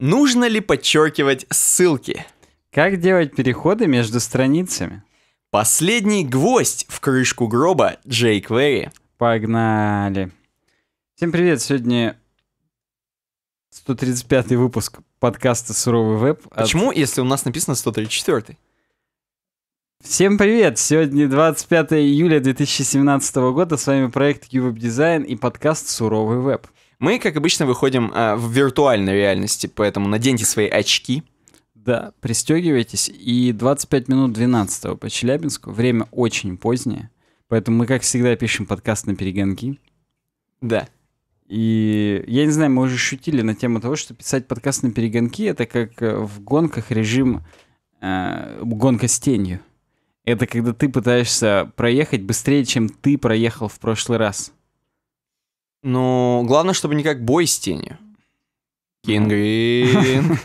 Нужно ли подчеркивать ссылки? Как делать переходы между страницами? Последний гвоздь в крышку гроба Джейк jQuery. Погнали. Всем привет, сегодня 135 выпуск подкаста «Суровый веб». От... Почему, если у нас написано 134 Всем привет! Сегодня 25 июля 2017 года, с вами проект QWeb Design и подкаст «Суровый веб». Мы, как обычно, выходим а, в виртуальной реальности, поэтому наденьте свои очки. Да, пристегивайтесь. И 25 минут 12 по Челябинску. Время очень позднее. Поэтому мы, как всегда, пишем подкаст на перегонки. Да. И я не знаю, мы уже шутили на тему того, что писать подкаст на перегонки это как э, в гонках режим э, гонка с тенью. Это когда ты пытаешься проехать быстрее, чем ты проехал в прошлый раз. Ну, главное, чтобы не как бой с тенью. Кингвин.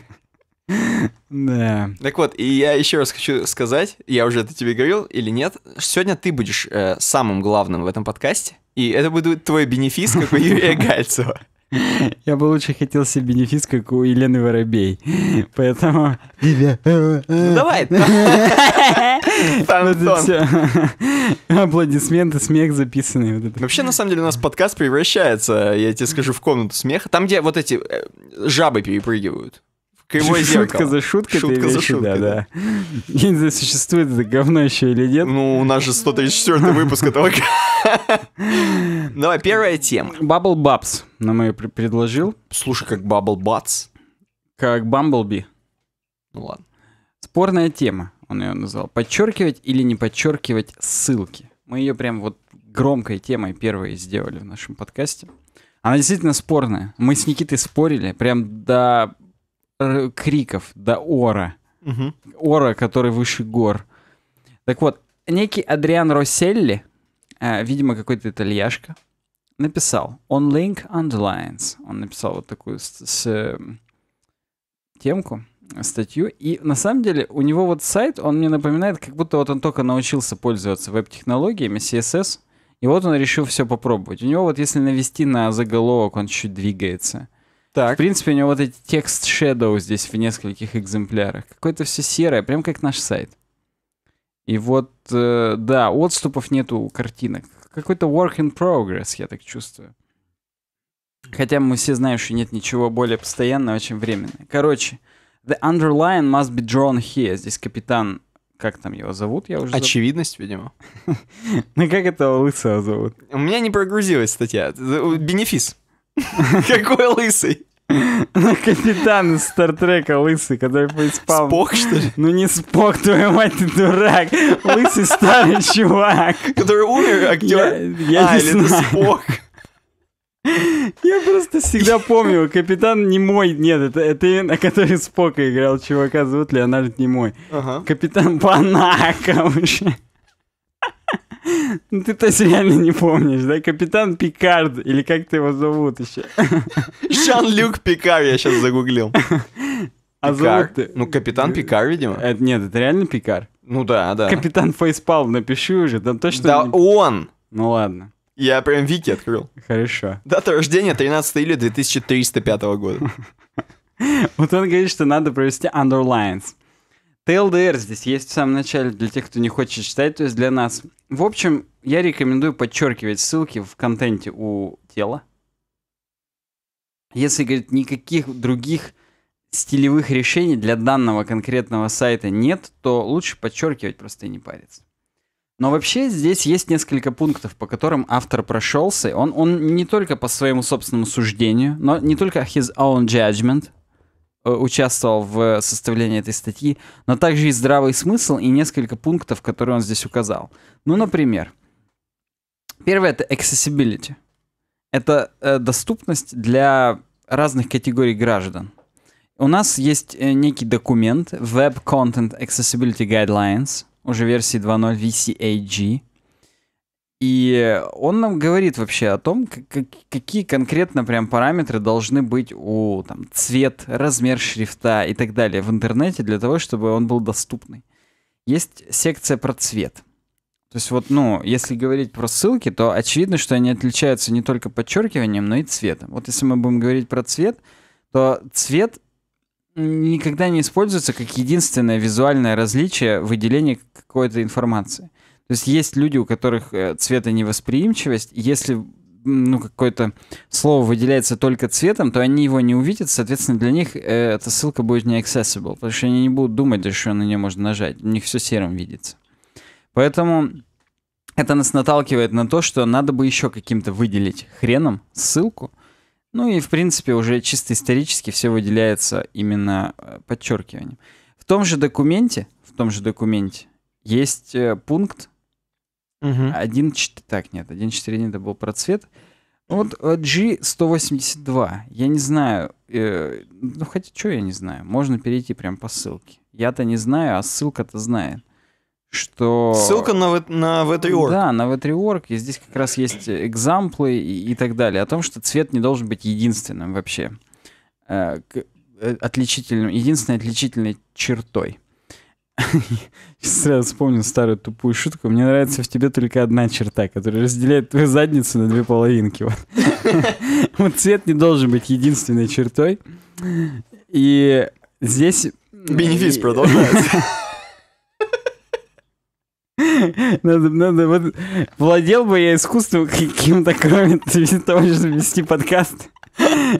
Да. Так вот, и я еще раз хочу сказать, я уже это тебе говорил или нет, сегодня ты будешь э, самым главным в этом подкасте, и это будет твой бенефис, как у Юрия Гальцева. Я бы лучше хотел себе бенефис, как у Елены Воробей. Поэтому... Ну, давай! Аплодисменты, смех записанный. Вообще, на самом деле, у нас подкаст превращается, я тебе скажу, в комнату смеха. Там, где вот эти э, жабы перепрыгивают кривое зеркало. Шутка за шуткой. Шутка вещи, за шуткой, да, да. Я не знаю, существует это говно еще или нет. Ну, у нас же 134 выпуск этого. Давай, первая тема. Bubble Bubs нам ее предложил. Слушай, как Bubble Bats. Как Бамблби. Ну ладно. Спорная тема он ее назвал, подчеркивать или не подчеркивать ссылки. Мы ее прям вот громкой темой первой сделали в нашем подкасте. Она действительно спорная. Мы с Никитой спорили прям до криков, до ора. Угу. Ора, который выше гор. Так вот, некий Адриан Росселли, э, видимо, какой-то итальяшка, написал «On Link Underlines». Он написал вот такую с, с э, темку статью. И на самом деле у него вот сайт, он мне напоминает, как будто вот он только научился пользоваться веб-технологиями, CSS, и вот он решил все попробовать. У него вот если навести на заголовок, он чуть двигается. Так. В принципе, у него вот эти текст shadow здесь в нескольких экземплярах. Какое-то все серое, прям как наш сайт. И вот, э, да, отступов нету у картинок. Какой-то work in progress, я так чувствую. Хотя мы все знаем, что нет ничего более постоянного, чем временное. Короче, The underline must be drawn here. Здесь капитан, как там его зовут? Я уже забыл. Очевидность, видимо. Ну как этого лысого зовут? У меня не прогрузилась статья. Бенефис. Какой лысый? Ну, капитан из Стартрека лысый, который поиспал. Спок, что ли? Ну не спок, твою мать, ты дурак. Лысый старый чувак. Который умер, актер. Я, я а, не или знаю. это спок. Я просто всегда помню, капитан не мой, нет, это, это на который Спока играл, чувака зовут Леонард Немой. Ага. Капитан Панака вообще. Ну ты-то реально не помнишь, да? Капитан Пикард, или как ты его зовут еще? Жан-Люк Пикар, я сейчас загуглил. А Пикар. зовут Ну, капитан Пикар, видимо. Это, нет, это реально Пикар? Ну да, да. Капитан Фейспал напиши уже, там точно... Да не... он! Ну ладно. Я прям Вики открыл. Хорошо. Дата рождения 13 июля 2305 года. Вот он говорит, что надо провести underlines. TLDR здесь есть в самом начале для тех, кто не хочет читать, то есть для нас. В общем, я рекомендую подчеркивать ссылки в контенте у тела. Если, говорит, никаких других стилевых решений для данного конкретного сайта нет, то лучше подчеркивать просто и не париться. Но вообще здесь есть несколько пунктов, по которым автор прошелся. Он, он не только по своему собственному суждению, но не только his own judgment э, участвовал в э, составлении этой статьи, но также и здравый смысл и несколько пунктов, которые он здесь указал. Ну, например, первое — это accessibility. Это э, доступность для разных категорий граждан. У нас есть э, некий документ Web Content Accessibility Guidelines — уже версии 2.0 VCAG. И он нам говорит вообще о том, как, какие конкретно прям параметры должны быть у там, цвет, размер шрифта и так далее в интернете для того, чтобы он был доступный. Есть секция про цвет. То есть вот, ну, если говорить про ссылки, то очевидно, что они отличаются не только подчеркиванием, но и цветом. Вот если мы будем говорить про цвет, то цвет никогда не используется как единственное визуальное различие выделения какой-то информации. То есть есть люди, у которых э, цвета невосприимчивость, если ну, какое-то слово выделяется только цветом, то они его не увидят, соответственно, для них э, эта ссылка будет не accessible, потому что они не будут думать, что на нее можно нажать, у них все серым видится. Поэтому это нас наталкивает на то, что надо бы еще каким-то выделить хреном ссылку, ну и, в принципе, уже чисто исторически все выделяется именно э, подчеркиванием. В том же документе, в том же документе есть э, пункт угу. 1.4, так, нет, 1.4 это был про цвет. Ну вот э, G182, я не знаю, э, ну хотя что я не знаю, можно перейти прям по ссылке. Я-то не знаю, а ссылка-то знает что... Ссылка на, v, на V3.org. Да, на V3.org, и здесь как раз есть экзамплы и, и так далее, о том, что цвет не должен быть единственным вообще, э, э отличительным, единственной отличительной чертой. Сразу вспомнил старую тупую шутку. Мне нравится в тебе только одна черта, которая разделяет твою задницу на две половинки. Вот, вот цвет не должен быть единственной чертой. И здесь... Бенефис продолжается. Надо, надо, вот владел бы я искусством каким-то, кроме того, что вести подкаст.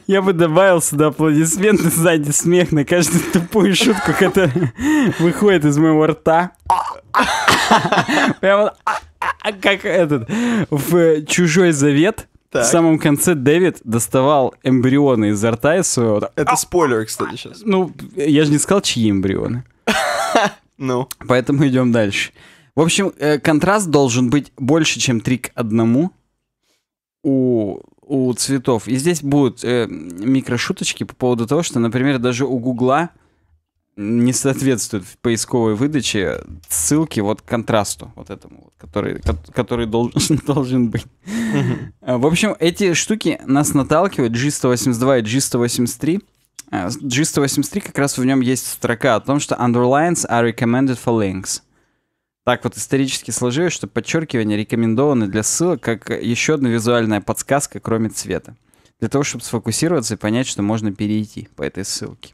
Я бы добавил сюда аплодисменты сзади, смех на каждую тупую шутку, которая выходит из моего рта. Прямо как этот, в «Чужой завет» Так. В самом конце Дэвид доставал эмбрионы из рта и своего... Это спойлер, кстати, сейчас. Ну, я же не сказал, чьи эмбрионы. Ну. Поэтому идем дальше. В общем, э, контраст должен быть больше, чем три к одному у, у цветов. И здесь будут э, микрошуточки по поводу того, что, например, даже у Гугла не соответствует в поисковой выдаче ссылки вот контрасту вот этому, который, который должен, должен быть. Э, в общем, эти штуки нас наталкивают, G182 и G183. Э, G183 как раз в нем есть строка о том, что underlines are recommended for links так вот исторически сложилось, что подчеркивания рекомендованы для ссылок как еще одна визуальная подсказка, кроме цвета, для того, чтобы сфокусироваться и понять, что можно перейти по этой ссылке.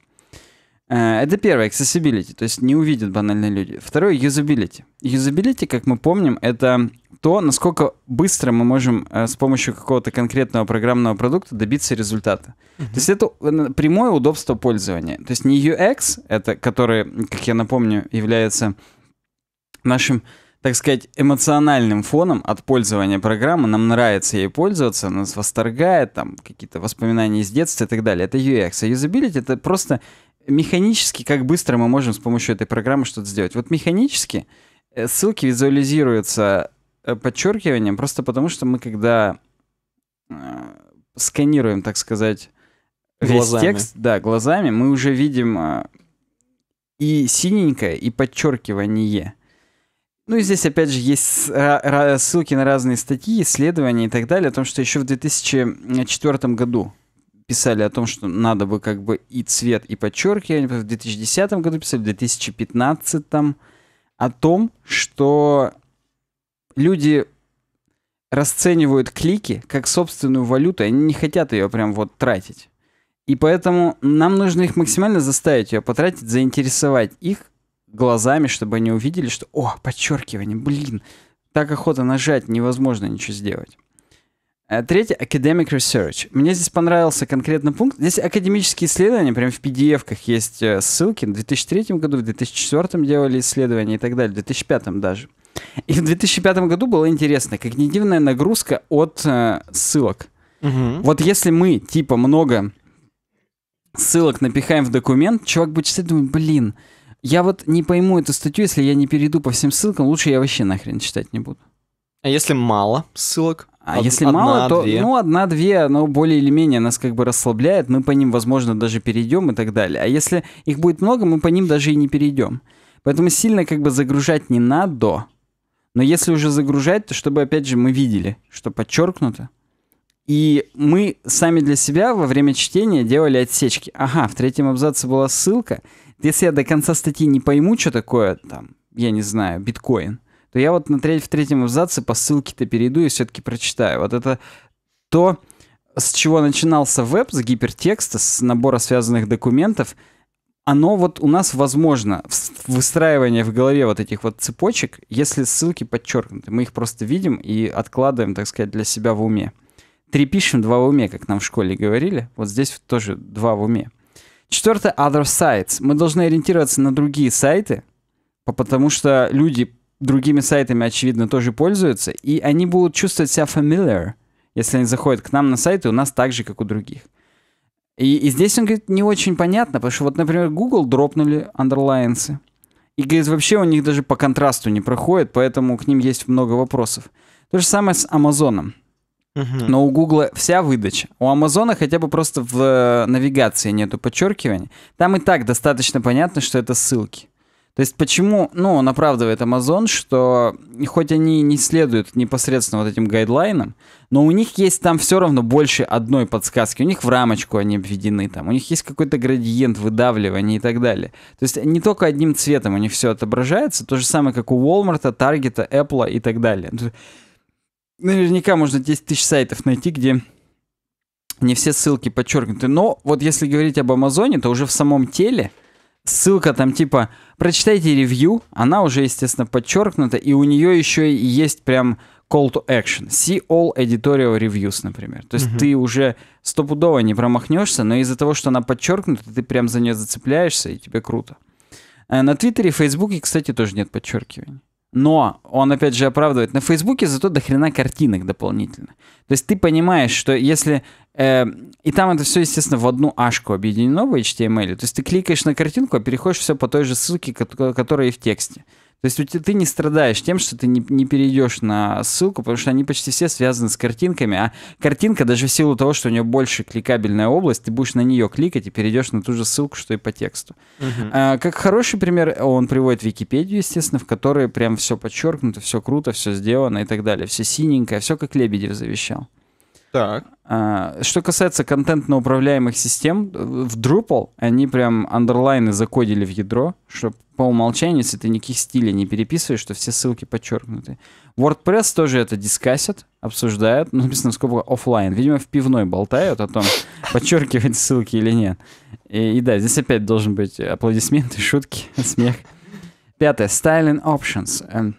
Э, это первое, accessibility, то есть не увидят банальные люди. Второе, usability. Usability, как мы помним, это то, насколько быстро мы можем э, с помощью какого-то конкретного программного продукта добиться результата. Mm-hmm. То есть это э, прямое удобство пользования. То есть не UX, это, который, как я напомню, является нашим, так сказать, эмоциональным фоном от пользования программы. Нам нравится ей пользоваться, нас восторгает, там какие-то воспоминания из детства и так далее. Это UX. А юзабилити — это просто механически, как быстро мы можем с помощью этой программы что-то сделать. Вот механически э, ссылки визуализируются э, подчеркиванием, просто потому что мы когда э, сканируем, так сказать, глазами. весь текст, да, глазами, мы уже видим и синенькое, и подчеркивание. Ну и здесь, опять же, есть ссылки на разные статьи, исследования и так далее, о том, что еще в 2004 году писали о том, что надо бы как бы и цвет, и подчеркивание. В 2010 году писали, в 2015 о том, что люди расценивают клики как собственную валюту, они не хотят ее прям вот тратить. И поэтому нам нужно их максимально заставить ее потратить, заинтересовать их, глазами, чтобы они увидели, что, о, подчеркивание, блин, так охота нажать, невозможно ничего сделать. Э, третье — academic research. Мне здесь понравился конкретный пункт. Здесь академические исследования, прям в PDF-ках есть э, ссылки. В 2003 году, в 2004 делали исследования и так далее, в 2005 даже. И в 2005 году было интересно, когнитивная нагрузка от э, ссылок. Угу. Вот если мы, типа, много ссылок напихаем в документ, чувак будет читать, думает, блин, я вот не пойму эту статью, если я не перейду по всем ссылкам, лучше я вообще нахрен читать не буду. А если мало ссылок? А Од- если одна, мало, то две. ну одна-две, но более или менее нас как бы расслабляет, мы по ним, возможно, даже перейдем и так далее. А если их будет много, мы по ним даже и не перейдем. Поэтому сильно как бы загружать не надо. Но если уже загружать, то чтобы, опять же, мы видели, что подчеркнуто. И мы сами для себя во время чтения делали отсечки. Ага, в третьем абзаце была ссылка, если я до конца статьи не пойму, что такое, там, я не знаю, биткоин, то я вот на треть, в третьем абзаце по ссылке-то перейду и все-таки прочитаю. Вот это то, с чего начинался веб, с гипертекста, с набора связанных документов, оно вот у нас возможно, выстраивание в голове вот этих вот цепочек, если ссылки подчеркнуты. Мы их просто видим и откладываем, так сказать, для себя в уме. Три пишем, два в уме, как нам в школе говорили. Вот здесь тоже два в уме. Четвертое, other sites. Мы должны ориентироваться на другие сайты, потому что люди другими сайтами, очевидно, тоже пользуются, и они будут чувствовать себя familiar, если они заходят к нам на сайты, у нас так же, как у других. И, и здесь, он говорит, не очень понятно, потому что вот, например, Google дропнули андерлайнсы. И, говорит, вообще у них даже по контрасту не проходит, поэтому к ним есть много вопросов. То же самое с Амазоном. Угу. Но у Гугла вся выдача. У Амазона хотя бы просто в э, навигации нету подчеркиваний. Там и так достаточно понятно, что это ссылки. То есть почему, ну, он оправдывает Amazon, что хоть они не следуют непосредственно вот этим гайдлайнам, но у них есть там все равно больше одной подсказки. У них в рамочку они обведены там, у них есть какой-то градиент выдавливания и так далее. То есть не только одним цветом у них все отображается, то же самое, как у Walmart, Target, Apple и так далее наверняка можно 10 тысяч сайтов найти, где не все ссылки подчеркнуты. Но вот если говорить об Амазоне, то уже в самом теле ссылка там типа «прочитайте ревью», она уже, естественно, подчеркнута, и у нее еще есть прям call to action. See all editorial reviews, например. То есть mm-hmm. ты уже стопудово не промахнешься, но из-за того, что она подчеркнута, ты прям за нее зацепляешься, и тебе круто. Э, на Твиттере, и Фейсбуке, кстати, тоже нет подчеркиваний. Но он, опять же, оправдывает. На Фейсбуке зато до хрена картинок дополнительно. То есть ты понимаешь, что если... Э, и там это все, естественно, в одну ашку объединено в HTML. То есть ты кликаешь на картинку, а переходишь все по той же ссылке, которая и в тексте. То есть ты не страдаешь тем, что ты не, не перейдешь на ссылку, потому что они почти все связаны с картинками, а картинка даже в силу того, что у нее больше кликабельная область, ты будешь на нее кликать и перейдешь на ту же ссылку, что и по тексту. Угу. А, как хороший пример, он приводит Википедию, естественно, в которой прям все подчеркнуто, все круто, все сделано и так далее, все синенькое, все как Лебедев завещал. Так. А, что касается контентно управляемых систем, э, в Drupal они прям андерлайны закодили в ядро, что по умолчанию, если ты никаких стилей не переписываешь, что все ссылки подчеркнуты. WordPress тоже это дискасят, обсуждают, ну, написано сколько офлайн. Видимо, в пивной болтают о том, подчеркивать ссылки или нет. И, и да, здесь опять должен быть аплодисменты, шутки, смех. Пятое. Styling options. Эм,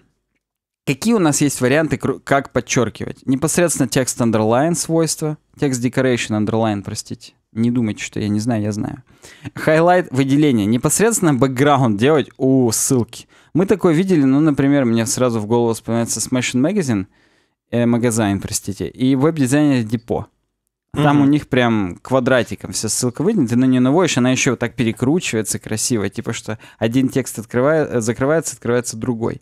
Какие у нас есть варианты, как подчеркивать? Непосредственно текст underline свойства, текст decoration underline, простите. Не думайте, что я не знаю, я знаю. Highlight выделение. Непосредственно бэкграунд делать у ссылки. Мы такое видели, ну, например, мне сразу в голову вспоминается Smashing Magazine, э, магазин, простите, и веб-дизайнер Депо. Там mm-hmm. у них прям квадратиком вся ссылка выйдет, ты на нее наводишь, она еще вот так перекручивается красиво, типа что один текст открывает, э, закрывается, открывается другой.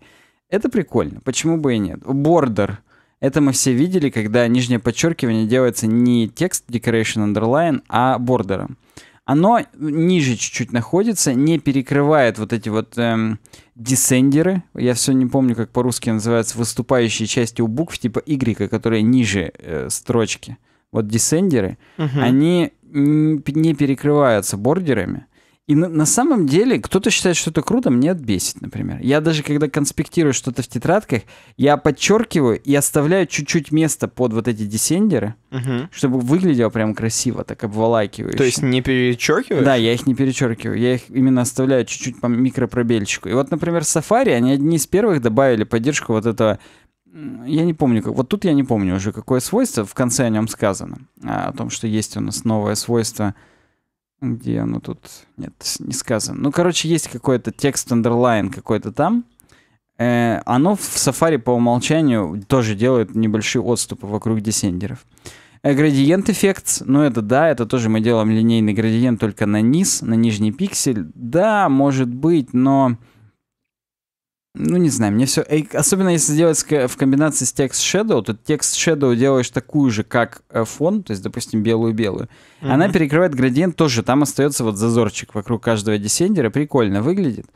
Это прикольно, почему бы и нет. Бордер. Это мы все видели, когда нижнее подчеркивание делается не текст decoration underline, а бордером. Оно ниже чуть-чуть находится, не перекрывает вот эти вот эм, десендеры. Я все не помню, как по-русски называются выступающие части у букв типа Y, которые ниже э, строчки. Вот десендеры, угу. они не перекрываются бордерами. И на, на самом деле, кто-то считает, что это круто, мне это бесит, например. Я даже, когда конспектирую что-то в тетрадках, я подчеркиваю и оставляю чуть-чуть места под вот эти десендеры, угу. чтобы выглядело прям красиво, так обволакивающе. То есть не перечеркиваешь? Да, я их не перечеркиваю. Я их именно оставляю чуть-чуть по микропробельчику. И вот, например, Safari, они одни из первых добавили поддержку вот этого я не помню, как. вот тут я не помню уже, какое свойство, в конце о нем сказано, а, о том, что есть у нас новое свойство — где оно тут? Нет, не сказано. Ну, короче, есть какой-то текст underline какой-то там. Э, оно в Safari по умолчанию тоже делает небольшие отступы вокруг десендеров. Э, градиент эффект, ну это да, это тоже мы делаем линейный градиент только на низ, на нижний пиксель. Да, может быть, но ну, не знаю, мне все... Э, особенно если делать в комбинации с текст shadow, то текст shadow делаешь такую же, как э, фон, то есть, допустим, белую-белую. Mm-hmm. Она перекрывает градиент тоже, там остается вот зазорчик вокруг каждого десендера, прикольно выглядит.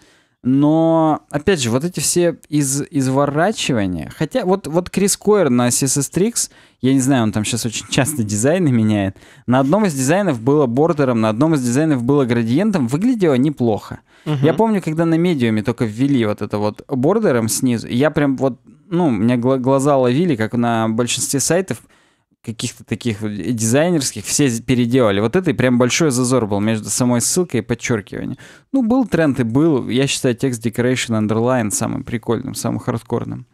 Но, опять же, вот эти все из, изворачивания... Хотя вот, вот Крис Койер на CSS я не знаю, он там сейчас очень часто дизайны меняет. На одном из дизайнов было бордером, на одном из дизайнов было градиентом. Выглядело неплохо. Угу. Я помню, когда на медиуме только ввели вот это вот бордером снизу, я прям вот... Ну, у меня глаза ловили, как на большинстве сайтов — каких-то таких дизайнерских все переделали. Вот это и прям большой зазор был между самой ссылкой и подчеркиванием. Ну, был тренд и был. Я считаю текст Decoration Underline самым прикольным, самым хардкорным.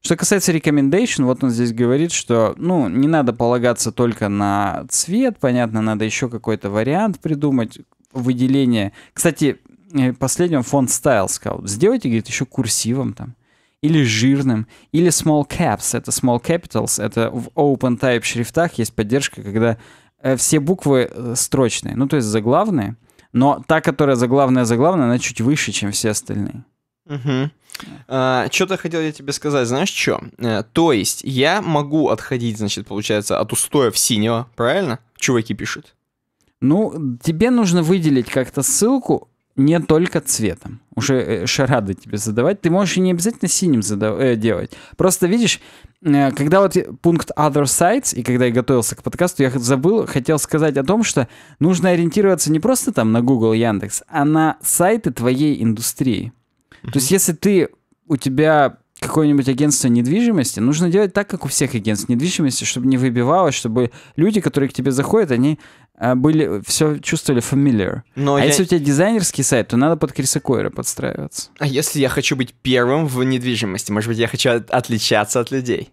Что касается recommendation, вот он здесь говорит, что, ну, не надо полагаться только на цвет, понятно, надо еще какой-то вариант придумать, выделение. Кстати, э, последним фонд Style Scout. Сделайте, говорит, еще курсивом там или жирным, или small caps, это small capitals, это в open type шрифтах есть поддержка, когда э, все буквы э, строчные, ну то есть заглавные, но та, которая заглавная-заглавная, она чуть выше, чем все остальные. Угу. А, что-то хотел я тебе сказать, знаешь что? А, э, то есть я могу отходить, значит, получается, от устоев синего, правильно? Чуваки пишут. Ну, тебе нужно выделить как-то ссылку, не только цветом. Уже э, шарады тебе задавать. Ты можешь и не обязательно синим задав... э, делать. Просто видишь, э, когда вот пункт other sites, и когда я готовился к подкасту, я забыл, хотел сказать о том, что нужно ориентироваться не просто там на Google, Яндекс, а на сайты твоей индустрии. Mm-hmm. То есть если ты у тебя какое-нибудь агентство недвижимости, нужно делать так, как у всех агентств недвижимости, чтобы не выбивалось, чтобы люди, которые к тебе заходят, они э, были, все чувствовали familiar. Но а я... если у тебя дизайнерский сайт, то надо под Криса Койра подстраиваться. А если я хочу быть первым в недвижимости? Может быть, я хочу отличаться от людей?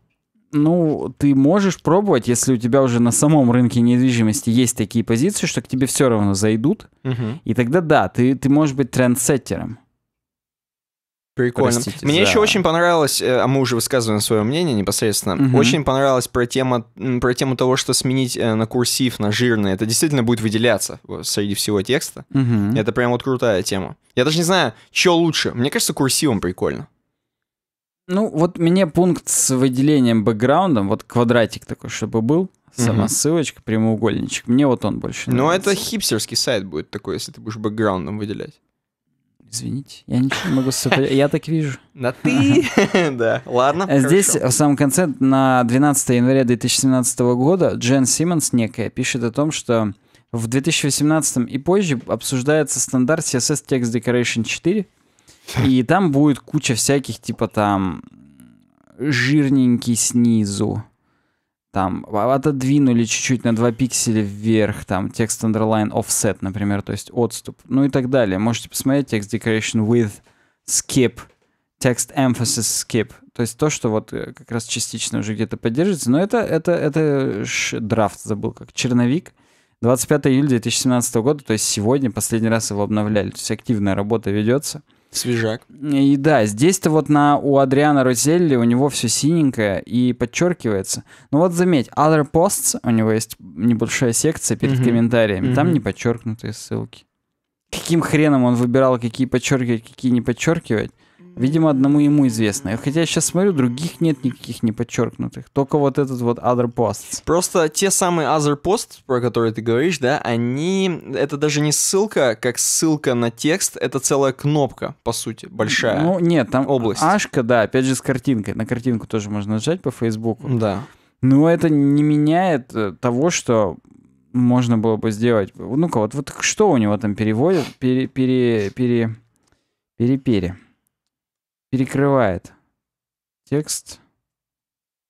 Ну, ты можешь пробовать, если у тебя уже на самом рынке недвижимости есть такие позиции, что к тебе все равно зайдут. Угу. И тогда да, ты, ты можешь быть трендсеттером. Прикольно. Простите, Мне за... еще очень понравилось, э, а мы уже высказываем свое мнение непосредственно, угу. очень понравилось про тему, про тему того, что сменить э, на курсив, на жирный, это действительно будет выделяться среди всего текста. Угу. Это прям вот крутая тема. Я даже не знаю, что лучше. Мне кажется, курсивом прикольно. Ну, вот мне пункт с выделением бэкграундом, вот квадратик такой, чтобы был, сама угу. ссылочка, прямоугольничек. Мне вот он больше ну, нравится. Но это хипстерский сайт будет такой, если ты будешь бэкграундом выделять. Извините, я ничего не могу сопоставить. Я так вижу. На ты. Да, ладно. А здесь в самом конце, на 12 января 2017 года, Джен Симмонс некая пишет о том, что в 2018 и позже обсуждается стандарт CSS Text Decoration 4, и там будет куча всяких, типа там, жирненький снизу, там отодвинули чуть-чуть на 2 пикселя вверх, там текст underline offset, например, то есть отступ, ну и так далее. Можете посмотреть text decoration with skip, текст emphasis skip, то есть то, что вот э, как раз частично уже где-то поддерживается, но это, это, это драфт забыл, как черновик. 25 июля 2017 года, то есть сегодня последний раз его обновляли, то есть активная работа ведется. Свежак. И да, здесь-то вот на, у Адриана Розелли у него все синенькое и подчеркивается. Ну вот заметь, other posts, у него есть небольшая секция перед угу. комментариями, угу. там не подчеркнутые ссылки. Каким хреном он выбирал, какие подчеркивать, какие не подчеркивать? Видимо, одному ему известно. Хотя я сейчас смотрю, других нет никаких не подчеркнутых. Только вот этот вот other posts. Просто те самые other posts, про которые ты говоришь, да, они... Это даже не ссылка, как ссылка на текст, это целая кнопка, по сути, большая. Ну, нет, там область. Ашка, да, опять же с картинкой. На картинку тоже можно нажать по Фейсбуку. Да. Но это не меняет э, того, что можно было бы сделать. Ну-ка, вот, вот что у него там переводят? Пере... пере, пере перепери перекрывает. Текст.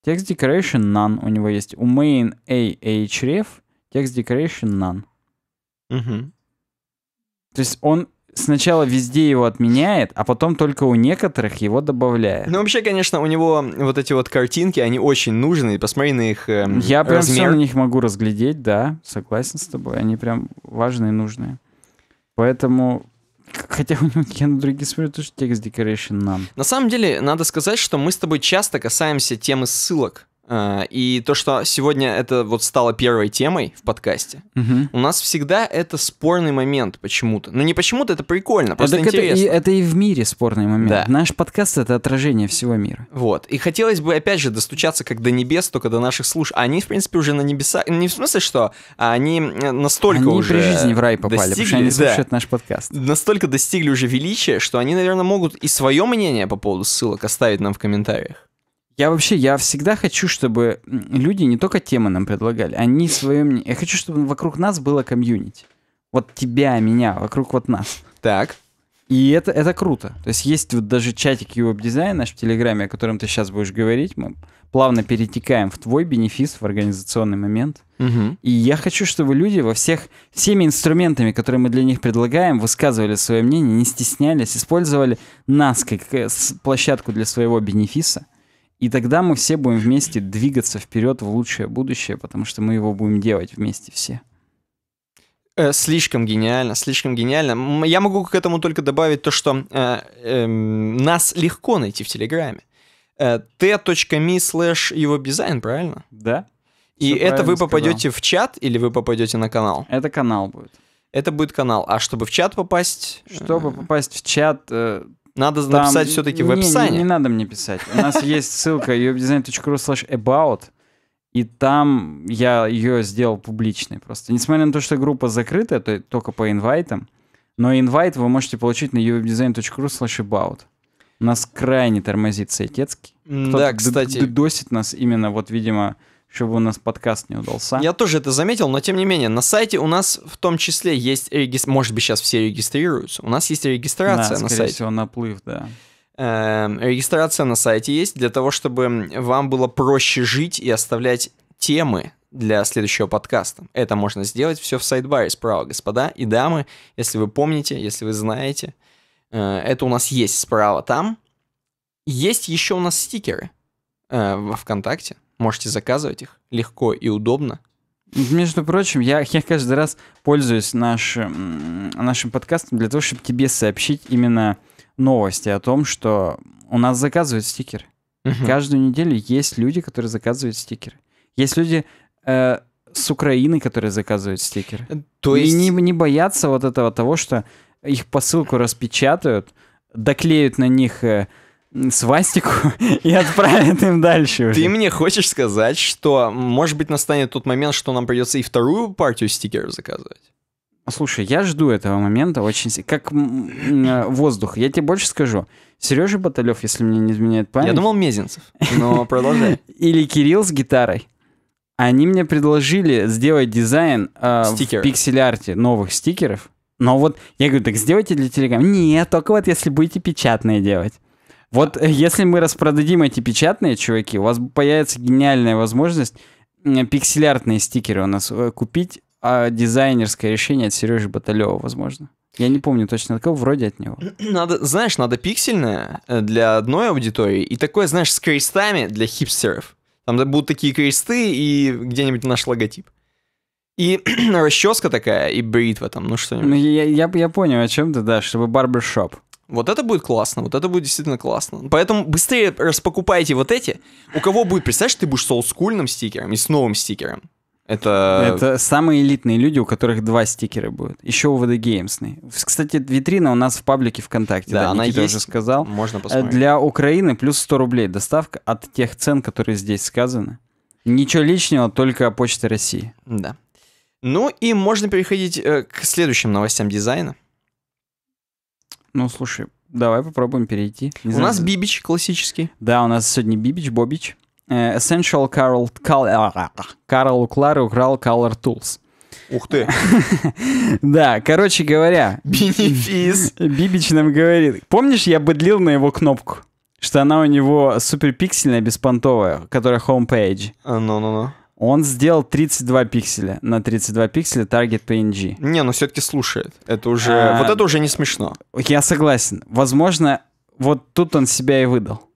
Текст decoration none у него есть. У main ahref текст decoration none. Угу. То есть он сначала везде его отменяет, а потом только у некоторых его добавляет. Ну, вообще, конечно, у него вот эти вот картинки, они очень нужны. Посмотри на их э, Я размер. прям все на них могу разглядеть, да, согласен с тобой. Они прям важные и нужные. Поэтому Хотя у него я на другие смотрю, тоже текст decoration нам. На самом деле, надо сказать, что мы с тобой часто касаемся темы ссылок. А, и то, что сегодня это вот стало первой темой в подкасте, угу. у нас всегда это спорный момент почему-то. Ну не почему-то, это прикольно, э, просто это, интересно. Это и, это и в мире спорный момент. Да. Наш подкаст — это отражение всего мира. Вот. И хотелось бы, опять же, достучаться как до небес, только до наших слушателей. Они, в принципе, уже на небеса... Не в смысле, что они э, настолько они уже... Они при жизни в рай попали, достигли, потому что они слушают да, наш подкаст. Настолько достигли уже величия, что они, наверное, могут и свое мнение по поводу ссылок оставить нам в комментариях. Я вообще, я всегда хочу, чтобы люди не только темы нам предлагали, они свое мнение. Я хочу, чтобы вокруг нас было комьюнити. Вот тебя, меня, вокруг вот нас. Так. И это, это круто. То есть есть вот даже чатик его дизайна наш в Телеграме, о котором ты сейчас будешь говорить. Мы плавно перетекаем в твой бенефис, в организационный момент. Угу. И я хочу, чтобы люди во всех, всеми инструментами, которые мы для них предлагаем, высказывали свое мнение, не стеснялись, использовали нас как э, площадку для своего бенефиса и тогда мы все будем вместе двигаться вперед в лучшее будущее, потому что мы его будем делать вместе все. Э, слишком гениально, слишком гениально. Я могу к этому только добавить то, что э, э, нас легко найти в Телеграме. Э, t.me slash его дизайн, правильно? Да. И Все это вы попадете сказал. в чат или вы попадете на канал? Это канал будет. Это будет канал. А чтобы в чат попасть? Чтобы э, попасть в чат, э, надо там... написать все-таки в описании. Не, не, не надо мне писать. У нас есть ссылка webdesign.ru slash about, и там я ее сделал публичной просто. Несмотря на то, что группа закрытая, то только по инвайтам, но инвайт вы можете получить на webdesign.ru slash about. Нас крайне тормозит Сайтецкий. Да, кстати. Досит нас именно вот, видимо, чтобы у нас подкаст не удался. Я тоже это заметил, но тем не менее, на сайте у нас в том числе есть регистрация, может быть, сейчас все регистрируются, у нас есть регистрация да, на сайте. всего, наплыв, да. Эм, регистрация на сайте есть для того, чтобы вам было проще жить и оставлять темы для следующего подкаста. Это можно сделать все в сайдбаре справа, господа и дамы, если вы помните, если вы знаете. Э, это у нас есть справа там. Есть еще у нас стикеры э, во ВКонтакте. Можете заказывать их легко и удобно. Между прочим, я, я каждый раз пользуюсь нашим, нашим подкастом для того, чтобы тебе сообщить именно новости о том, что у нас заказывают стикеры. Угу. Каждую неделю есть люди, которые заказывают стикеры. Есть люди э, с Украины, которые заказывают стикеры. Э, то есть... И не, не боятся вот этого того, что их посылку распечатают, доклеют на них... Э, свастику и отправят им дальше. Уже. Ты мне хочешь сказать, что, может быть, настанет тот момент, что нам придется и вторую партию стикеров заказывать? Слушай, я жду этого момента очень как э, воздух. Я тебе больше скажу. Сережа Баталев, если мне не изменяет память. Я думал Мезенцев, но продолжай. Или Кирилл с гитарой. Они мне предложили сделать дизайн э, в пиксель-арте новых стикеров. Но вот я говорю, так сделайте для Телеграма. Нет, только вот если будете печатные делать. Вот э, если мы распродадим эти печатные, чуваки, у вас появится гениальная возможность пикселярные стикеры у нас э, купить, а дизайнерское решение от Сережи Баталева, возможно. Я не помню точно от кого, вроде от него. Надо, знаешь, надо пиксельное э, для одной аудитории и такое, знаешь, с крестами для хипстеров. Там будут такие кресты и где-нибудь наш логотип. И расческа такая, и бритва там, ну что-нибудь. Ну, я, я, я понял, о чем ты, да, чтобы барбершоп. Вот это будет классно, вот это будет действительно классно. Поэтому быстрее распокупайте вот эти. У кого будет, представляешь, ты будешь с олдскульным стикером и с новым стикером. Это... Это самые элитные люди, у которых два стикера будет. Еще у VD Games. Кстати, витрина у нас в паблике ВКонтакте. Да, да она Никита есть. уже сказал. Можно э, посмотреть. Для Украины плюс 100 рублей доставка от тех цен, которые здесь сказаны. Ничего лишнего, только Почта России. Да. Ну и можно переходить э, к следующим новостям дизайна. Ну, слушай, давай попробуем перейти. Не у знаю, нас бибич классический. Да, у нас сегодня бибич, бобич. Э, Essential Carl, а, а, а, Carl, Carl Клары украл Color Tools. Ух ты. Да, короче говоря. Бенефис. Бибич нам говорит. Помнишь, я быдлил на его кнопку? Что она у него супер пиксельная, беспонтовая, которая homepage. Ну-ну-ну. Он сделал 32 пикселя. На 32 пикселя таргет PNG. Не, но ну все-таки слушает. Это уже... А, вот это уже не смешно. Я согласен. Возможно, вот тут он себя и выдал.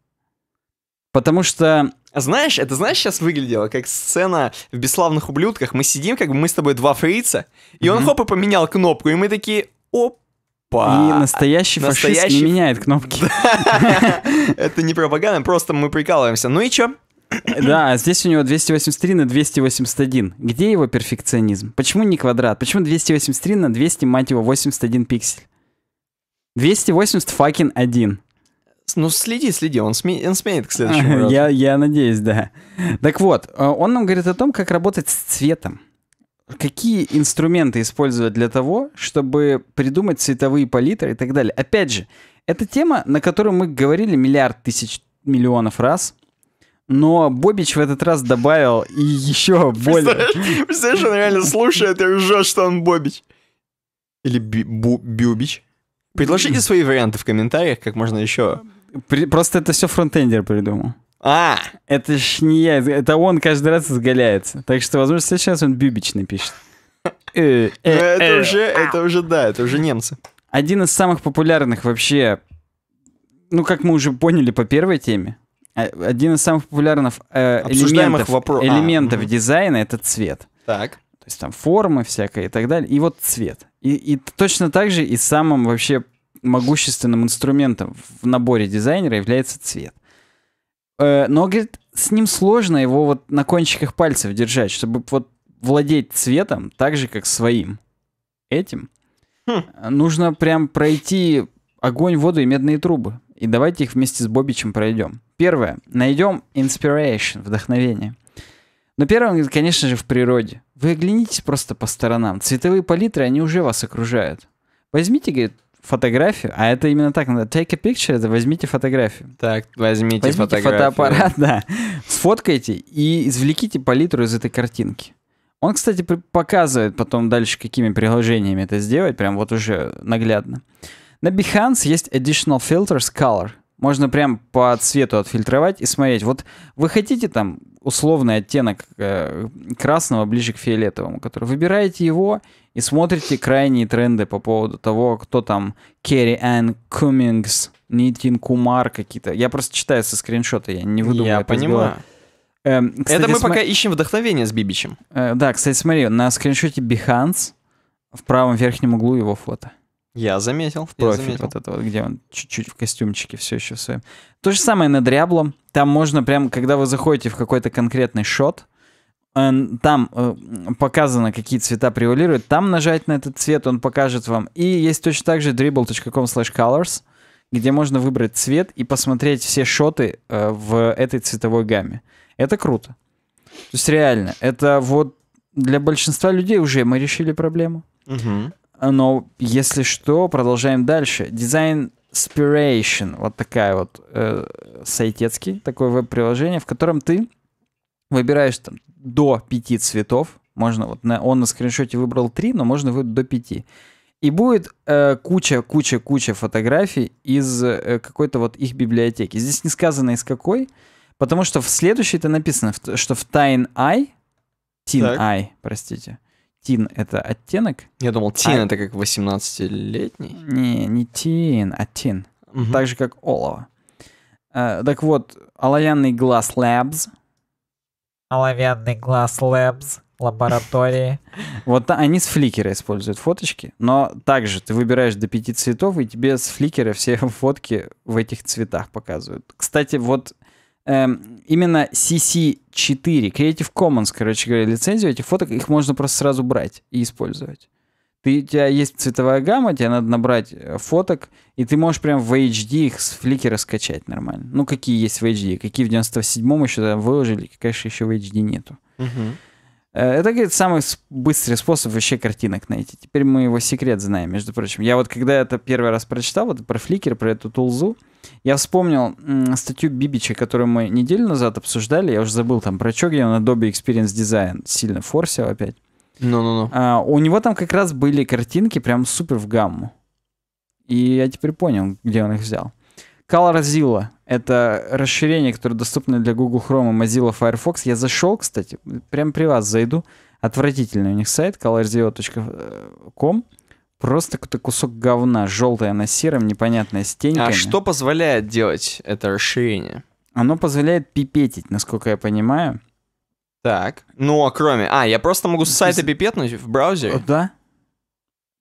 Потому что... Знаешь, это знаешь, сейчас выглядело как сцена в «Бесславных ублюдках». Мы сидим, как бы мы с тобой два фрица, и он хоп и поменял кнопку, и мы такие, оп, па. И настоящий, настоящий фашист не меняет кнопки. Это не пропаганда, просто мы прикалываемся. Ну и чё? Э, да, а здесь у него 283 на 281. Где его перфекционизм? Почему не квадрат? Почему 283 на 200, мать его, 81 пиксель? 280 факин 1. Ну, следи, следи, он, сме... он смеет к следующему разу. Я, я надеюсь, да. Так вот, э, он нам говорит о том, как работать с цветом. Какие инструменты использовать для того, чтобы придумать цветовые палитры и так далее. Опять же, это тема, на которую мы говорили миллиард тысяч миллионов раз. Но Бобич в этот раз добавил и еще более... Представляешь, представляешь, он реально слушает и ржет, что он Бобич. Или Бюбич. Предложите свои варианты в комментариях, как можно еще... просто это все фронтендер придумал. А! Это ж не я, это он каждый раз изгаляется. Так что, возможно, сейчас он Бюбич напишет. Э, ну, э, это э. уже, это уже, да, это уже немцы. Один из самых популярных вообще, ну, как мы уже поняли по первой теме, Э, один из самых популярных э, элементов, вопро... А, элементов а, дизайна это цвет. Так. То есть там формы всякое и так далее. И вот цвет. И, и точно так же и самым вообще могущественным инструментом в наборе дизайнера является цвет. Э, но, говорит, с ним сложно его вот на кончиках пальцев держать, чтобы вот владеть цветом так же, как своим этим. Хм. Нужно прям пройти огонь, воду и медные трубы. И давайте их вместе с Бобичем пройдем. Первое. Найдем inspiration, вдохновение. Но первое, конечно же, в природе. Вы оглянитесь просто по сторонам. Цветовые палитры, они уже вас окружают. Возьмите, говорит, фотографию, а это именно так надо. Take a picture, это возьмите фотографию. Так, возьмите, возьмите фотографию. фотоаппарат, да. Сфоткайте и извлеките палитру из этой картинки. Он, кстати, показывает потом дальше, какими приложениями это сделать, прям вот уже наглядно. На Behance есть Additional Filters Color. Можно прям по цвету отфильтровать и смотреть. Вот вы хотите там условный оттенок э, красного ближе к фиолетовому, который выбираете его и смотрите крайние тренды по поводу того, кто там Керри Энн Кумингс, Нитин Кумар какие-то. Я просто читаю со скриншота, я не выдумываю. Я это понимаю. Эм, кстати, это мы см... пока ищем вдохновение с Бибичем. Э, да, кстати, смотри, на скриншоте Behance в правом верхнем углу его фото. Я заметил. В профиль заметил. вот этого, где он чуть-чуть в костюмчике все еще в своем. То же самое на Дряблом. Там можно прям, когда вы заходите в какой-то конкретный шот, там э, показано, какие цвета превалируют. Там нажать на этот цвет, он покажет вам. И есть точно так же dribble.com slash colors, где можно выбрать цвет и посмотреть все шоты э, в этой цветовой гамме. Это круто. То есть реально, это вот для большинства людей уже мы решили проблему. Угу. Но если что, продолжаем дальше. Дизайн Spiration, вот такая вот э, сайтецкий, такое веб-приложение, в котором ты выбираешь там до пяти цветов, можно вот на, он на скриншоте выбрал три, но можно выбрать до пяти. И будет э, куча, куча, куча фотографий из э, какой-то вот их библиотеки. Здесь не сказано из какой, потому что в следующей это написано, что в Tine Eye, Tine так. Eye, простите, тин — это оттенок. Я думал, тин а... — это как 18-летний. Не, не тин, а тин. Угу. Так же, как олово. А, так вот, оловянный глаз Labs. Оловянный глаз Labs лаборатории. Вот они с фликера используют фоточки, но также ты выбираешь до пяти цветов, и тебе с фликера все фотки в этих цветах показывают. Кстати, вот Эм, именно CC4, Creative Commons, короче говоря, лицензию этих фоток, их можно просто сразу брать и использовать. Ты, у тебя есть цветовая гамма, тебе надо набрать э, фоток, и ты можешь прям в HD их с фликера скачать нормально. Ну, какие есть в HD, какие в 97-м еще там выложили, конечно, еще в HD нету. Угу. Э, это, говорит, самый быстрый способ вообще картинок найти. Теперь мы его секрет знаем, между прочим. Я вот когда это первый раз прочитал, вот про фликер, про эту тулзу, я вспомнил статью Бибича, которую мы неделю назад обсуждали. Я уже забыл там про что, где на Adobe Experience Design сильно форсил опять. Ну-ну-ну. А, у него там как раз были картинки прям супер в гамму. И я теперь понял, где он их взял. ColorZilla. Это расширение, которое доступно для Google Chrome и Mozilla Firefox. Я зашел, кстати, прямо при вас зайду. Отвратительный у них сайт colorzilla.com. Просто какой-то кусок говна, желтая на сером, непонятная с а теньками. А что позволяет делать это расширение? Оно позволяет пипетить, насколько я понимаю. Так, ну а кроме... А, я просто могу с сайта пипетнуть в браузере? Да,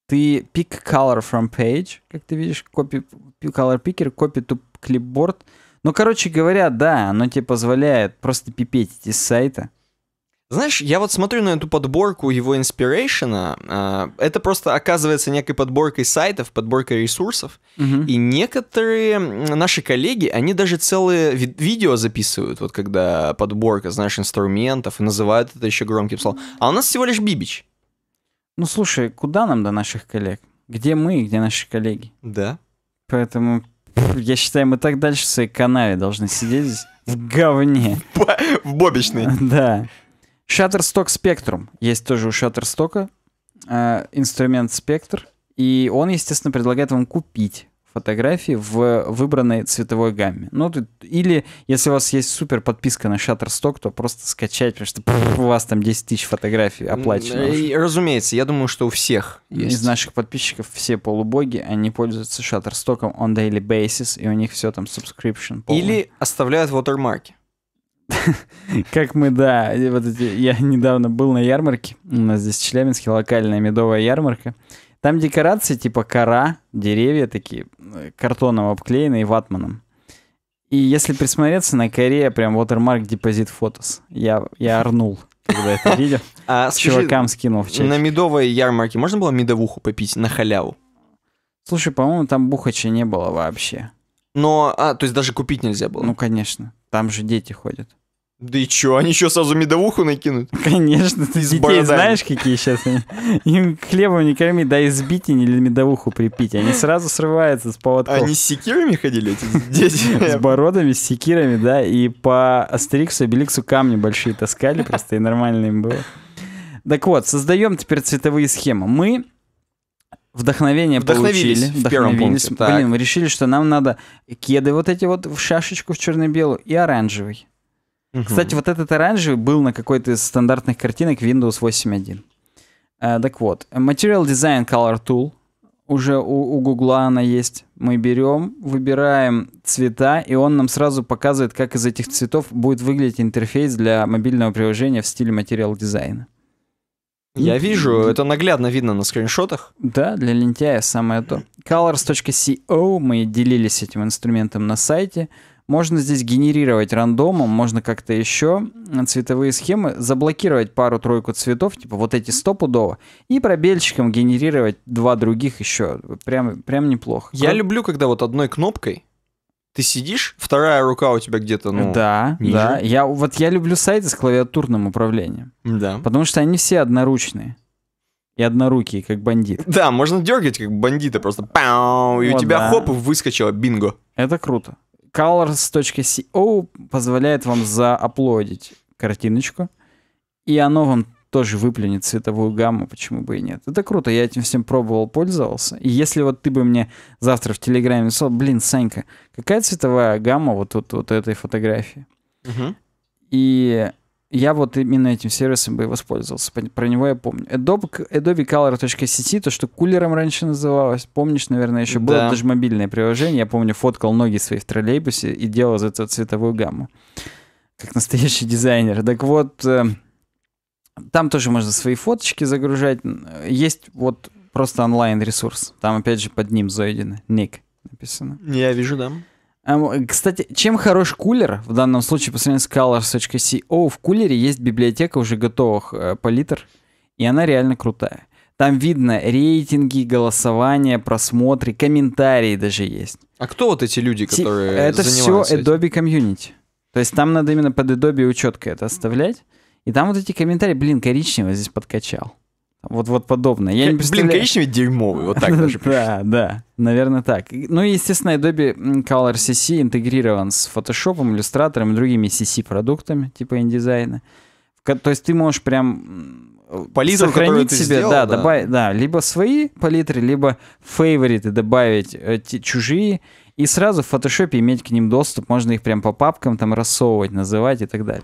ты pick color from page, как ты видишь, copy, color picker, copy to clipboard. Ну, короче говоря, да, оно тебе позволяет просто пипеть из сайта. Знаешь, я вот смотрю на эту подборку его инспирейшена. А, это просто оказывается некой подборкой сайтов, подборкой ресурсов. Угу. И некоторые наши коллеги, они даже целые ви- видео записывают, вот когда подборка, знаешь, инструментов, и называют это еще громким словом. А у нас всего лишь бибич. Ну слушай, куда нам до наших коллег? Где мы и где наши коллеги? Да. Поэтому я считаю, мы так дальше в своей канаве должны сидеть здесь в говне. В бобичной. Да. Shutterstock Spectrum. Есть тоже у Shutterstock э, инструмент спектр. И он, естественно, предлагает вам купить фотографии в выбранной цветовой гамме. Ну, тут, или если у вас есть супер подписка на Shutterstock, то просто скачать, потому что пфф, у вас там 10 тысяч фотографий оплачено. Э, разумеется, я думаю, что у всех есть. Из наших подписчиков все полубоги, они пользуются Shutterstock on daily basis, и у них все там subscription. Полный. Или оставляют watermarки. Как мы, да, вот эти, я недавно был на ярмарке, у нас здесь в Челябинске локальная медовая ярмарка, там декорации типа кора, деревья такие, э, картоном обклеенные ватманом. И если присмотреться, на коре прям watermark депозит фотос. Я, я орнул, когда это видел. А, Чувакам скинул в чат. На медовой ярмарке можно было медовуху попить на халяву? Слушай, по-моему, там бухача не было вообще. Но, а, то есть даже купить нельзя было? Ну, конечно. Там же дети ходят. Да и чё, они еще сразу медовуху накинут? Конечно, ты детей бородами. знаешь, какие сейчас они? Им хлебом не корми, да избить или медовуху припить. Они сразу срываются с поводков. Они с секирами ходили, эти дети? С бородами, с секирами, да, и по Астериксу и Беликсу камни большие таскали просто, и нормально им было. Так вот, создаем теперь цветовые схемы. Мы Вдохновение получили. В вдохновились. Первом пункте, Блин, мы решили, что нам надо кеды вот эти вот в шашечку в черно-белую и оранжевый. Кстати, вот этот оранжевый был на какой-то из стандартных картинок Windows 8.1. Э, так вот, Material Design Color Tool. Уже у, у Google она есть. Мы берем, выбираем цвета, и он нам сразу показывает, как из этих цветов будет выглядеть интерфейс для мобильного приложения в стиле Material Design. Я вижу, это наглядно видно на скриншотах. Да, для лентяя самое то. Colors.co, мы делились этим инструментом на сайте. Можно здесь генерировать рандомом, можно как-то еще цветовые схемы, заблокировать пару-тройку цветов, типа вот эти стопудово, и пробельчиком генерировать два других еще. Прям, прям неплохо. Я Кроме... люблю, когда вот одной кнопкой ты сидишь, вторая рука у тебя где-то, ну, Да, ниже. да. Я, вот я люблю сайты с клавиатурным управлением. Да. Потому что они все одноручные и однорукие, как бандит. Да, можно дергать, как бандита, просто пау, и О, у тебя да. хоп, выскочило, бинго. Это круто colors.co позволяет вам зааплодить картиночку, и оно вам тоже выплюнет цветовую гамму, почему бы и нет. Это круто, я этим всем пробовал, пользовался. И если вот ты бы мне завтра в Телеграме написал, блин, Санька, какая цветовая гамма вот вот вот этой фотографии? Угу. И я вот именно этим сервисом бы и воспользовался. Про него я помню. Adobe, Adobe Color.cc, то, что кулером раньше называлось, помнишь, наверное, еще да. было даже мобильное приложение. Я помню, фоткал ноги свои в троллейбусе и делал за это цветовую гамму. Как настоящий дизайнер. Так вот, э, там тоже можно свои фоточки загружать. Э, есть вот просто онлайн-ресурс. Там, опять же, под ним зайдено. Ник написано. Я вижу, да. Эм, кстати, чем хорош кулер, в данном случае по сравнению с colors.co, в кулере есть библиотека уже готовых э, палитр, и она реально крутая. Там видно рейтинги, голосования, просмотры, комментарии даже есть. А кто вот эти люди, которые Это все Adobe Community. То есть там надо именно под Adobe учетка это оставлять. И там вот эти комментарии, блин, коричневый здесь подкачал. Вот, вот подобное. Я, Я не представляю... Блин, коричневый дерьмовый, вот так даже Да, да, наверное так. Ну и, естественно, Adobe Color CC интегрирован с Photoshop, иллюстратором и другими CC-продуктами, типа индизайна. То есть ты можешь прям палитру, сохранить себе, сделал, да, да. Добавить, да, либо свои палитры, либо фейвориты добавить э, чужие, и сразу в фотошопе иметь к ним доступ, можно их прям по папкам там рассовывать, называть и так далее.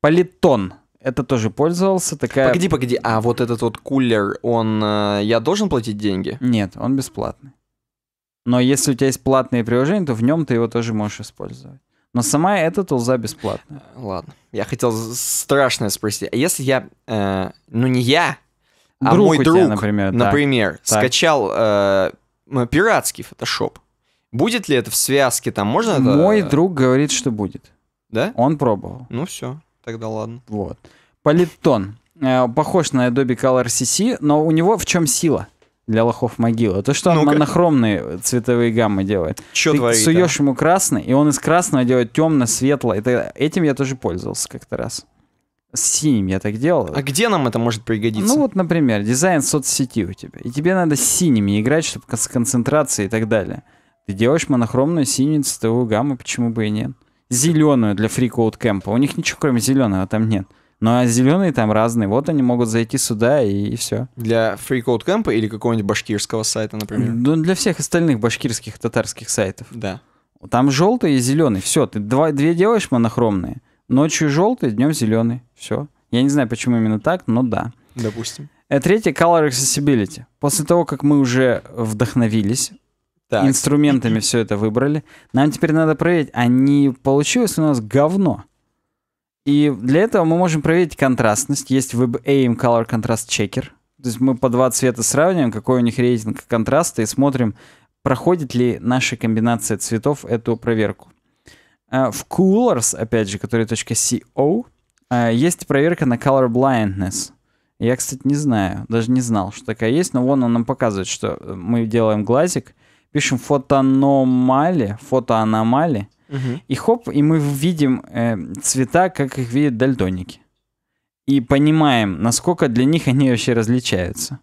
Политон это тоже пользовался. Такая... Погоди, погоди, а вот этот вот кулер, он... Э, я должен платить деньги? Нет, он бесплатный. Но если у тебя есть платные приложения, то в нем ты его тоже можешь использовать. Но сама эта тулза бесплатная. Э, ладно. Я хотел страшное спросить. А если я... Э, ну, не я, а друг а мой друг, тебя, например, например так, скачал э, пиратский фотошоп, будет ли это в связке? Там можно... Мой это... друг говорит, что будет. Да? Он пробовал. Ну, все тогда ладно. Вот. Политон. Э, похож на Adobe Color CC, но у него в чем сила? для лохов могила. То, что он ну монохромные цветовые гаммы делает. Чё Ты творит, суешь да? ему красный, и он из красного делает темно, светло. Это, этим я тоже пользовался как-то раз. С синим я так делал. А где нам это может пригодиться? Ну вот, например, дизайн соцсети у тебя. И тебе надо с синими играть, чтобы с концентрацией и так далее. Ты делаешь монохромную синюю цветовую гамму, почему бы и нет. Зеленую для фрикоут Кемпа. У них ничего кроме зеленого там нет. Ну а зеленые там разные. Вот они могут зайти сюда и, и все. Для FreeCode Camp или какого-нибудь башкирского сайта, например? Ну, для всех остальных башкирских татарских сайтов. Да. Там желтый и зеленый. Все, ты два, две делаешь монохромные. Ночью желтый, днем зеленый. Все. Я не знаю, почему именно так, но да. Допустим. А третье color accessibility. После того, как мы уже вдохновились, так. инструментами все это выбрали, нам теперь надо проверить, а не получилось у нас говно. И для этого мы можем проверить контрастность. Есть WebAIM Color Contrast Checker. То есть мы по два цвета сравниваем, какой у них рейтинг контраста, и смотрим, проходит ли наша комбинация цветов эту проверку. А, в Coolers, опять же, который .co, а, есть проверка на Color Blindness. Я, кстати, не знаю, даже не знал, что такая есть, но вон он нам показывает, что э, мы делаем глазик, пишем фотономали, фотоаномали, Угу. И хоп, и мы видим э, цвета, как их видят дальтоники. И понимаем, насколько для них они вообще различаются.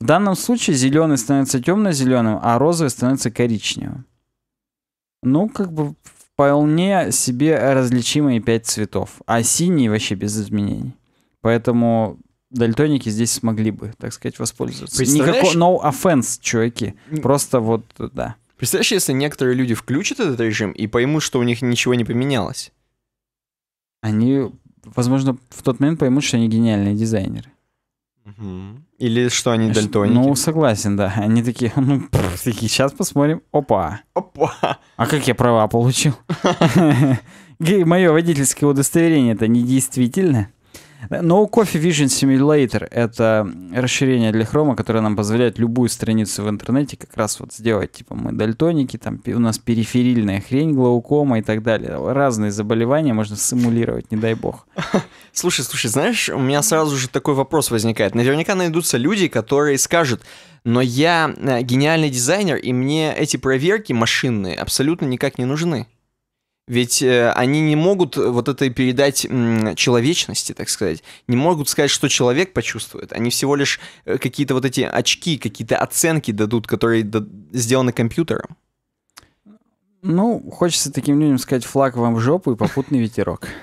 В данном случае зеленый становится темно-зеленым, а розовый становится коричневым. Ну, как бы вполне себе различимые пять цветов. А синий вообще без изменений. Поэтому дальтоники здесь смогли бы, так сказать, воспользоваться. Никакого no offense, чуваки. Просто вот, да. Представляешь, если некоторые люди включат этот режим и поймут, что у них ничего не поменялось? Они, возможно, в тот момент поймут, что они гениальные дизайнеры. Угу. Или что они дальтоники. Ну, согласен, да. Они такие, ну, пфф, такие, сейчас посмотрим. Опа. Опа. А как я права получил? Мое водительское удостоверение это недействительно? No Coffee Vision Simulator — это расширение для хрома, которое нам позволяет любую страницу в интернете как раз вот сделать. Типа мы дальтоники, там у нас периферильная хрень, глаукома и так далее. Разные заболевания можно симулировать, не дай бог. Слушай, слушай, знаешь, у меня сразу же такой вопрос возникает. Наверняка найдутся люди, которые скажут, но я э, гениальный дизайнер, и мне эти проверки машинные абсолютно никак не нужны. Ведь э, они не могут э, вот этой передать м, человечности, так сказать, не могут сказать, что человек почувствует. Они всего лишь э, какие-то вот эти очки, какие-то оценки дадут, которые да, сделаны компьютером. Ну, хочется таким людям сказать флаг вам в жопу и попутный ветерок.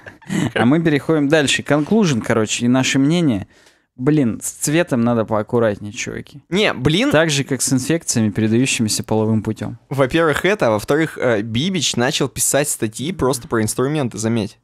А мы переходим дальше. Конклужен, короче, и наше мнение – Блин, с цветом надо поаккуратнее, чуваки. Не, блин. Так же, как с инфекциями, передающимися половым путем. Во-первых, это, а во-вторых, э, Бибич начал писать статьи просто про инструменты, заметь.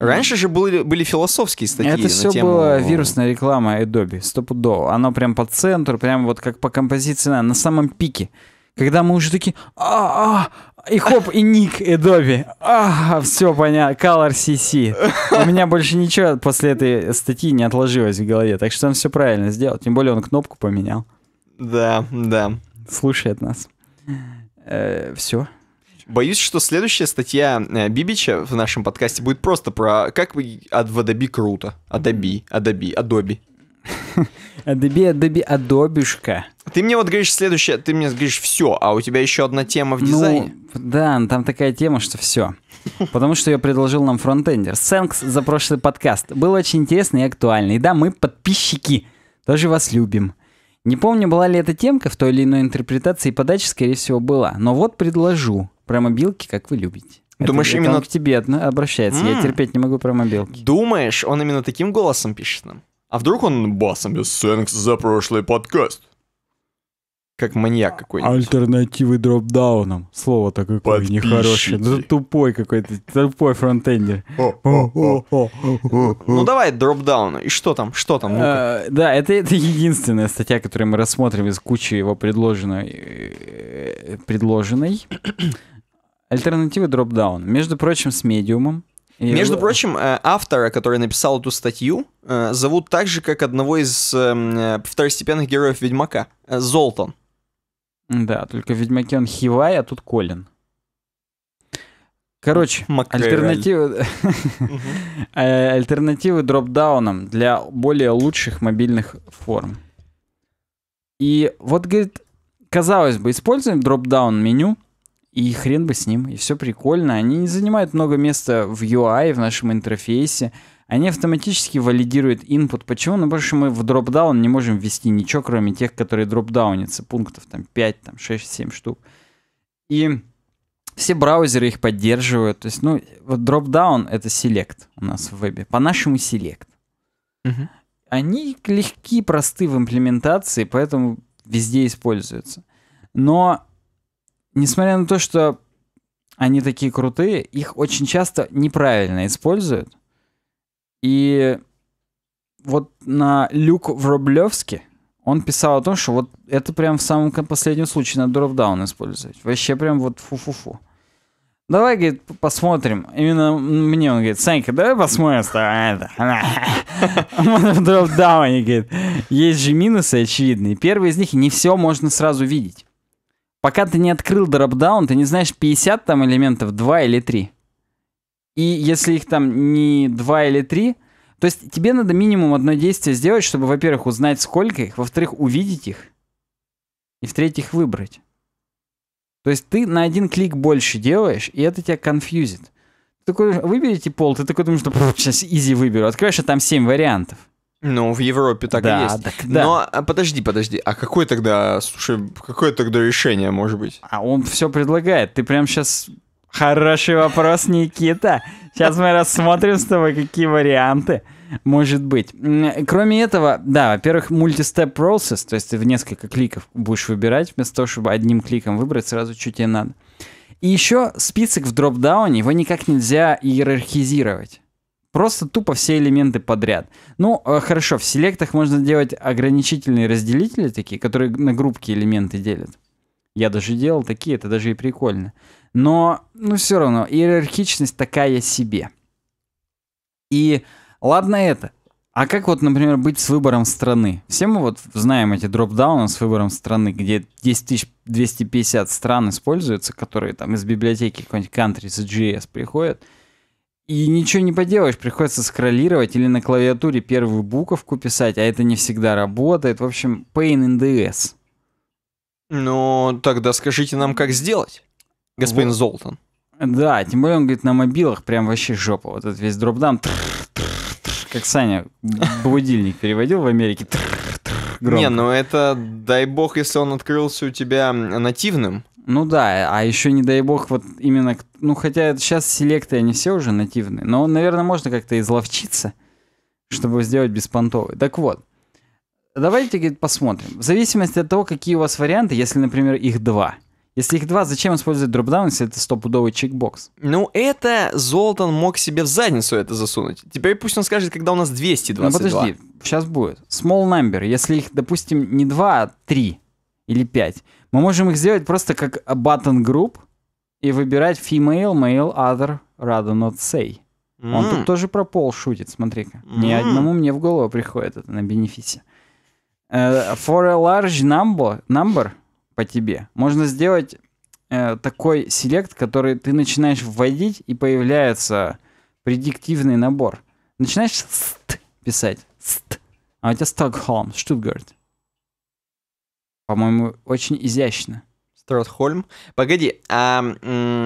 Раньше же были, были философские статьи. Это все тему... была вирусная реклама Adobe, стопудово. Оно прям по центру, прям вот как по композиции, на самом пике когда мы уже такие, а, а, и хоп, и ник, и Добби. А, все понятно, Color CC. У меня больше ничего после этой статьи не отложилось в голове, так что он все правильно сделал. Тем более он кнопку поменял. Да, да. Слушает нас. Э, все. Боюсь, что следующая статья э, Бибича в нашем подкасте будет просто про как вы Adobe круто. Адоби, Адоби, Адоби. Adobe, Adobe, Adobe. Ты мне вот говоришь следующее, ты мне говоришь все, а у тебя еще одна тема в ну, дизайне. Ну, да, там такая тема, что все. Потому что я предложил нам фронтендер. Сэнкс за прошлый подкаст. Был очень интересный и актуальный. И да, мы подписчики. Тоже вас любим. Не помню, была ли эта темка в той или иной интерпретации и подаче, скорее всего, была. Но вот предложу. Про мобилки, как вы любите. Думаешь, это, именно... Это он к тебе обращается. Mm. Я терпеть не могу про мобилки. Думаешь, он именно таким голосом пишет нам? А вдруг он басом без сэнкс за прошлый подкаст? Как маньяк какой-нибудь. Альтернативы дропдауном. Слово такое какое нехорошее. Да тупой какой-то, тупой фронтендер. Ну давай дропдауна. И что там, что там? А, да, это, это единственная статья, которую мы рассмотрим из кучи его предложенной. Э, предложенной. Альтернативы дропдаун. Между прочим, с медиумом я Между забыл. прочим, э, автора, который написал эту статью, э, зовут так же, как одного из эм, э, второстепенных героев Ведьмака, Золтан. Да, только в Ведьмаке он Хивай, а тут Колин. Короче, Макрель. альтернативы... альтернативы дропдаунам для более лучших мобильных форм. И вот, говорит, казалось бы, используем дропдаун меню — и хрен бы с ним, и все прикольно. Они не занимают много места в UI, в нашем интерфейсе. Они автоматически валидируют input. Почему? Ну, потому что мы в дропдаун не можем ввести ничего, кроме тех, которые дропдаунятся. Пунктов там 5, там 6, 7 штук. И все браузеры их поддерживают. То есть, ну, вот дропдаун — это селект у нас в вебе. По-нашему селект. Угу. Они легки, просты в имплементации, поэтому везде используются. Но несмотря на то, что они такие крутые, их очень часто неправильно используют. И вот на Люк в Вроблевске он писал о том, что вот это прям в самом последнем случае надо дропдаун использовать. Вообще прям вот фу-фу-фу. Давай, говорит, посмотрим. Именно мне он говорит, Санька, давай посмотрим, что это. В дропдауне, говорит, есть же минусы очевидные. Первый из них, не все можно сразу видеть. Пока ты не открыл дропдаун, ты не знаешь, 50 там элементов, 2 или 3. И если их там не 2 или 3, то есть тебе надо минимум одно действие сделать, чтобы, во-первых, узнать, сколько их, во-вторых, увидеть их, и в-третьих, выбрать. То есть ты на один клик больше делаешь, и это тебя конфьюзит. Ты такой, выберите пол, ты такой думаешь, что сейчас изи выберу. Открываешь, а там 7 вариантов. Ну, в Европе так да, и есть. Так, да. Но а, подожди, подожди, а какое тогда, слушай, какое тогда решение может быть? А он все предлагает. Ты прям сейчас хороший вопрос, Никита. Сейчас мы рассмотрим с тобой, какие варианты. Может быть. Кроме этого, да, во-первых, мультистеп процесс то есть ты в несколько кликов будешь выбирать, вместо того, чтобы одним кликом выбрать сразу, что тебе надо. И еще список в дропдауне, его никак нельзя иерархизировать. Просто тупо все элементы подряд. Ну, э, хорошо, в селектах можно делать ограничительные разделители такие, которые на группки элементы делят. Я даже делал такие, это даже и прикольно. Но, ну, все равно, иерархичность такая себе. И ладно это. А как вот, например, быть с выбором страны? Все мы вот знаем эти дропдауны с выбором страны, где 10 250 стран используются, которые там из библиотеки какой-нибудь country.js приходят. приходят и ничего не поделаешь, приходится скроллировать или на клавиатуре первую буковку писать, а это не всегда работает. В общем, pain in the ass. Ну, тогда скажите нам, как сделать, господин вот. Золтан. Да, тем более он говорит, на мобилах прям вообще жопа. Вот этот весь дропдаун, как Саня будильник переводил в Америке. Не, ну это, дай бог, если он открылся у тебя нативным. Ну да, а еще не дай бог, вот именно ну хотя сейчас селекты, они все уже нативные, но, наверное, можно как-то изловчиться, чтобы сделать беспонтовый. Так вот, давайте посмотрим. В зависимости от того, какие у вас варианты, если, например, их два. Если их два, зачем использовать дропдаун, если это стопудовый чекбокс? Ну, это Золтан мог себе в задницу это засунуть. Теперь пусть он скажет, когда у нас 222. Ну, подожди, сейчас будет. Small number. Если их, допустим, не два, а 3 или пять, мы можем их сделать просто как button group — и выбирать female, male, other, rather not say. Mm. Он тут тоже про пол шутит, смотри-ка. Mm. Ни одному мне в голову приходит это на бенефисе. Uh, for a large number, number по тебе можно сделать uh, такой селект, который ты начинаешь вводить, и появляется предиктивный набор. Начинаешь ст писать. Ст. А у тебя Стокгольм, Штутгарт. По-моему, очень изящно. Стротхольм. Погоди, а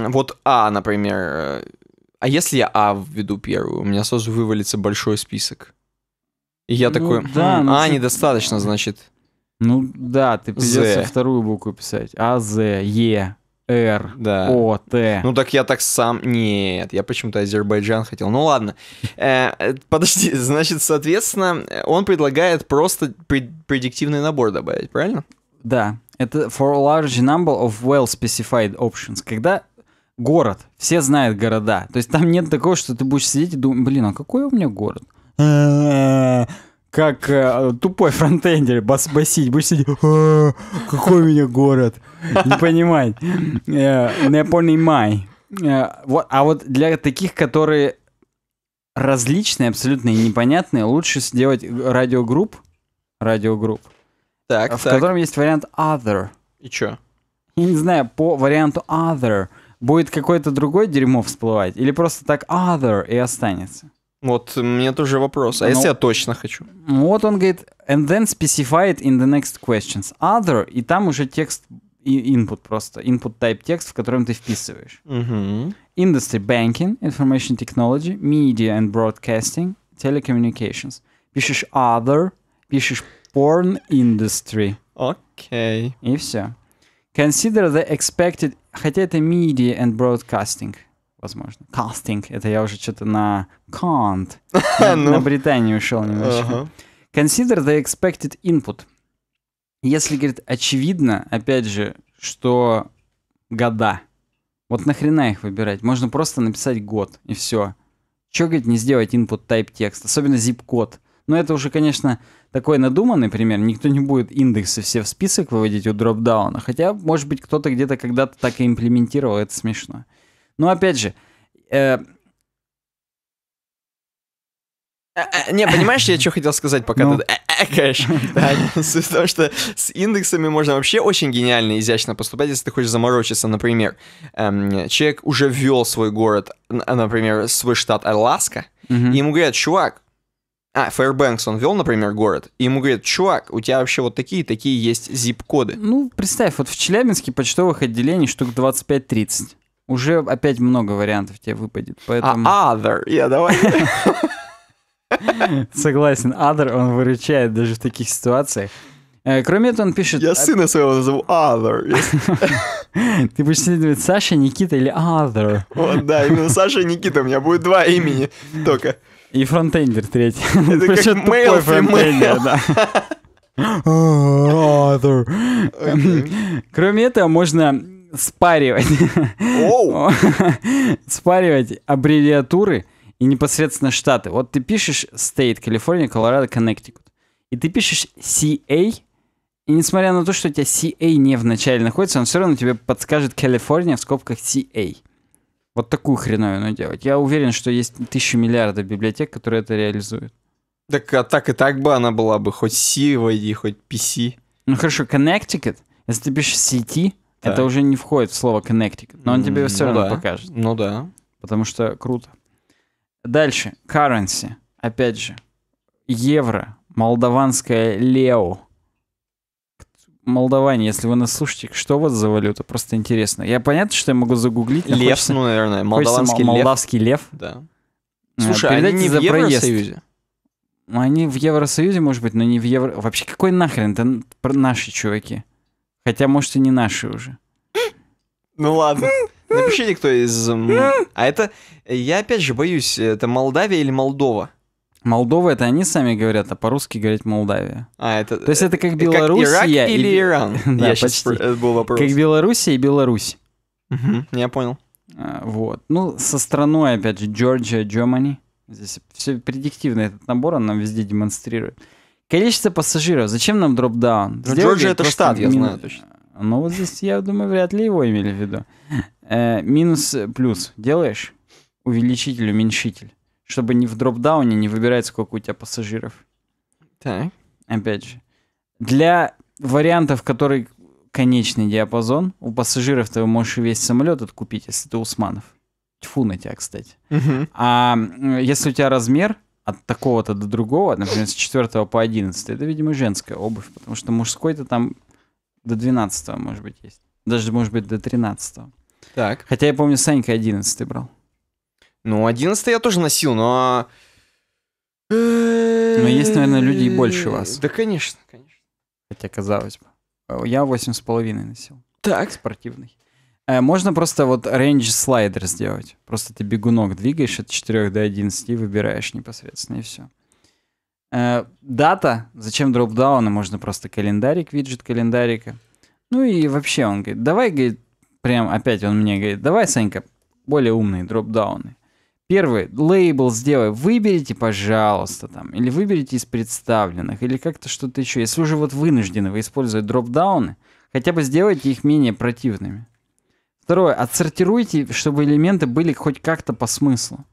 вот А, например, э, а если я А введу первую, у меня сразу вывалится большой список. И я ну, такой, да, ну, А недостаточно, значит. Ну да, ты придется Z. вторую букву писать. А, З, Е, Р, О, Т. Ну так я так сам... Нет, я почему-то Азербайджан хотел. Ну ладно. Э, э подожди, значит, соответственно, он предлагает просто пред- предиктивный набор добавить, правильно? Да, это for a large number of well-specified options. Когда город, все знают города. То есть там нет такого, что ты будешь сидеть и думать, блин, а какой у меня город? Как э, тупой фронтендер бас басить, будешь сидеть, «А, какой у меня город? Не понимать. Не э, понимай. Э, вот, а вот для таких, которые различные, абсолютно непонятные, лучше сделать радиогрупп, радиогрупп, так, в так. котором есть вариант other. И чё? Я не знаю, по варианту other будет какое-то другое дерьмо всплывать? Или просто так other и останется? Вот у меня тоже вопрос. А ну, если я точно хочу? Вот он говорит, and then specify it in the next questions. Other, и там уже текст и input просто, input type текст, в котором ты вписываешь. Industry banking, information technology, media and broadcasting, telecommunications. Пишешь other, пишешь porn industry. Окей. Okay. И все. Consider the expected... Хотя это media and broadcasting, возможно. Casting. Это я уже что-то на can't. на, ну. на Британию ушел немножко. Uh-huh. Consider the expected input. Если, говорит, очевидно, опять же, что года. Вот нахрена их выбирать? Можно просто написать год, и все. Че, говорит, не сделать input type текст, особенно zip-код. Но это уже, конечно, такой надуманный пример, никто не будет индексы все в список выводить у дропдауна, хотя, может быть, кто-то где-то когда-то так и имплементировал, это смешно. Но опять же, э, э, э не, понимаешь, я что хотел сказать, пока ну. ты экаешь? Потому что с индексами можно вообще очень гениально и изящно поступать, если ты хочешь заморочиться. Например, эм, человек уже ввел свой город, например, свой штат Аласка, и ему говорят, чувак, а, Фейербэнкс, он вел, например, город, и ему говорят, чувак, у тебя вообще вот такие-такие есть зип-коды. Ну, представь, вот в Челябинске почтовых отделений штук 25-30. Уже опять много вариантов тебе выпадет, поэтому... А other, я yeah, давай. Согласен, Other он выручает даже в таких ситуациях. Э, кроме этого, он пишет... Я сына своего назову Other. Ты будешь следовать Саша, Никита или Other. Вот, да, именно Саша и Никита. У меня будет два имени только. И фронтендер третий. Это как мейл фронтендер, да. Кроме этого, можно спаривать. спаривать аббревиатуры и непосредственно штаты. Вот ты пишешь State, Калифорния, Колорадо, Коннектикут. И ты пишешь CA, и несмотря на то, что у тебя CA не в начале находится, он все равно тебе подскажет Калифорния в скобках CA вот такую хреновину делать. Я уверен, что есть тысячи миллиардов библиотек, которые это реализуют. Так, а так и так бы она была бы, хоть C войди, хоть PC. Ну хорошо, Connecticut, если ты пишешь сети, так. это уже не входит в слово Connecticut, но он тебе mm, все ну равно да. покажет. Ну да. Потому что круто. Дальше, currency, опять же, евро, молдаванское лео, Молдаване, если вы нас слушаете, что у вас за валюта? Просто интересно. Я понятно, что я могу загуглить. Лев, хочется, ну, наверное, молдаванский лев. Молдавский лев. Да. Э, Слушай, Передайте они не за в Евросоюзе? Ну Они в Евросоюзе, может быть, но не в Евро... Вообще, какой нахрен? Это наши чуваки. Хотя, может, и не наши уже. Ну ладно. Напишите, кто из... А это... Я опять же боюсь, это Молдавия или Молдова? Молдова это они сами говорят, а по-русски говорить Молдавия. А, это... То есть э, это как Белоруссия э, как Ирак или Иран? да, почти. Это э, был вопрос. Как Белоруссия и Беларусь. Угу, я понял. А, вот. Ну, со страной, опять же, Джорджия, Germany. Здесь все предиктивно этот набор, он нам везде демонстрирует. Количество пассажиров. Зачем нам дропдаун? Ну, Джорджия это штат, я знаю точно. Ну, вот здесь, я думаю, вряд ли его имели в виду. минус, плюс. Делаешь? Увеличитель, уменьшитель чтобы не в дропдауне не выбирать, сколько у тебя пассажиров. Так. Опять же. Для вариантов, которые конечный диапазон, у пассажиров ты можешь весь самолет откупить, если ты Усманов. Тьфу на тебя, кстати. Угу. А если у тебя размер от такого-то до другого, например, с 4 по 11, это, видимо, женская обувь, потому что мужской-то там до 12, может быть, есть. Даже, может быть, до 13. Так. Хотя я помню, Санька 11 брал. Ну, 11 я тоже носил, но... А, но есть, наверное, люди и больше вас. Да, конечно, конечно. Хотя, казалось бы. Я восемь с половиной носил. Так. Спортивный. Э, можно просто вот range слайдер сделать. Просто ты бегунок двигаешь от 4 до 11 и выбираешь непосредственно, и все. Э, дата. Зачем дропдауны? Можно просто календарик, виджет календарика. Ну и вообще он говорит, давай, говорит, прям опять он мне говорит, давай, Санька, более умные дропдауны. Первый, лейбл сделай, выберите, пожалуйста, там, или выберите из представленных, или как-то что-то еще. Если уже вот вынуждены вы использовать дропдауны, хотя бы сделайте их менее противными. Второе, отсортируйте, чтобы элементы были хоть как-то по смыслу.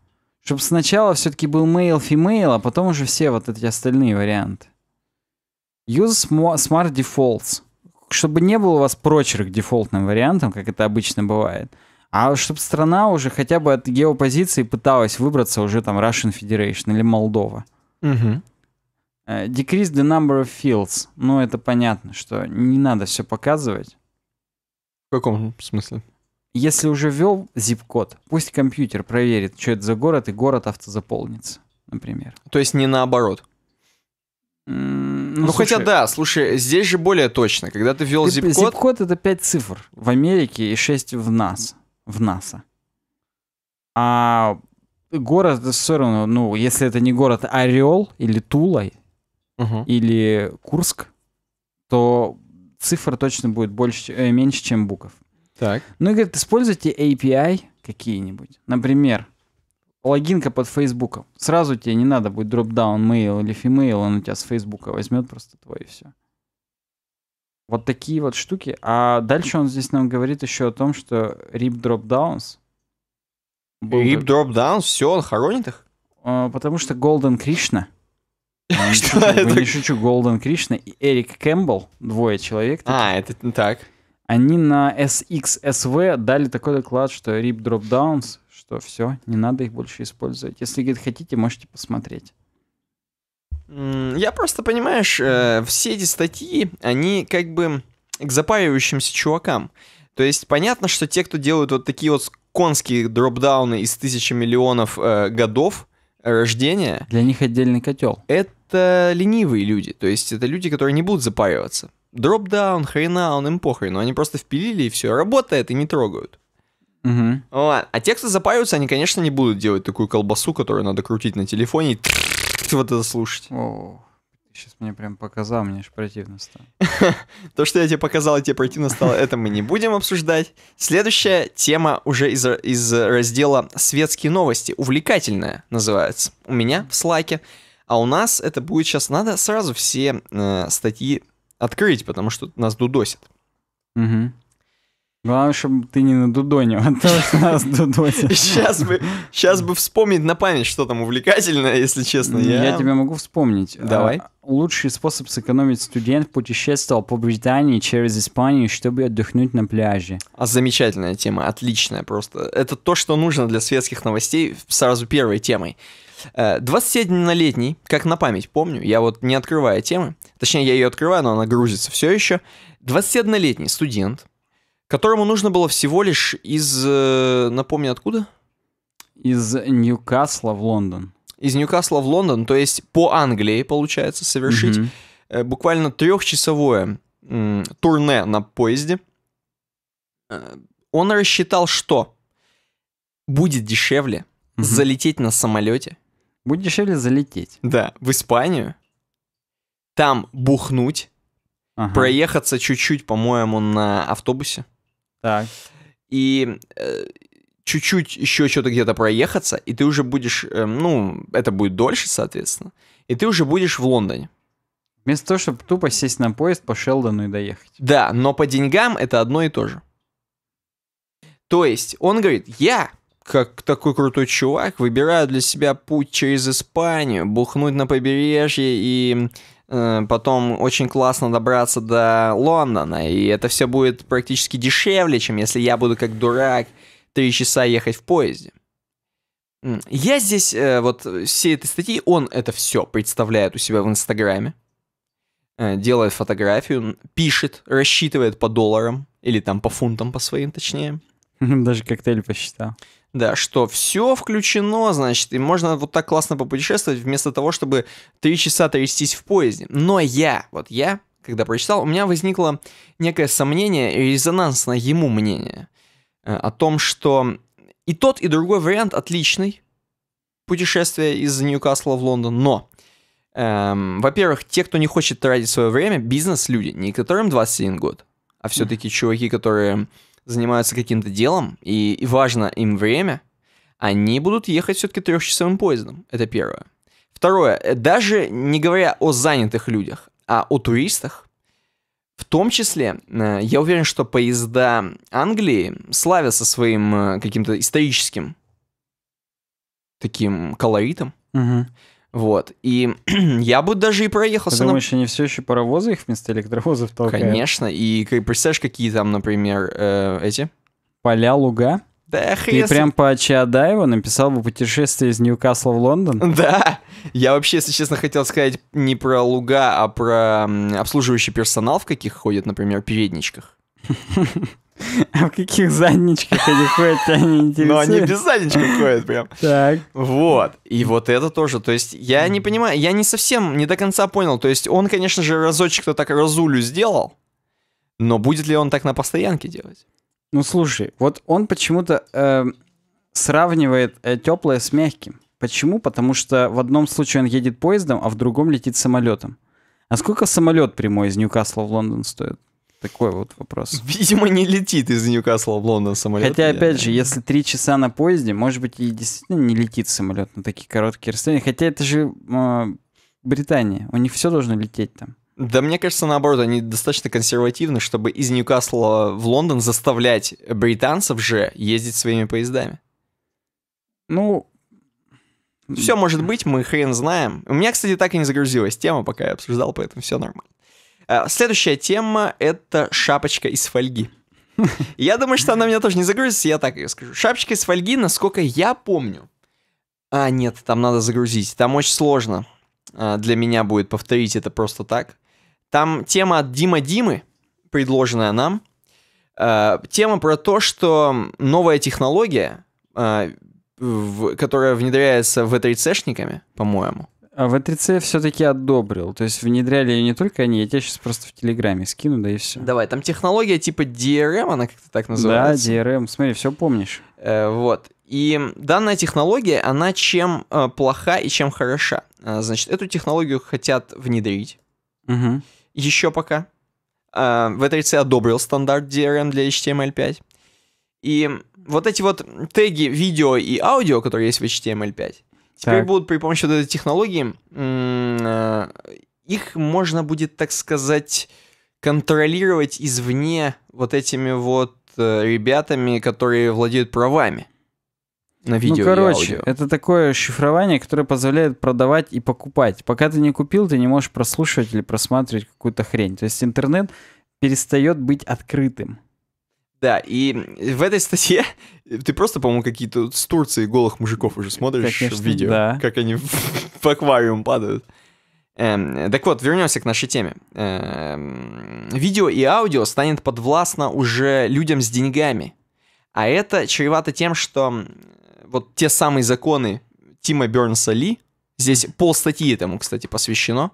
Чтобы сначала все-таки был male, female, а потом уже все вот эти остальные варианты. Use smart defaults. Чтобы не было у вас прочерк дефолтным вариантом, как это обычно бывает – а чтобы страна уже хотя бы от геопозиции пыталась выбраться уже там Russian Federation или Молдова. Угу. Decrease the number of fields. Ну, это понятно, что не надо все показывать. В каком смысле? Если уже ввел zip-код, пусть компьютер проверит, что это за город, и город автозаполнится, например. То есть не наоборот? ну, ну хотя да, слушай, здесь же более точно. Когда ты ввел zip-код... Zip-код это 5 цифр в Америке и 6 в нас в НАСА. А город все равно, ну, если это не город а Орел или Тула угу. или Курск, то цифр точно будет больше, э, меньше, чем букв. Так. Ну и говорит, используйте API какие-нибудь. Например, логинка под Facebook. Сразу тебе не надо будет дропдаун mail или фимейл, он у тебя с Facebook возьмет просто твой и все. Вот такие вот штуки. А дальше он здесь нам говорит еще о том, что RIP Drop Downs. RIP Drop Downs, все, он хоронит их? А, потому что Golden Кришна. Что это? Не шучу, Golden Кришна и Эрик Кэмпбелл, двое человек. А, это так. Они на SXSV дали такой доклад, что RIP Drop Downs, что все, не надо их больше использовать. Если, говорит, хотите, можете посмотреть. Я просто, понимаешь, э, все эти статьи, они как бы к запаивающимся чувакам. То есть понятно, что те, кто делают вот такие вот конские дропдауны из тысячи миллионов э, годов рождения... Для них отдельный котел. Это ленивые люди. То есть это люди, которые не будут запаиваться. Дропдаун, хрена, он им похрен. Но они просто впилили и все. Работает и не трогают. Угу. Вот. А те, кто запариваются, они, конечно, не будут делать такую колбасу, которую надо крутить на телефоне и вот это слушать. О, сейчас мне прям показал, мне же противно стало. То, что я тебе показал, и тебе противно стало, это мы не будем обсуждать. Следующая тема уже из, из раздела «Светские новости». Увлекательная называется. У меня в слайке. А у нас это будет сейчас... Надо сразу все э, статьи открыть, потому что нас дудосит. Угу. Главное, чтобы ты не на Дудоне, а то, что нас дудосит. Сейчас бы, сейчас бы вспомнить на память, что там увлекательное, если честно. Я, я тебе могу вспомнить. Давай. А, лучший способ сэкономить студент путешествовал по Британии через Испанию, чтобы отдохнуть на пляже. А замечательная тема, отличная просто. Это то, что нужно для светских новостей сразу первой темой. 27-летний, э, как на память помню, я вот не открываю темы, точнее я ее открываю, но она грузится все еще. 21-летний студент которому нужно было всего лишь из, э, напомни, откуда? Из Ньюкасла в Лондон. Из Ньюкасла в Лондон, то есть по Англии, получается, совершить Mm-hmm. буквально трехчасовое турне на поезде. Э, он рассчитал, что будет дешевле Mm-hmm. залететь на самолете. Будет дешевле залететь. Да, в Испанию. Там бухнуть. Ага. Проехаться чуть-чуть, по-моему, на автобусе. Так. И э, чуть-чуть еще что-то где-то проехаться, и ты уже будешь, э, ну, это будет дольше, соответственно, и ты уже будешь в Лондоне. Вместо того, чтобы тупо сесть на поезд по Шелдону и доехать. Да, но по деньгам это одно и то же. То есть он говорит, я, как такой крутой чувак, выбираю для себя путь через Испанию, бухнуть на побережье и Э, потом очень классно добраться до Лондона, и это все будет практически дешевле, чем если я буду как дурак три часа ехать в поезде. Я здесь, э, вот все этой статьи, он это все представляет у себя в Инстаграме, э, делает фотографию, пишет, рассчитывает по долларам, или там по фунтам по своим точнее. Даже коктейль посчитал. Да, что все включено, значит, и можно вот так классно попутешествовать, вместо того, чтобы три часа трястись в поезде. Но я, вот я, когда прочитал, у меня возникло некое сомнение резонансное ему мнение э, о том, что и тот, и другой вариант отличный, путешествие из Ньюкасла в Лондон, но, эм, во-первых, те, кто не хочет тратить свое время, бизнес-люди, не которым 21 год, а все-таки чуваки, которые занимаются каким-то делом, и, и важно им время, они будут ехать все-таки трехчасовым поездом. Это первое. Второе. Э, даже не говоря о занятых людях, а о туристах, в том числе, э, я уверен, что поезда Англии славятся своим э, каким-то историческим таким колоритом. Угу. Вот. И я бы даже и проехался... Ты думаешь, на... они все еще паровозы их вместо электровозов толкают? Конечно. И представляешь, какие там, например, э, эти? Поля, луга? Да, Ты если... прям по Чаадаеву написал бы путешествие из Ньюкасла в Лондон? Да. Я вообще, если честно, хотел сказать не про луга, а про обслуживающий персонал, в каких ходят, например, передничках. А в каких задничках они ходят, тебя не интересует? Ну, они без задничков ходят прям. Так. Вот. И вот это тоже. То есть, я не понимаю, я не совсем, не до конца понял. То есть, он, конечно же, разочек-то так разулю сделал, но будет ли он так на постоянке делать? Ну, слушай, вот он почему-то э, сравнивает э, теплое с мягким. Почему? Потому что в одном случае он едет поездом, а в другом летит самолетом. А сколько самолет прямой из Ньюкасла в Лондон стоит? Такой вот вопрос. Видимо, не летит из Ньюкасла в Лондон самолет. Хотя, опять же, если три часа на поезде, может быть, и действительно не летит самолет на такие короткие расстояния. Хотя это же э, Британия. У них все должно лететь там. Да мне кажется, наоборот, они достаточно консервативны, чтобы из Ньюкасла в Лондон заставлять британцев же ездить своими поездами. Ну... Все может быть, мы хрен знаем. У меня, кстати, так и не загрузилась тема, пока я обсуждал, поэтому все нормально. Э, следующая тема — это шапочка из фольги. Я думаю, что она меня тоже не загрузится, я так ее скажу. Шапочка из фольги, насколько я помню. А, нет, там надо загрузить. Там очень сложно а, для меня будет повторить это просто так. Там тема от Дима Димы, предложенная нам. Э, тема про то, что новая технология, а, которая внедряется в этой шниками по-моему, а В3C все-таки одобрил. То есть внедряли ее не только они, я тебе сейчас просто в Телеграме скину, да и все. Давай, там технология типа DRM, эм, она как-то так называется. Да, DRM, эм. смотри, все помнишь. Э, вот. И данная технология, она чем э, плоха и чем хороша. Э, значит, эту технологию хотят внедрить. Угу. Еще пока. Э, V3C одобрил стандарт DRM эм для HTML5. И вот эти вот теги видео и аудио, которые есть в HTML5, Теперь так. будут при помощи вот этой технологии, э, их можно будет, так сказать, контролировать извне вот этими вот э, ребятами, которые владеют правами на ну, видео. Ну, короче, это такое шифрование, которое позволяет продавать и покупать. Пока ты не купил, ты не можешь прослушивать или просматривать какую-то хрень. То есть интернет перестает быть открытым. Да, и в этой статье ты просто, по-моему, какие-то с Турции голых мужиков уже смотришь Конечно, в видео, да. как они в, в аквариум падают. Эм, так вот, вернемся к нашей теме. Эм, видео и аудио станет подвластно уже людям с деньгами. А это чревато тем, что вот те самые законы Тима Бернса Ли, здесь пол статьи этому, кстати, посвящено,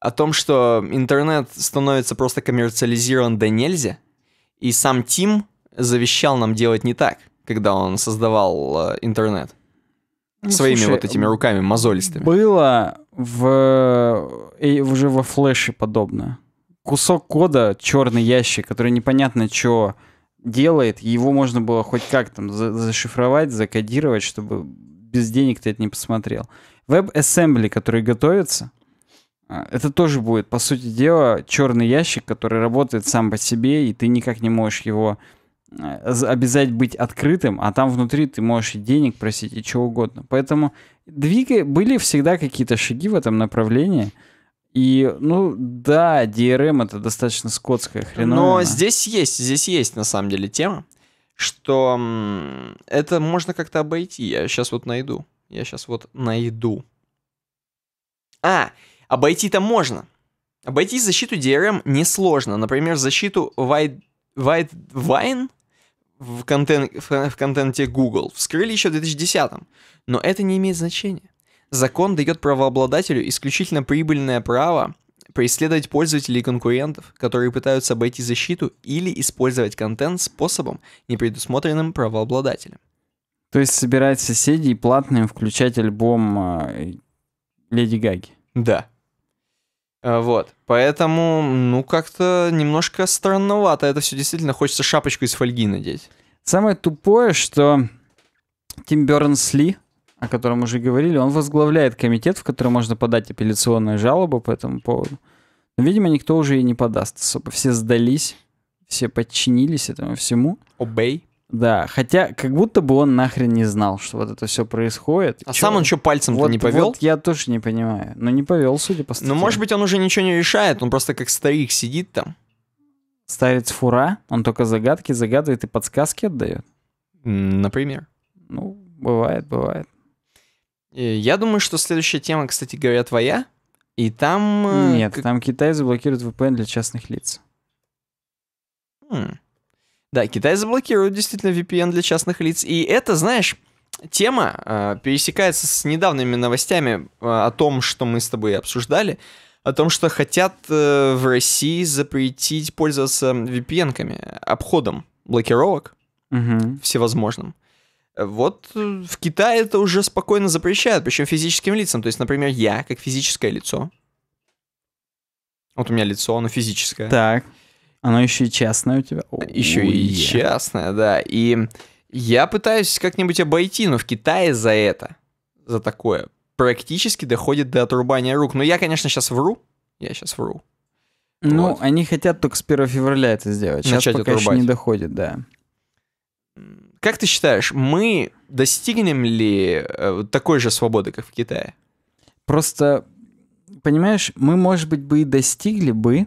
о том, что интернет становится просто коммерциализирован да нельзя — и сам Тим завещал нам делать не так, когда он создавал э, интернет. Ну, Своими слушай, вот этими руками мозолистыми. Было в... Э, и уже во флеше подобное. Кусок кода, черный ящик, который непонятно что делает, его можно было хоть как там зашифровать, закодировать, чтобы без денег ты это не посмотрел. WebAssembly, который готовится, а, это тоже будет, по сути дела, черный ящик, который работает сам по себе, и ты никак не можешь его а, обязать быть открытым, а там внутри ты можешь и денег просить, и чего угодно. Поэтому двигай, были всегда какие-то шаги в этом направлении. И, ну, да, DRM эм это достаточно скотская хреновина. Но здесь есть, здесь есть на самом деле тема, что это можно как-то обойти. Я сейчас вот найду. Я сейчас вот найду. А, Обойти-то можно. Обойти защиту DRM несложно. Например, защиту White, White Wine в, контент, в контенте Google вскрыли еще в 2010-м, но это не имеет значения. Закон дает правообладателю исключительно прибыльное право преследовать пользователей и конкурентов, которые пытаются обойти защиту или использовать контент способом, не предусмотренным правообладателем. То есть собирать соседей платным включать альбом э, Леди Гаги? Да. Э, вот. Поэтому, ну, как-то немножко странновато это все действительно. Хочется шапочку из фольги надеть. Самое тупое, что Тим Бернс-Ли, о котором уже говорили, он возглавляет комитет, в который можно подать апелляционную жалобу по этому поводу. Но, видимо, никто уже и не подаст особо. Все сдались, все подчинились этому всему. Обей. Да, хотя как будто бы он нахрен не знал, что вот это все происходит. А Чё? сам он что пальцем-то вот, не повел? Вот я тоже не понимаю. Но ну, не повел, судя по статье. Ну, может быть, он уже ничего не решает, он просто как старик сидит там. Старец фура, он только загадки загадывает и подсказки отдает. Например. Ну, бывает, бывает. Э, я думаю, что следующая тема, кстати говоря, твоя. И там... Э, Нет, как... там Китай заблокирует VPN для частных лиц. Хм. Да, Китай заблокирует действительно VPN для частных лиц. И это, знаешь, тема э, пересекается с недавними новостями э, о том, что мы с тобой обсуждали, о том, что хотят э, в России запретить пользоваться VPN-ками, обходом блокировок угу. всевозможным. Вот э, в Китае это уже спокойно запрещают, причем физическим лицам. То есть, например, я, как физическое лицо, вот у меня лицо, оно физическое. Так. Оно еще и честное у тебя. еще уе. и честное, да. И я пытаюсь как-нибудь обойти, но ну, в Китае за это, за такое, практически доходит до отрубания рук. Но ну, я, конечно, сейчас вру. Я сейчас вру. Ну, вот. они хотят только с 1 февраля это сделать. Сейчас Начать пока отрубать. еще не доходит, да. Как ты считаешь, мы достигнем ли э, такой же свободы, как в Китае? Просто, понимаешь, мы, может быть, бы и достигли бы,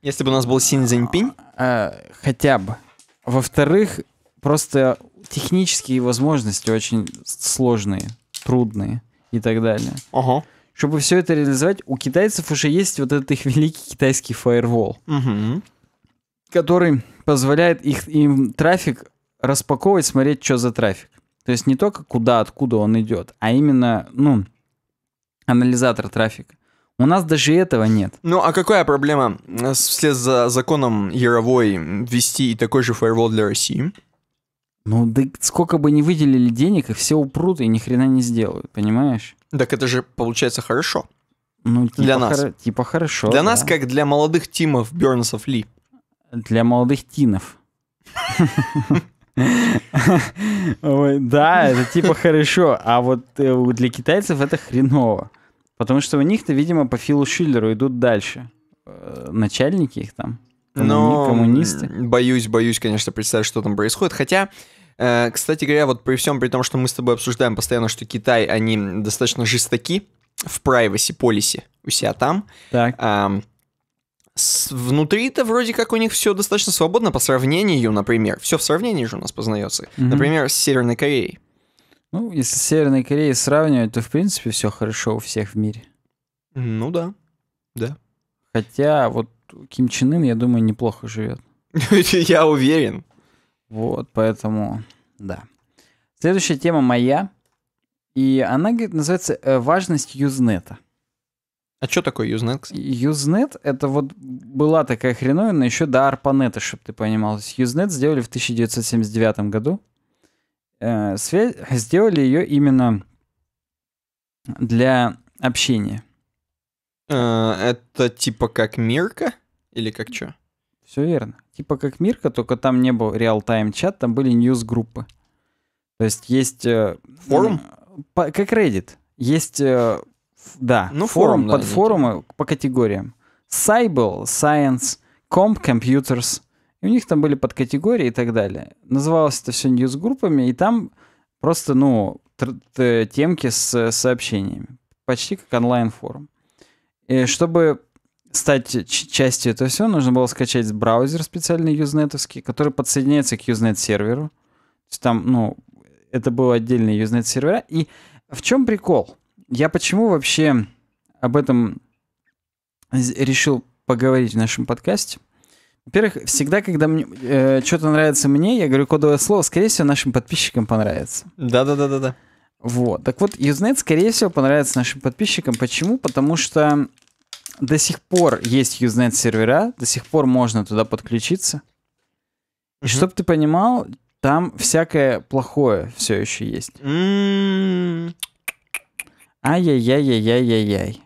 если бы у нас был Синь Цзиньпинь? А, хотя бы. Во-вторых, просто технические возможности очень сложные, трудные и так далее. Ага. Чтобы все это реализовать, у китайцев уже есть вот этот их великий китайский фаервол, угу. который позволяет их, им трафик распаковывать, смотреть, что за трафик. То есть не только куда, откуда он идет, а именно, ну, анализатор трафика. У нас даже этого нет. Ну а какая проблема э, вслед за законом Яровой ввести и такой же фаервол для России? Ну да сколько бы ни выделили денег, их все упрут и ни хрена не сделают, понимаешь? Так это же получается хорошо. Ну, типа для нас. Хор... Типа хорошо. Для да. нас, как для молодых Тимов, Бернсов, Ли. Для молодых Тинов. Да, это типа хорошо, а вот э, для китайцев это хреново. Потому что у них-то, видимо, по Филу Шиллеру идут дальше. Э, начальники их там. Но ну, коммунисты. Боюсь, боюсь, конечно, представить, что там происходит. Хотя, э, кстати говоря, вот при всем при том, что мы с тобой обсуждаем постоянно, что Китай, они достаточно жестоки в privacy policy у себя там. Так. А, внутри-то вроде как у них все достаточно свободно по сравнению, например. Все в сравнении же у нас познается. Mm-hmm. Например, с Северной Кореей. Ну, если с Северной Кореей сравнивать, то, в принципе, все хорошо у всех в мире. Ну да, да. Хотя вот Ким Чен Ын, я думаю, неплохо живет. Я уверен. Вот, поэтому, да. Следующая тема моя. И она, говорит, называется э, «Важность Юзнета». А что такое Юзнет? Юзнет — это вот была такая хреновина еще до Арпанета, чтобы ты понимал. Юзнет сделали в 1979 году э, связь, сделали ее именно для общения. Э, это типа как Мирка или как что? Все верно. Типа как Мирка, только там не был реал-тайм чат, там были ньюс-группы. То есть есть... Э, форум? По, как Reddit. Есть, э, да, ну, форум, форум да, под форумы по категориям. Cyble, Science, Comp, Computers, и у них там были подкатегории и так далее. Называлось это все ньюс-группами, и там просто, ну, темки с сообщениями. Почти как онлайн-форум. И чтобы стать частью этого всего, нужно было скачать браузер специальный юзнетовский, который подсоединяется к юзнет-серверу. То есть там, ну, это был отдельный юзнет сервер. И в чем прикол? Я почему вообще об этом решил поговорить в нашем подкасте? Во-первых, всегда, когда мне, э, что-то нравится мне, я говорю кодовое слово, скорее всего, нашим подписчикам понравится. Да-да-да-да-да. Вот. Так вот, Usenet, скорее всего, понравится нашим подписчикам. Почему? Потому что до сих пор есть Usenet сервера, до сих пор можно туда подключиться. mm-hmm. чтобы ты понимал, там всякое плохое все еще есть. Mm-hmm. Ай-яй-яй-яй-яй-яй-яй.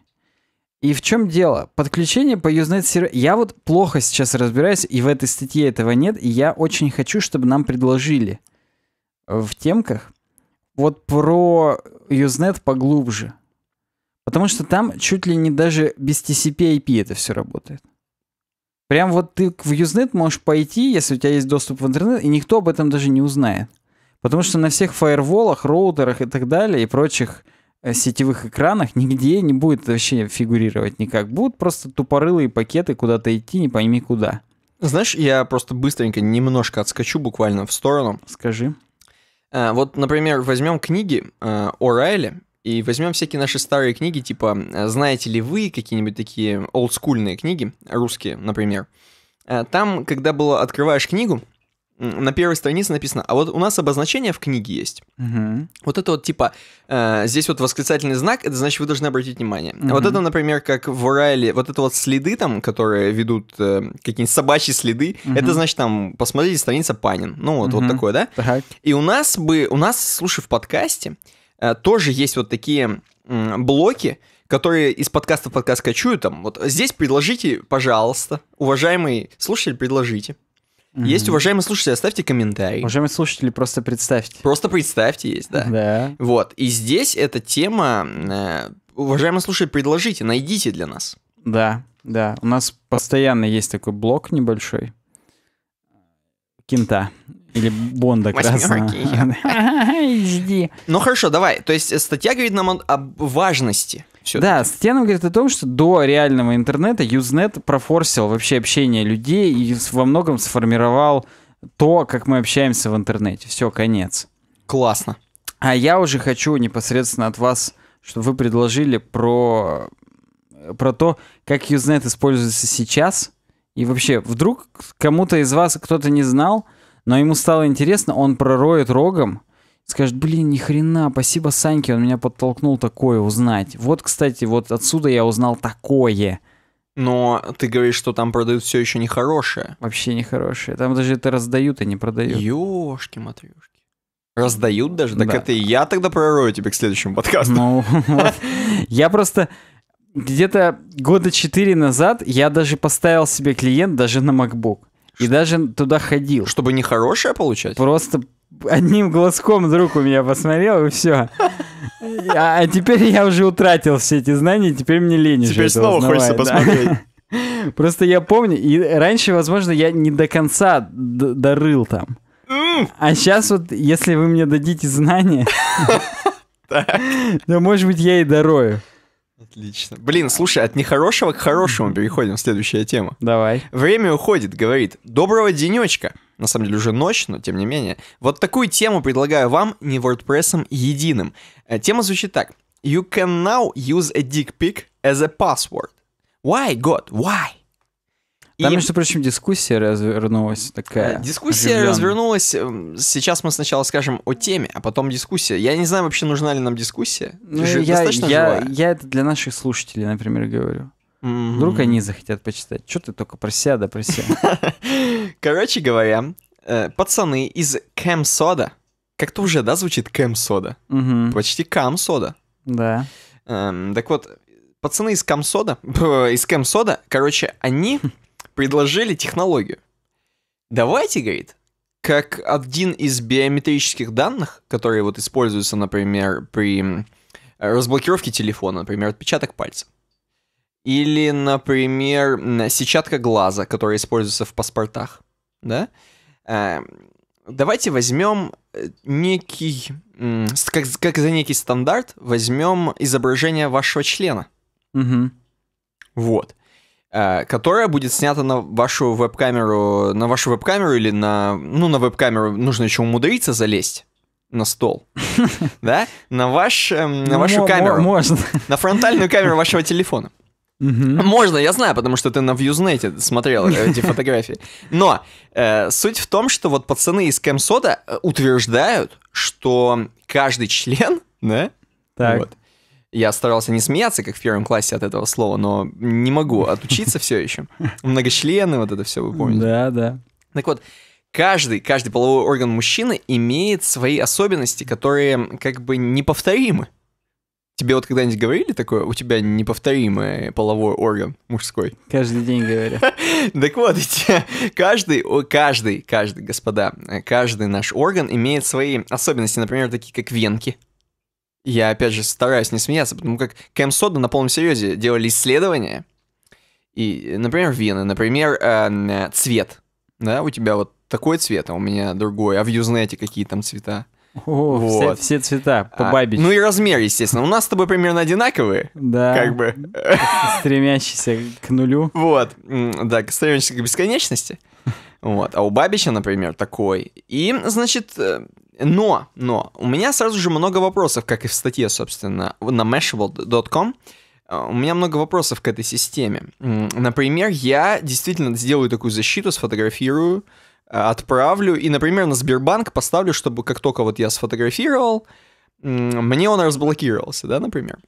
И в чем дело? Подключение по Usenet серверу... Я вот плохо сейчас разбираюсь, и в этой статье этого нет, и я очень хочу, чтобы нам предложили в темках вот про Usenet поглубже. Потому что там чуть ли не даже без TCP IP это все работает. Прям вот ты в Usenet можешь пойти, если у тебя есть доступ в интернет, и никто об этом даже не узнает. Потому что на всех фаерволах, роутерах и так далее, и прочих Э, сетевых экранах нигде не будет вообще фигурировать никак. Будут просто тупорылые пакеты куда-то идти, не пойми куда. Знаешь, я просто быстренько немножко отскочу буквально в сторону. Скажи. Э, вот, например, возьмем книги а, э, о Райле и возьмем всякие наши старые книги, типа «Знаете ли вы?» какие-нибудь такие олдскульные книги, русские, например. там, когда было «Открываешь книгу», на первой странице написано, а вот у нас обозначение в книге есть. Угу. Вот это вот типа, э, здесь вот восклицательный знак, это значит, вы должны обратить внимание. Угу. Вот это, например, как в Урайле, вот это вот следы там, которые ведут, э, какие-нибудь собачьи следы, угу. это значит там, посмотрите, страница Панин. Ну вот, угу. вот такое, да? Так. И у нас бы, у нас, слушай, в подкасте э, тоже есть вот такие э, блоки, которые из подкаста в подкаст качуют, там, вот здесь предложите, пожалуйста, уважаемый слушатель, предложите. Mm-hmm. Есть, уважаемые слушатели, оставьте комментарий. Уважаемые слушатели, просто представьте. Просто представьте, есть, да. Да. Вот. И здесь эта тема, э, уважаемые слушатели, предложите, найдите для нас. Да, да. У нас постоянно есть такой блок небольшой. Кинта Или Бонда красного. Иди. Ну хорошо, давай. То есть э, статья говорит нам о, важности все Да, стена говорит о том, что до реального интернета Юзнет профорсил вообще общение людей и во многом сформировал то, как мы общаемся в интернете. Все, конец. Классно. А я уже хочу непосредственно от вас, чтобы вы предложили про, про то, как Юзнет используется сейчас. И вообще, вдруг кому-то из вас кто-то не знал, но ему стало интересно, он пророет рогом скажет, блин, ни хрена, спасибо Саньке, он меня подтолкнул такое узнать. Вот, кстати, вот отсюда я узнал такое. Но ты говоришь, что там продают все еще нехорошее. Вообще нехорошее. Там даже это раздают, а не продают. Ёшки, матрешки. Раздают даже? Так да. это и я тогда пророю тебе к следующему подкасту. Ну, я просто где-то года четыре назад я даже поставил себе клиент даже на MacBook. И даже туда ходил. Чтобы нехорошее получать? Просто одним глазком друг у меня посмотрел, и все. А, а теперь я уже утратил все эти знания, теперь мне лень Теперь снова хочется посмотреть. Просто я помню, и раньше, возможно, я не до конца дорыл там. А сейчас вот, если вы мне дадите знания, то, может быть, я и дорою. Отлично. Блин, слушай, от нехорошего к хорошему переходим. Следующая тема. Давай. Время уходит, говорит. Доброго денечка на самом деле уже ночь, но тем не менее. Вот такую тему предлагаю вам, не WordPress единым. Э, тема звучит так. You can now use a dick pic as a password. Why, God, why? Там, и... между прочим, дискуссия развернулась такая. Э, дискуссия развернулась. Эм, сейчас мы сначала скажем о теме, а потом дискуссия. Я не знаю, вообще нужна ли нам дискуссия. Ну, я, я, я это для наших слушателей, например, говорю. Mm-hmm. Вдруг они захотят почитать. Что ты только про себя да про себя. Короче говоря, э, пацаны из Кэм Сода, как-то уже, да, звучит Кэм Сода? Mm-hmm. Почти Кам Сода. Да. Эм, так вот, пацаны из Кам Сода, из Кэм Сода, короче, они предложили технологию. Давайте, говорит, как один из биометрических данных, которые вот используются, например, при разблокировке телефона, например, отпечаток пальца. Или, например, сетчатка глаза, которая используется в паспортах, да? Эм, давайте возьмем э, некий, как, как за некий стандарт, возьмем изображение вашего члена. Угу. Вот. Э, которое будет снято на вашу веб-камеру, на вашу веб-камеру или на, ну, на веб-камеру нужно еще умудриться залезть на стол, да, на, ваш, эм, на ну, вашу камеру, можно. на фронтальную камеру вашего телефона. Угу. Можно, я знаю, потому что ты на Вьюзнете смотрел э, эти фотографии. Но э, суть в том, что вот пацаны из Кэмсода э, утверждают, что каждый член, да, так. Вот, я старался не смеяться, как в первом классе от этого слова, но не могу отучиться все еще. Многочлены, вот это все вы помните. Да, да. Так вот, каждый, каждый половой орган мужчины имеет свои особенности, которые как бы неповторимы. Тебе вот когда-нибудь говорили такое, у тебя неповторимый половой орган мужской? Каждый день говорю. Так вот, каждый, каждый, каждый, господа, каждый наш орган имеет свои особенности, например, такие как венки. Я, опять же, стараюсь не смеяться, потому как Кэм Сода на полном серьезе делали исследования, и, например, вены, например, э, цвет, да, у тебя вот такой цвет, а у меня другой, а в Юзнете какие там цвета? О, вот. все, все цвета, а, по бабич. А, ну и размер, естественно. У нас с тобой примерно одинаковые. Да. Как бы. стремящиеся к нулю. Вот. Да, стремящиеся к бесконечности. Вот. А у Бабича, например, такой. И, значит, э, но, но, у меня сразу же много вопросов, как и в статье, собственно, на mashable.com. Э, у меня много вопросов к этой системе. Например, я действительно сделаю такую защиту, сфотографирую, отправлю и, например, на Сбербанк поставлю, чтобы как только вот я сфотографировал, мне он разблокировался, да, например.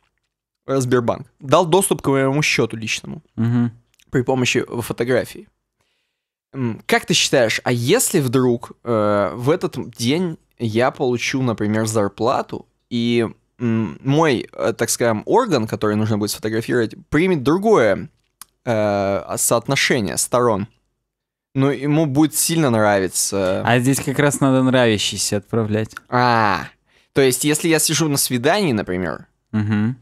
Э, Сбербанк. Дал доступ к моему счету личному угу. при помощи фотографии. Как ты считаешь, а если вдруг э, в этот день я получу, например, зарплату, и мой, э, так скажем, орган, который нужно будет сфотографировать, примет другое э, соотношение сторон? Ну, ему будет сильно нравиться. А здесь как раз надо нравящийся отправлять. А, то есть, если я сижу на свидании, например, угу.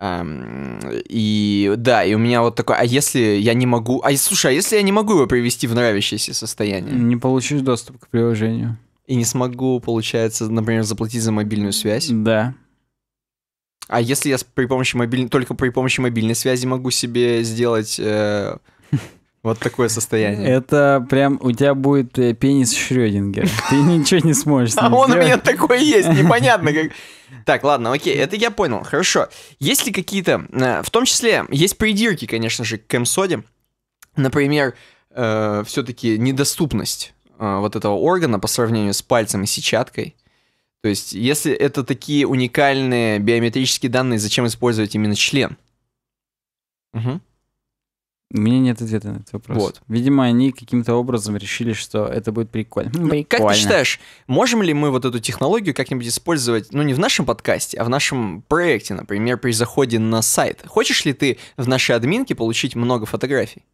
эм, и да, и у меня вот такое, а если я не могу, а слушай, а если я не могу его привести в нравящееся состояние? Не получишь доступ к приложению. И не смогу, получается, например, заплатить за мобильную связь? Да. А если я при помощи мобиль... только при помощи мобильной связи могу себе сделать э, вот такое состояние. Это прям у тебя будет э, пенис Шрёдингера. Ты ничего не сможешь. А он у меня такой есть, непонятно как. Так, ладно, окей, это я понял, хорошо. Есть ли какие-то, э, в том числе, есть придирки, конечно же, к МСОДе. Например, э, все-таки недоступность вот этого органа по сравнению с пальцем и сетчаткой. То есть, если это такие уникальные биометрические данные, зачем использовать именно член? Угу. У меня нет ответа на этот вопрос. Вот. Видимо, они каким-то образом решили, что это будет прикольно. прикольно. Ну, как ты считаешь, можем ли мы вот эту технологию как-нибудь использовать, ну, не в нашем подкасте, а в нашем проекте, например, при заходе на сайт? Хочешь ли ты в нашей админке получить много фотографий?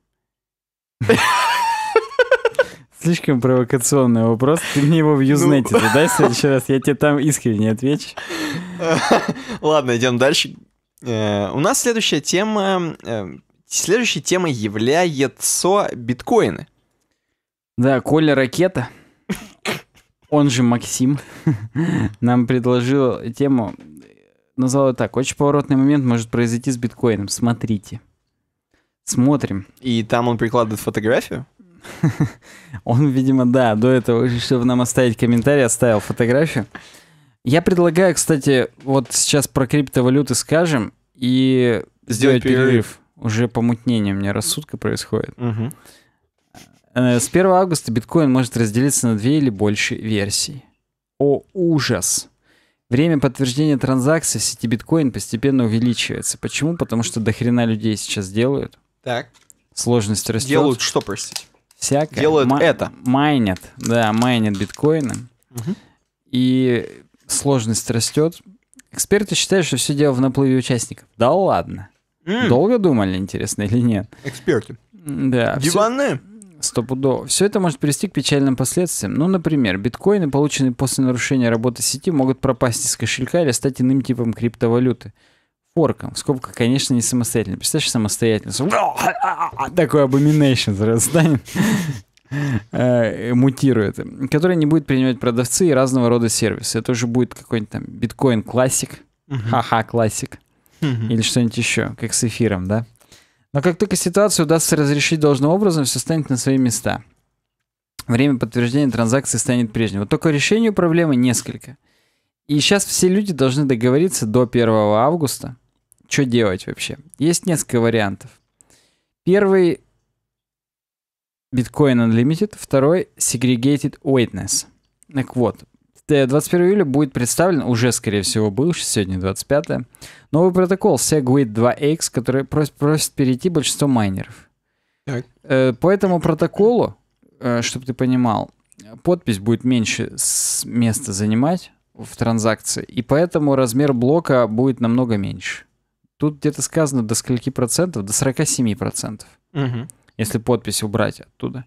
Слишком провокационный вопрос. Ты мне его в ну. Юзнете задай в следующий раз. Я тебе там искренне отвечу. Ладно, идем дальше. Э, у нас следующая тема э, Следующей темой является биткоины. Да, Коля Ракета, он же Максим, нам предложил тему, назвал ее так, очень поворотный момент может произойти с биткоином, смотрите. Смотрим. И там он прикладывает фотографию? Он, видимо, да, до этого, чтобы нам оставить комментарий, оставил фотографию. Я предлагаю, кстати, вот сейчас про криптовалюты скажем и сделать перерыв. перерыв уже помутнение у меня рассудка происходит. Э, с 1 августа биткоин может разделиться на две или больше версий. О, ужас! Время подтверждения транзакций в сети биткоин постепенно увеличивается. Почему? Потому что дохрена людей сейчас делают. Так. Сложность растет. Делают что, простите? Всякое. Делают Ма- это. Майнят, да, майнят биткоины. Угу. И сложность растет. Эксперты считают, что все дело в наплыве участников. Да ладно. Mm. Долго думали, интересно, или нет? Эксперты. Да. Диванные? Стопудо. Все это может привести к печальным последствиям. Ну, например, биткоины, полученные после нарушения работы сети, могут пропасть из кошелька или стать иным типом криптовалюты. Форком. В скобках, конечно, не самостоятельно. Представляешь, самостоятельно. А, а, а, Такой абоминейшн станет. Э, э, мутирует, который не будет принимать продавцы и разного рода сервисы. Это уже будет какой-нибудь там биткоин классик. Ха-ха, классик mm-hmm. или что-нибудь еще, как с эфиром, да? Но как только ситуацию удастся разрешить должным образом, все станет на свои места. Время подтверждения транзакции станет прежним. Вот только решению проблемы несколько. И сейчас все люди должны договориться до 1 августа, что делать вообще. Есть несколько вариантов. Первый Bitcoin Unlimited, второй Segregated Witness. Так вот, 21 э, июля будет представлен, уже, скорее всего, был, сегодня 25 новый протокол SegWit 2X, который просит, просит перейти большинство майнеров. Так. Э, по этому протоколу, э, чтобы ты понимал, подпись будет меньше места занимать в транзакции, и поэтому размер блока будет намного меньше. Тут где-то сказано до скольки процентов? До 47 процентов. Угу. Если подпись убрать оттуда.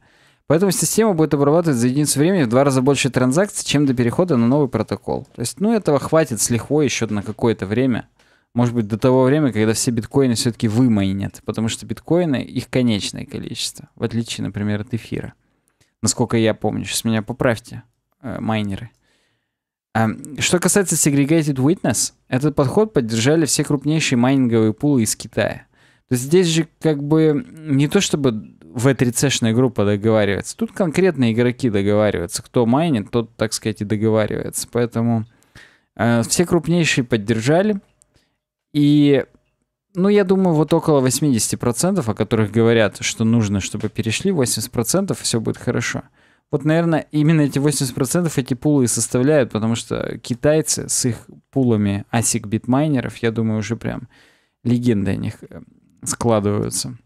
Поэтому система будет обрабатывать за единицу времени в два раза больше транзакций, чем до перехода на новый протокол. То есть, ну, этого хватит с лихвой еще на какое-то время. Может быть, до того времени, когда все биткоины все-таки вымайнят, потому что биткоины — их конечное количество, в отличие, например, от эфира. Насколько я помню, сейчас меня поправьте, э, майнеры. А, что касается Segregated Witness, этот подход поддержали все крупнейшие майнинговые пулы из Китая. То есть здесь же как бы не то чтобы в этой шная группа договаривается. Тут конкретно игроки договариваются. Кто майнит, тот, так сказать, и договаривается. Поэтому э, все крупнейшие поддержали. И, ну, я думаю, вот около 80%, о которых говорят, что нужно, чтобы перешли, 80% все будет хорошо. Вот, наверное, именно эти 80% эти пулы и составляют, потому что китайцы с их пулами ASIC битмайнеров, я думаю, уже прям легенды о них э, складываются.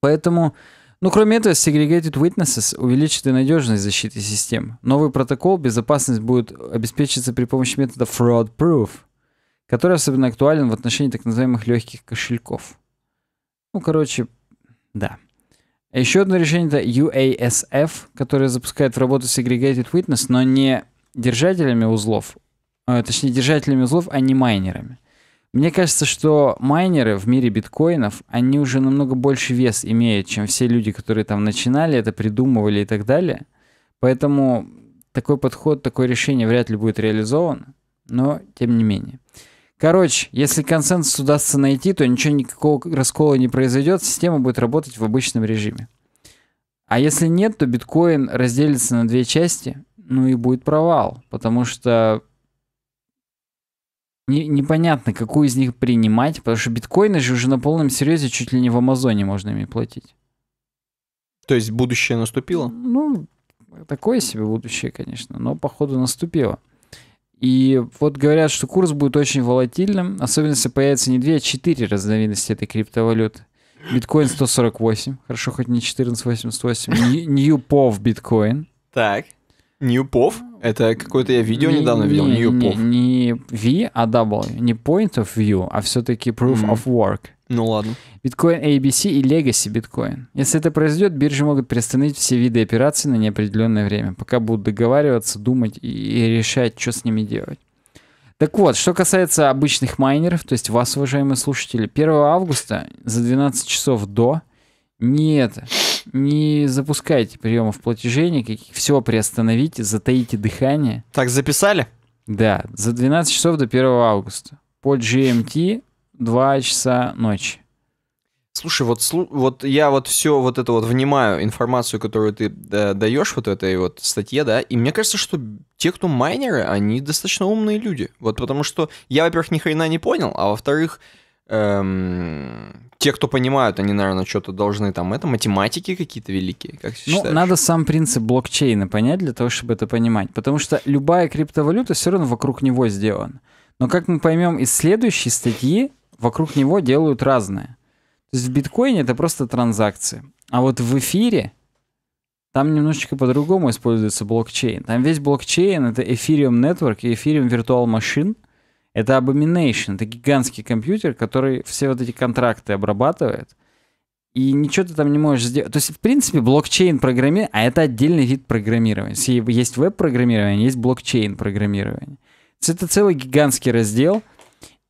Поэтому, ну кроме этого, Segregated Witnesses увеличит и надежность защиты систем. Новый протокол безопасность будет обеспечиться при помощи метода Fraud Proof, который особенно актуален в отношении так называемых легких кошельков. Ну, короче, да. А еще одно решение это UASF, которое запускает в работу Segregated Witness, но не держателями узлов, а, точнее держателями узлов, а не майнерами. Мне кажется, что майнеры в мире биткоинов, они уже намного больше вес имеют, чем все люди, которые там начинали это, придумывали и так далее. Поэтому такой подход, такое решение вряд ли будет реализовано, но тем не менее. Короче, если консенсус удастся найти, то ничего никакого раскола не произойдет, система будет работать в обычном режиме. А если нет, то биткоин разделится на две части, ну и будет провал, потому что непонятно, какую из них принимать, потому что биткоины же уже на полном серьезе чуть ли не в Амазоне можно ими платить. То есть будущее наступило? Ну, такое себе будущее, конечно, но походу наступило. И вот говорят, что курс будет очень волатильным, особенно если появится не 2, а 4 разновидности этой криптовалюты. Биткоин 148, хорошо, хоть не 1488, Ньюпов биткоин. Так. Ньюпов? Это какое-то я видео не, недавно видел. Ньюпов. Не, не V, а W. Не point of view, а все-таки proof mm of work. Ну ладно. Биткоин ABC и Legacy биткоин. Если это произойдет, биржи могут приостановить все виды операций на неопределенное время, пока будут договариваться, думать и, и решать, что с ними делать. Так вот, что касается обычных майнеров, то есть вас, уважаемые слушатели, 1 августа за 12 часов до нет не запускайте приемов платежей никаких, все приостановите, затаите дыхание. Так записали? Да, за 12 часов до 1 августа. По GMT 2 часа ночи. Слушай, вот, вот я вот все вот это вот внимаю, информацию, которую ты да, даешь вот этой вот статье, да, и мне кажется, что те, кто майнеры, они достаточно умные люди. Вот потому что я, во-первых, ни хрена не понял, а во-вторых, эм, те, кто понимают, они, наверное, что-то должны там. Это математики какие-то великие, как ты Ну, надо сам принцип блокчейна понять для того, чтобы это понимать. Потому что любая криптовалюта все равно вокруг него сделана. Но как мы поймем из следующей статьи, вокруг него делают разное. То есть в биткоине это просто транзакции. А вот в эфире там немножечко по-другому используется блокчейн. Там весь блокчейн — это Ethereum Network и Ethereum Virtual Machine — это Abomination, это гигантский компьютер, который все вот эти контракты обрабатывает. И ничего ты там не можешь сделать. То есть, в принципе, блокчейн программирование, а это отдельный вид программирования. Есть веб-программирование, есть блокчейн программирование. То есть это целый гигантский раздел.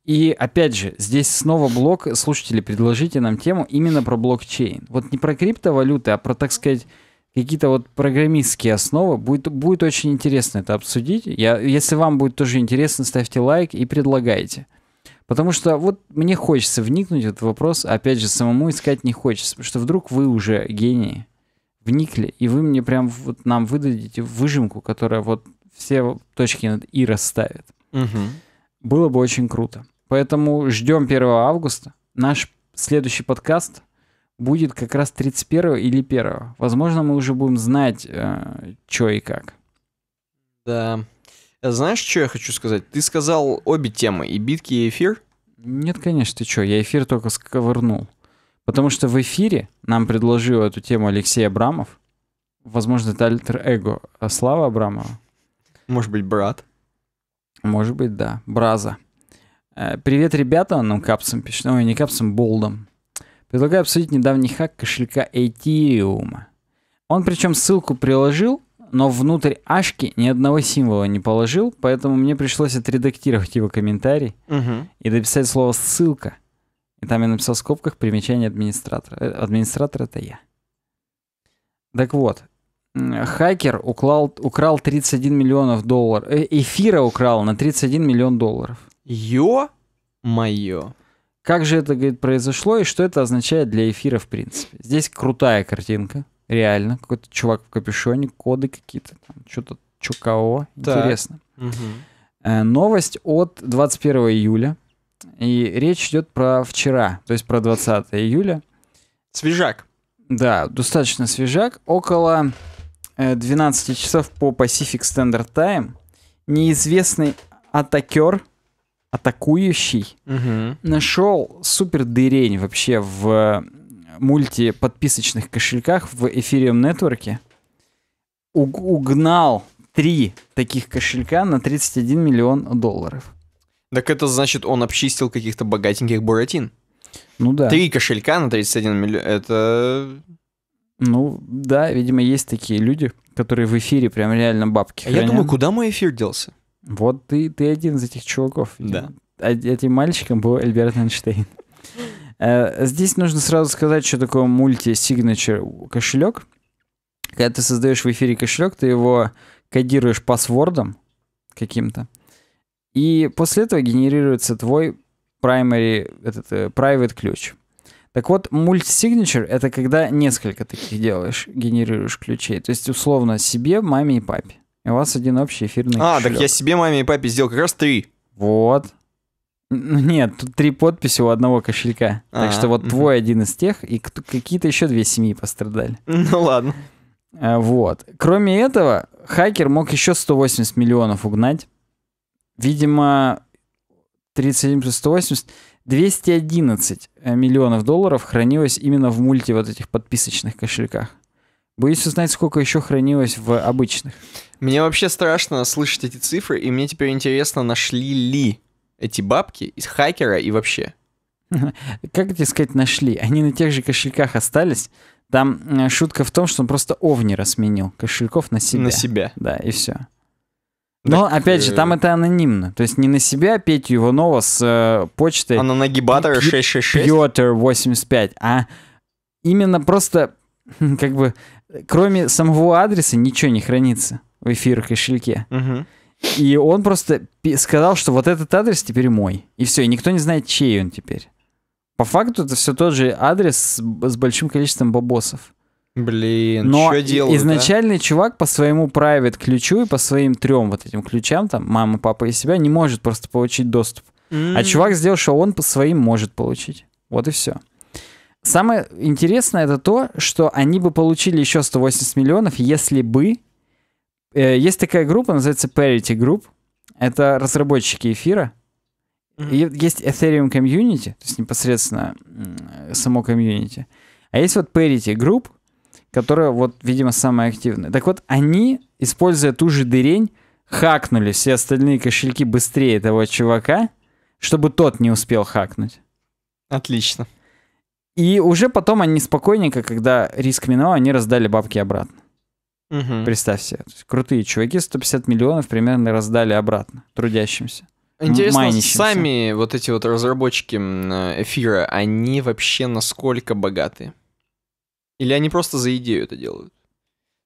И опять же, здесь снова блок. Слушатели, предложите нам тему именно про блокчейн. Вот не про криптовалюты, а про, так сказать, какие-то вот программистские основы. Будет, будет очень интересно это обсудить. Я, если вам будет тоже интересно, ставьте лайк и предлагайте. Потому что вот мне хочется вникнуть в этот вопрос, опять же, самому искать не хочется, потому что вдруг вы уже гении, вникли, и вы мне прям вот нам выдадите выжимку, которая вот все точки над «и» расставит. Угу. Было бы очень круто. Поэтому ждем 1 августа. Наш следующий подкаст — будет как раз 31 или 1. Возможно, мы уже будем знать, э, что и как. Да. Э, знаешь, что я хочу сказать? Ты сказал обе темы, и битки, и эфир? Нет, конечно, ты что, я эфир только сковырнул. Потому что в эфире нам предложил эту тему Алексей Абрамов. Возможно, это альтер-эго э, Слава Абрамова. Может быть, брат? Может быть, да. Браза. Э, привет, ребята, нам ну, капсом пишет. Ой, не капсом, болдом. Предлагаю обсудить недавний хак кошелька Ethereum. Он причем ссылку приложил, но внутрь ашки ни одного символа не положил, поэтому мне пришлось отредактировать его комментарий угу. и дописать слово «ссылка». И там я написал в скобках примечание администратора. Э, администратор — это я. Так вот, хакер уклал, украл 31 миллионов долларов. Э, эфира украл на 31 миллион долларов. Ё-моё. Как же это, говорит, произошло и что это означает для эфира в принципе? Здесь крутая картинка, реально. Какой-то чувак в капюшоне, коды какие-то, что-то чукао. Интересно. Угу. Новость от 21 июля. И речь идет про вчера, то есть про 20 июля. Свежак. Да, достаточно свежак. Около 12 э, часов по Pacific Standard Time неизвестный атакер атакующий, угу. нашел супер дырень вообще в э, мультиподписочных кошельках в Ethereum Network. Уг- угнал три таких кошелька на 31 миллион долларов. Так это значит, он обчистил каких-то богатеньких буратин. Ну да. Три кошелька на 31 миллион, это... Ну да, видимо, есть такие люди, которые в эфире прям реально бабки. хранят. я думаю, куда мой эфир делся? Вот ты, ты один из этих чуваков. Да. Этим мальчиком был Эльберт Эйнштейн. Э, здесь нужно сразу сказать, что такое мульти-сигначер кошелек. Когда ты создаешь в эфире кошелек, ты его кодируешь пасвордом каким-то. И после этого генерируется твой primary, этот э, private ключ. Так вот, мультисигначер — это когда несколько таких делаешь, генерируешь ключей. То есть, условно, себе, маме и папе. И у вас один общий эфирный А, кошелек. так я себе, маме и папе сделал как раз три. Вот. Ну, нет, тут три подписи у одного кошелька. А, так что а, вот угу. твой один из тех, и какие-то еще две семьи пострадали. Ну ладно. Э, вот. Кроме этого, хакер мог еще 180 миллионов угнать. Видимо, 37 плюс 180, 211 э, миллионов долларов хранилось именно в мульти вот этих подписочных кошельках. Будете знать, сколько еще хранилось в обычных. Мне вообще страшно слышать эти цифры, и мне теперь интересно, нашли ли эти бабки из хакера и вообще. Как это сказать, нашли? Они на тех же кошельках остались. Там э, шутка в том, что он просто овнера сменил кошельков на себя. На себя. Да, и все. Но, так, опять же, э, там это анонимно. То есть не на себя Петю Иванова с э, почтой... А на Нагибатора 666? Пьотер 85, а именно просто как бы кроме самого адреса ничего не хранится в эфир кошельке. Угу. И он просто сказал, что вот этот адрес теперь мой. И все, и никто не знает, чей он теперь. По факту это все тот же адрес с, с большим количеством бабосов. Блин, Но что делают, а? изначальный да? чувак по своему private ключу и по своим трем вот этим ключам, там, мама, папа и себя, не может просто получить доступ. Mm. А чувак сделал, что он по своим может получить. Вот и все. Самое интересное это то, что они бы получили еще 180 миллионов, если бы... Э, есть такая группа, называется Parity Group. Это разработчики эфира. Mm-hmm. И есть Ethereum Community, то есть непосредственно само комьюнити. А есть вот Parity Group, которая вот, видимо, самая активная. Так вот, они, используя ту же дырень, хакнули все остальные кошельки быстрее того чувака, чтобы тот не успел хакнуть. Отлично. И уже потом они спокойненько, когда риск миновал, они раздали бабки обратно. Угу. Представь себе. крутые чуваки 150 миллионов примерно раздали обратно трудящимся. Интересно, сами вот эти вот разработчики э, эфира, они вообще насколько богаты? Или они просто за идею это делают?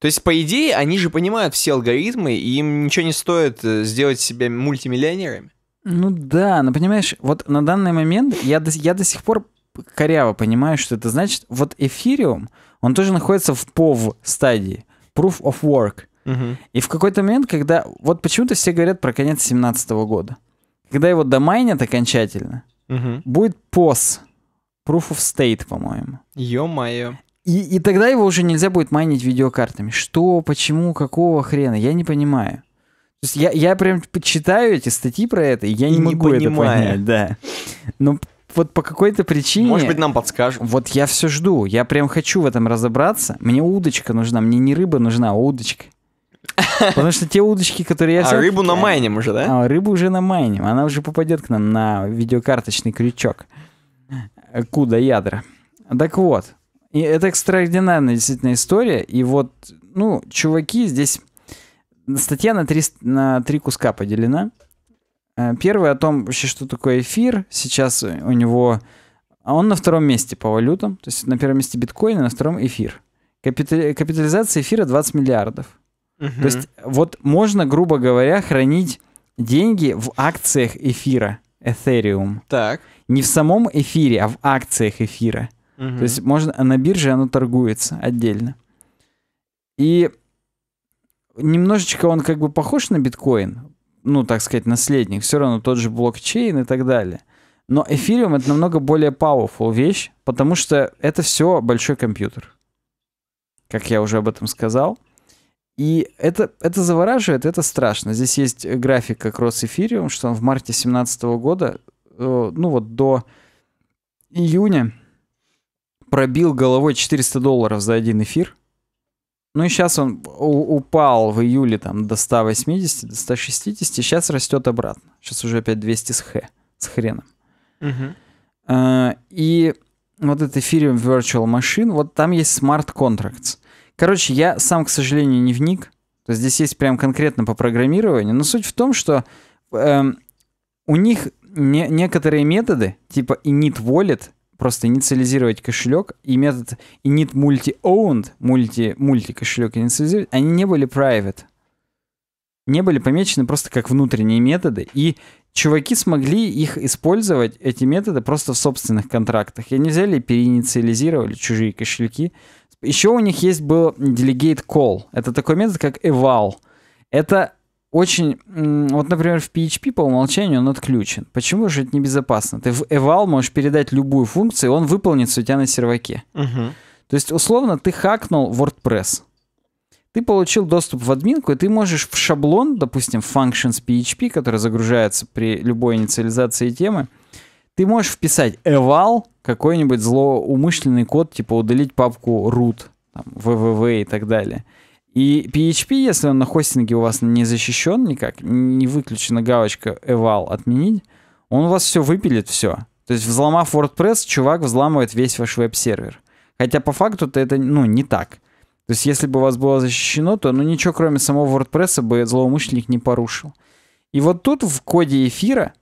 То есть, по идее, они же понимают все алгоритмы, и им ничего не стоит э, сделать себя мультимиллионерами. Ну да, но понимаешь, вот на данный момент я до, я до сих пор коряво понимаю, что это значит. Вот эфириум, он тоже находится в пов стадии, Proof of Work. И в какой-то момент, когда... Вот почему-то все говорят про конец 2017 года. Когда его домайнят окончательно, будет POS, Proof of State, по-моему. Ё-моё. И, и тогда его уже нельзя будет майнить видеокартами. Что, почему, какого хрена? Я не понимаю. То есть я, я прям почитаю эти статьи про это, и я не, не могу понимаю. это понять, да. Но вот по какой-то причине... Может быть, нам подскажут. Вот я все жду. Я прям хочу в этом разобраться. Мне удочка нужна. Мне не рыба нужна, а удочка. Потому что те удочки, которые я... А рыбу на э, майним уже, да? А, рыбу уже на майним. Она уже попадет к нам на видеокарточный крючок. Э, куда ядра. Так вот. И это экстраординарная действительно история. И вот, ну, чуваки здесь... Статья на три, на три куска поделена. Э, первый о том, вообще, что такое эфир. Сейчас у него... А он на втором месте по валютам. То есть на первом месте биткоин, а на втором эфир. Капитали... Капитализация эфира 20 миллиардов. Угу. То есть вот можно, грубо говоря, хранить деньги в акциях эфира. Ethereum. Так. Не в самом эфире, а в акциях эфира. Угу. То есть можно, на бирже оно торгуется отдельно. И немножечко он как бы похож на биткоин ну, так сказать, наследник. Все равно тот же блокчейн и так далее. Но эфириум это намного более powerful вещь, потому что это все большой компьютер. Как я уже об этом сказал. И это, это завораживает, это страшно. Здесь есть график как Рос Эфириум, что он в марте 2017 года, э, ну вот до июня, пробил головой 400 долларов за один эфир. Ну и сейчас он упал в июле там до 180, до 160, сейчас растет обратно. Сейчас уже опять 200 с, х, с хреном. Угу. А, и вот это Ethereum Virtual Machine, вот там есть Smart Contracts. Короче, я сам, к сожалению, не вник. То есть здесь есть прям конкретно по программированию. Но суть в том, что э, у них не, некоторые методы, типа init wallet, просто инициализировать кошелек, и метод init multi-owned, multi, multi кошелек инициализировать, они не были private. Не были помечены просто как внутренние методы, и чуваки смогли их использовать, эти методы, просто в собственных контрактах. И они взяли и переинициализировали чужие кошельки. Еще у них есть был delegate call. Это такой метод, как eval. Это очень... Вот, например, в PHP по умолчанию он отключен. Почему же это небезопасно? Ты в eval можешь передать любую функцию, и он выполнится у тебя на серваке. Угу. То есть, условно, ты хакнул WordPress. Ты получил доступ в админку, и ты можешь в шаблон, допустим, functions PHP, который загружается при любой инициализации темы, ты можешь вписать eval, какой-нибудь злоумышленный код, типа удалить папку root, там, www и так далее. И PHP, если он на хостинге у вас не защищен никак, не выключена галочка eval отменить, он у вас все выпилит все. То есть взломав WordPress, чувак взламывает весь ваш веб-сервер. Хотя по факту то это ну, не так. То есть если бы у вас было защищено, то ну, ничего кроме самого WordPress бы злоумышленник не порушил. И вот тут в коде эфира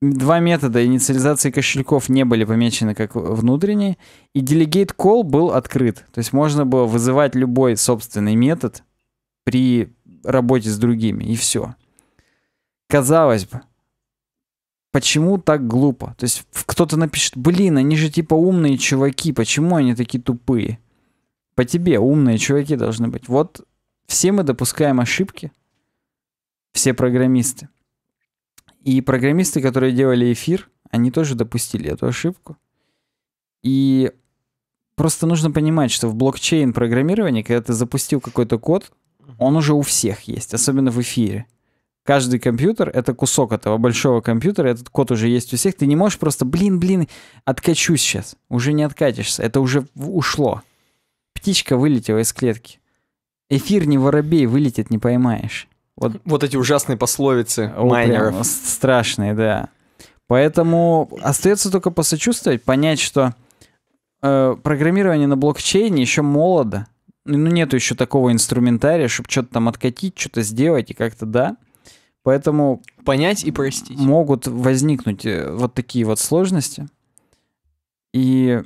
два метода инициализации кошельков не были помечены как внутренние, и Delegate Call был открыт. То есть можно было вызывать любой собственный метод при работе с другими, и все. Казалось бы, почему так глупо? То есть кто-то напишет, блин, они же типа умные чуваки, почему они такие тупые? По тебе умные чуваки должны быть. Вот все мы допускаем ошибки, все программисты. И программисты, которые делали эфир, они тоже допустили эту ошибку. И просто нужно понимать, что в блокчейн-программировании, когда ты запустил какой-то код, он уже у всех есть, особенно в эфире. Каждый компьютер — это кусок этого большого компьютера, этот код уже есть у всех. Ты не можешь просто, блин, блин, откачусь сейчас. Уже не откатишься, это уже ушло. Птичка вылетела из клетки. Эфир не воробей, вылетит не поймаешь. Вот, вот эти ужасные пословицы о, майнеров. Прям, страшные, да. Поэтому остается только посочувствовать, понять, что э, программирование на блокчейне еще молодо. Ну, нету еще такого инструментария, чтобы что-то там откатить, что-то сделать и как-то, да. Поэтому... Понять и простить. Могут возникнуть э, вот такие вот сложности. И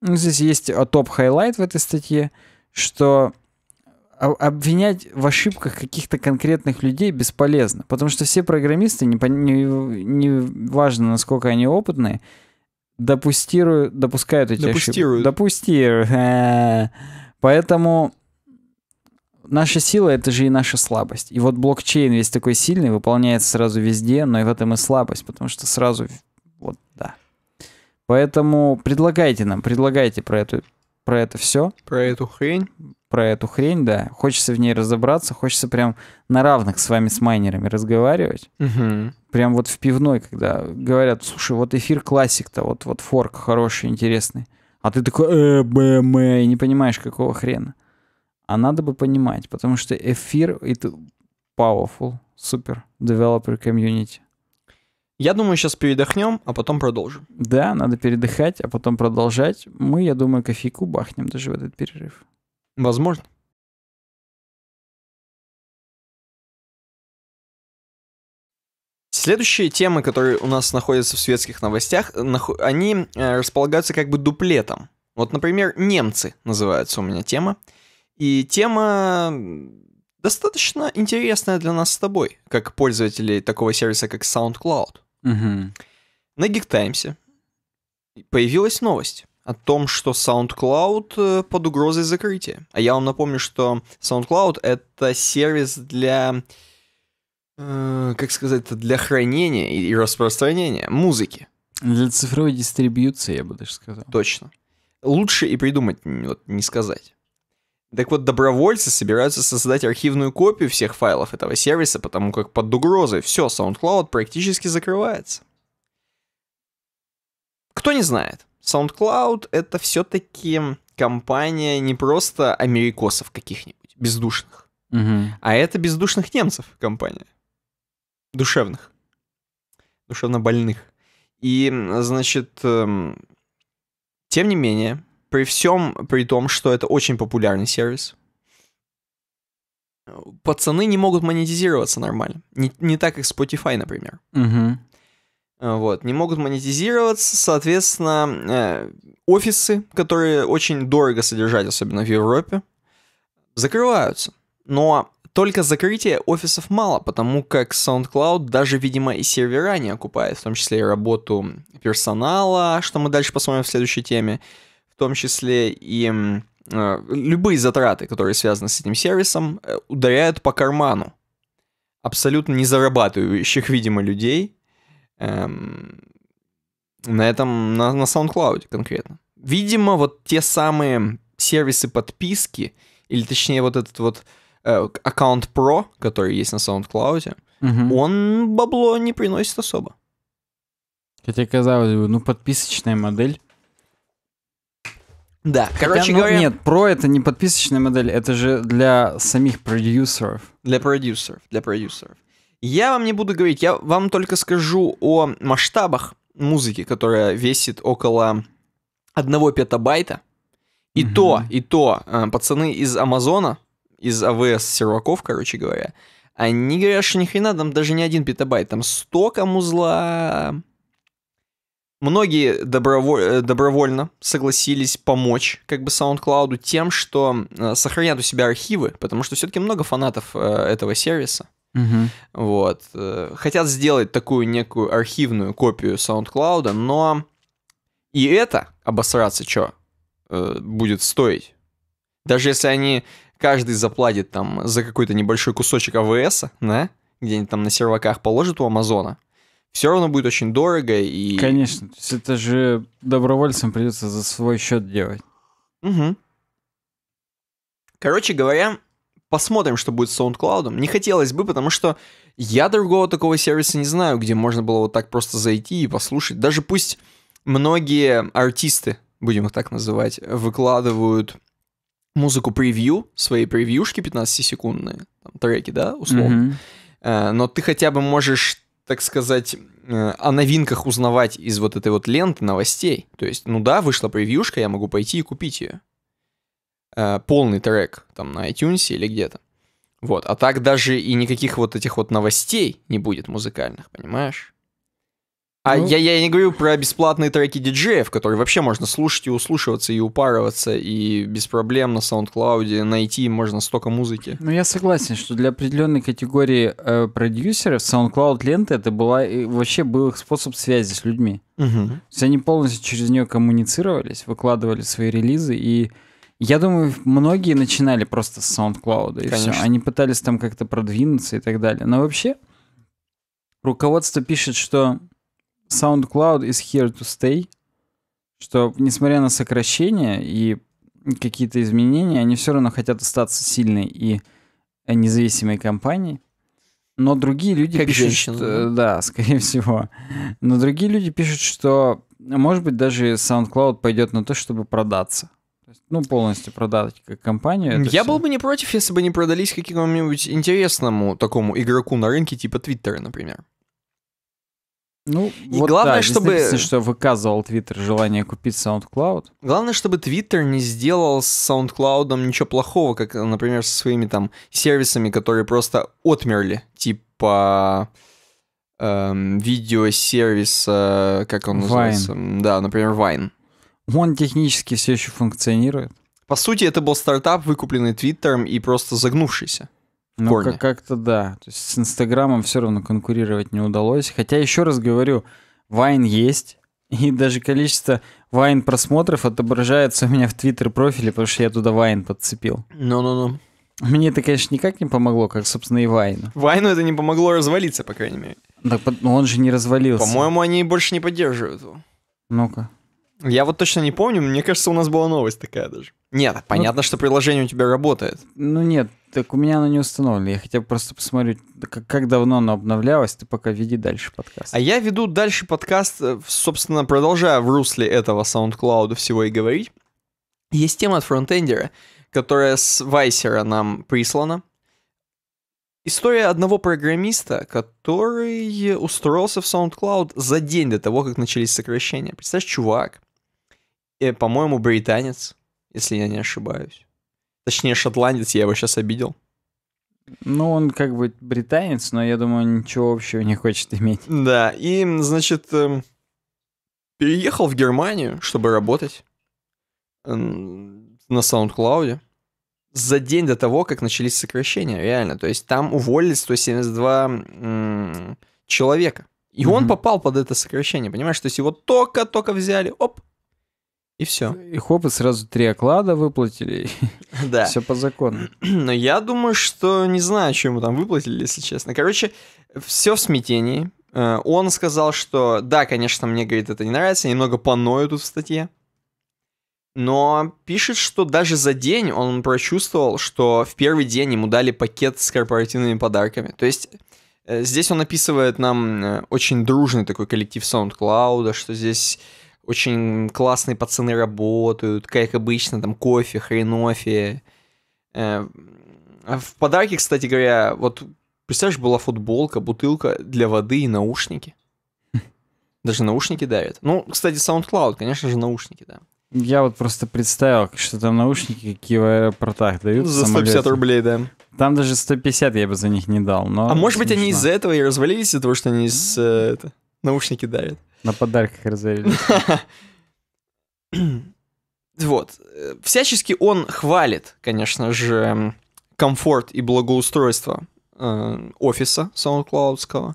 ну, здесь есть э, топ-хайлайт в этой статье, что а, обвинять в ошибках каких-то конкретных людей бесполезно, потому что все программисты, неважно не, не насколько они опытные, допустируют, допускают эти допустируют. ошибки. Допустируют. Э, поэтому наша сила — это же и наша слабость. И вот блокчейн весь такой сильный, выполняется сразу везде, но и в этом и слабость, потому что сразу... Вот, да. Поэтому предлагайте нам, предлагайте про эту про это все. Про эту хрень про эту хрень, да, хочется в ней разобраться, хочется прям на равных с вами, с майнерами разговаривать. Угу. Прям вот в пивной, когда говорят, слушай, вот эфир классик-то, вот, вот форк хороший, интересный. А ты такой, э, б, м, и не понимаешь, какого хрена. А надо бы понимать, потому что эфир — это powerful, супер, developer community. Я думаю, сейчас передохнем, а потом продолжим. Да, надо передыхать, а потом продолжать. Мы, я думаю, кофейку бахнем даже в этот перерыв. Возможно Следующие темы, которые у нас находятся в светских новостях, они э, располагаются как бы дуплетом. Вот, например, немцы называется у меня тема. И тема достаточно интересная для нас с тобой, как пользователей такого сервиса, как SoundCloud. Угу. На Geek появилась новость о том, что SoundCloud э, под угрозой закрытия. А я вам напомню, что SoundCloud это сервис для, э, как сказать, для хранения и распространения музыки. Для цифровой дистрибьюции, я бы даже сказал. Точно. Лучше и придумать вот, не сказать. Так вот, добровольцы собираются создать архивную копию всех файлов этого сервиса, потому как под угрозой все, SoundCloud практически закрывается. Кто не знает, SoundCloud это все-таки компания не просто америкосов каких-нибудь, бездушных, угу. а это бездушных немцев компания. Душевных. Душевно больных. И, значит, эм, тем не менее, при всем, при том, что это очень популярный сервис, пацаны не могут монетизироваться нормально. Не, не так, как Spotify, например. Угу. Э, вот, не могут монетизироваться, соответственно, э, офисы, которые очень дорого содержать, особенно в Европе, закрываются. Но только закрытие офисов мало, потому как SoundCloud даже, видимо, и сервера не окупает, в том числе и работу персонала, что мы дальше посмотрим в следующей теме, в том числе и э, любые затраты, которые связаны с этим сервисом, э, ударяют по карману абсолютно не зарабатывающих, видимо, людей, Эм, на этом, на, на SoundCloud конкретно. Видимо, вот те самые сервисы подписки, или точнее вот этот вот э, Pro, который есть на SoundCloud, угу. он бабло не приносит особо. Хотя, казалось бы, ну, подписочная модель. Да, короче Хотя, ну, говоря... Нет, Pro это не подписочная модель, это же для самих продюсеров. Для продюсеров, для продюсеров. Я вам не буду говорить, я вам только скажу о масштабах музыки, которая весит около 1 петабайта. И угу. то, и то, э, пацаны из Амазона, из АВС серваков, короче говоря, они говорят, что ни хрена, там даже не один петабайт, там столько музла. Многие доброволь, э, добровольно согласились помочь как бы SoundCloud тем, что э, сохранят у себя архивы, потому что все-таки много фанатов этого сервиса. Угу. Вот. Э, хотят сделать такую некую архивную копию SoundCloud, но и это обосраться что э, будет стоить. Даже если они каждый заплатит там за какой-то небольшой кусочек АВС, да, где-нибудь там на серваках положит у Амазона, все равно будет очень дорого и... Конечно, то есть это же добровольцам придется за свой счет делать. Угу. Короче говоря, Посмотрим, что будет с SoundCloud. Не хотелось бы, потому что я другого такого сервиса не знаю, где можно было вот так просто зайти и послушать. Даже пусть многие артисты, будем их так называть, выкладывают музыку превью, свои превьюшки 15-секундные, треки, да, условно. Mm-hmm. Но ты хотя бы можешь, так сказать, э, о новинках узнавать из вот этой вот ленты новостей. То есть, ну да, вышла превьюшка, я могу пойти и купить ее. Э, полный трек там на iTunes или где-то. Вот, а так даже и никаких вот этих вот новостей не будет музыкальных, понимаешь? А ну... я, я не говорю про бесплатные треки диджеев, которые вообще можно слушать и услушиваться, и упарываться, и без проблем на SoundCloud найти можно столько музыки. Ну, я согласен, что для определенной категории э, продюсеров SoundCloud лента это была вообще был их способ связи с людьми. Угу. То есть они полностью через нее коммуницировались, выкладывали свои релизы и я думаю, многие начинали просто с SoundCloud, и все. Они пытались там как-то продвинуться и так далее. Но вообще, руководство пишет, что SoundCloud is here to stay, что несмотря на сокращения и какие-то изменения, они все равно хотят остаться сильной и э, независимой компанией. Но другие люди как пишут, что, э, да, скорее всего. Но другие люди пишут, что, может быть, даже SoundCloud пойдет на то, чтобы продаться ну, полностью продать как компанию. Я все. был бы не против, если бы не продались какому-нибудь интересному такому игроку на рынке, типа Твиттера, например. Ну, и вот главное, да, чтобы... Написано, что выказывал Твиттер желание купить SoundCloud. Главное, чтобы Твиттер не сделал с SoundCloud ничего плохого, как, например, со своими там сервисами, которые просто отмерли, типа эм, видеосервис, как он Vine. называется? Да, например, Vine. Он технически все еще функционирует. По сути, это был стартап, выкупленный Твиттером и просто загнувшийся. Ну, как- то да. То есть с Инстаграмом все равно конкурировать не удалось. Хотя, еще раз говорю, Вайн есть, и даже количество Вайн просмотров отображается у меня в Твиттер профиле, потому что я туда Вайн подцепил. Ну-ну-ну. Мне это, конечно, никак не помогло, как, собственно, и Вайну. Вайну это не помогло развалиться, по крайней мере. Так, но ну, он же не развалился. По-моему, они больше не поддерживают его. Ну-ка. Я вот точно не помню, мне кажется, у нас была новость такая даже. Нет, ну, понятно, ну, что приложение у тебя работает. Ну нет, так у меня оно не установлено. Я хотел просто посмотреть, как, как давно оно обновлялось. Ты пока веди дальше подкаст. А я веду дальше подкаст, э, собственно, продолжая в русле этого SoundCloud всего и говорить. Есть тема от фронтендера, которая с Вайсера нам прислана. История одного программиста, который устроился в SoundCloud за день до того, как начались сокращения. Представь, чувак, Э, по-моему, британец, если я не ошибаюсь. Точнее, шотландец, я его сейчас обидел. Ну, он как бы британец, но я думаю, ничего общего не хочет иметь. Да, и, значит, эм, переехал в Германию, чтобы работать на SoundCloud за день до того, как начались сокращения, реально. То есть там уволили 172 человека. И mm-hmm. он попал под это сокращение, понимаешь? То есть его только-только взяли, оп, и все. Ну, и хоп, и сразу три оклада выплатили. Да. Все по закону. Но я думаю, что не знаю, что ему там выплатили, если честно. Короче, все в смятении. Э, он сказал, что да, конечно, мне, говорит, это не нравится, немного поною тут в статье. Но пишет, что даже за день он прочувствовал, что в первый день ему дали пакет с корпоративными подарками. То есть э, здесь он описывает нам э, очень дружный такой коллектив SoundCloud, что здесь очень классные пацаны работают, как обычно, там кофе, хренофе. Э, а в подарке, кстати говоря, вот представляешь, была футболка, бутылка для воды и наушники. Даже наушники дарят. Ну, кстати, SoundCloud, конечно же, наушники, да. Я вот просто представил, что там наушники какие в аэропортах дают. За 150 рублей, да. Там даже 150 я бы за них не дал. Но а может быть, они из-за этого и развалились, из-за того, что они с, ну, э, это, наушники дарят. На подарках разорились. Вот. Всячески он хвалит, конечно же, комфорт и благоустройство э, офиса SoundCloud.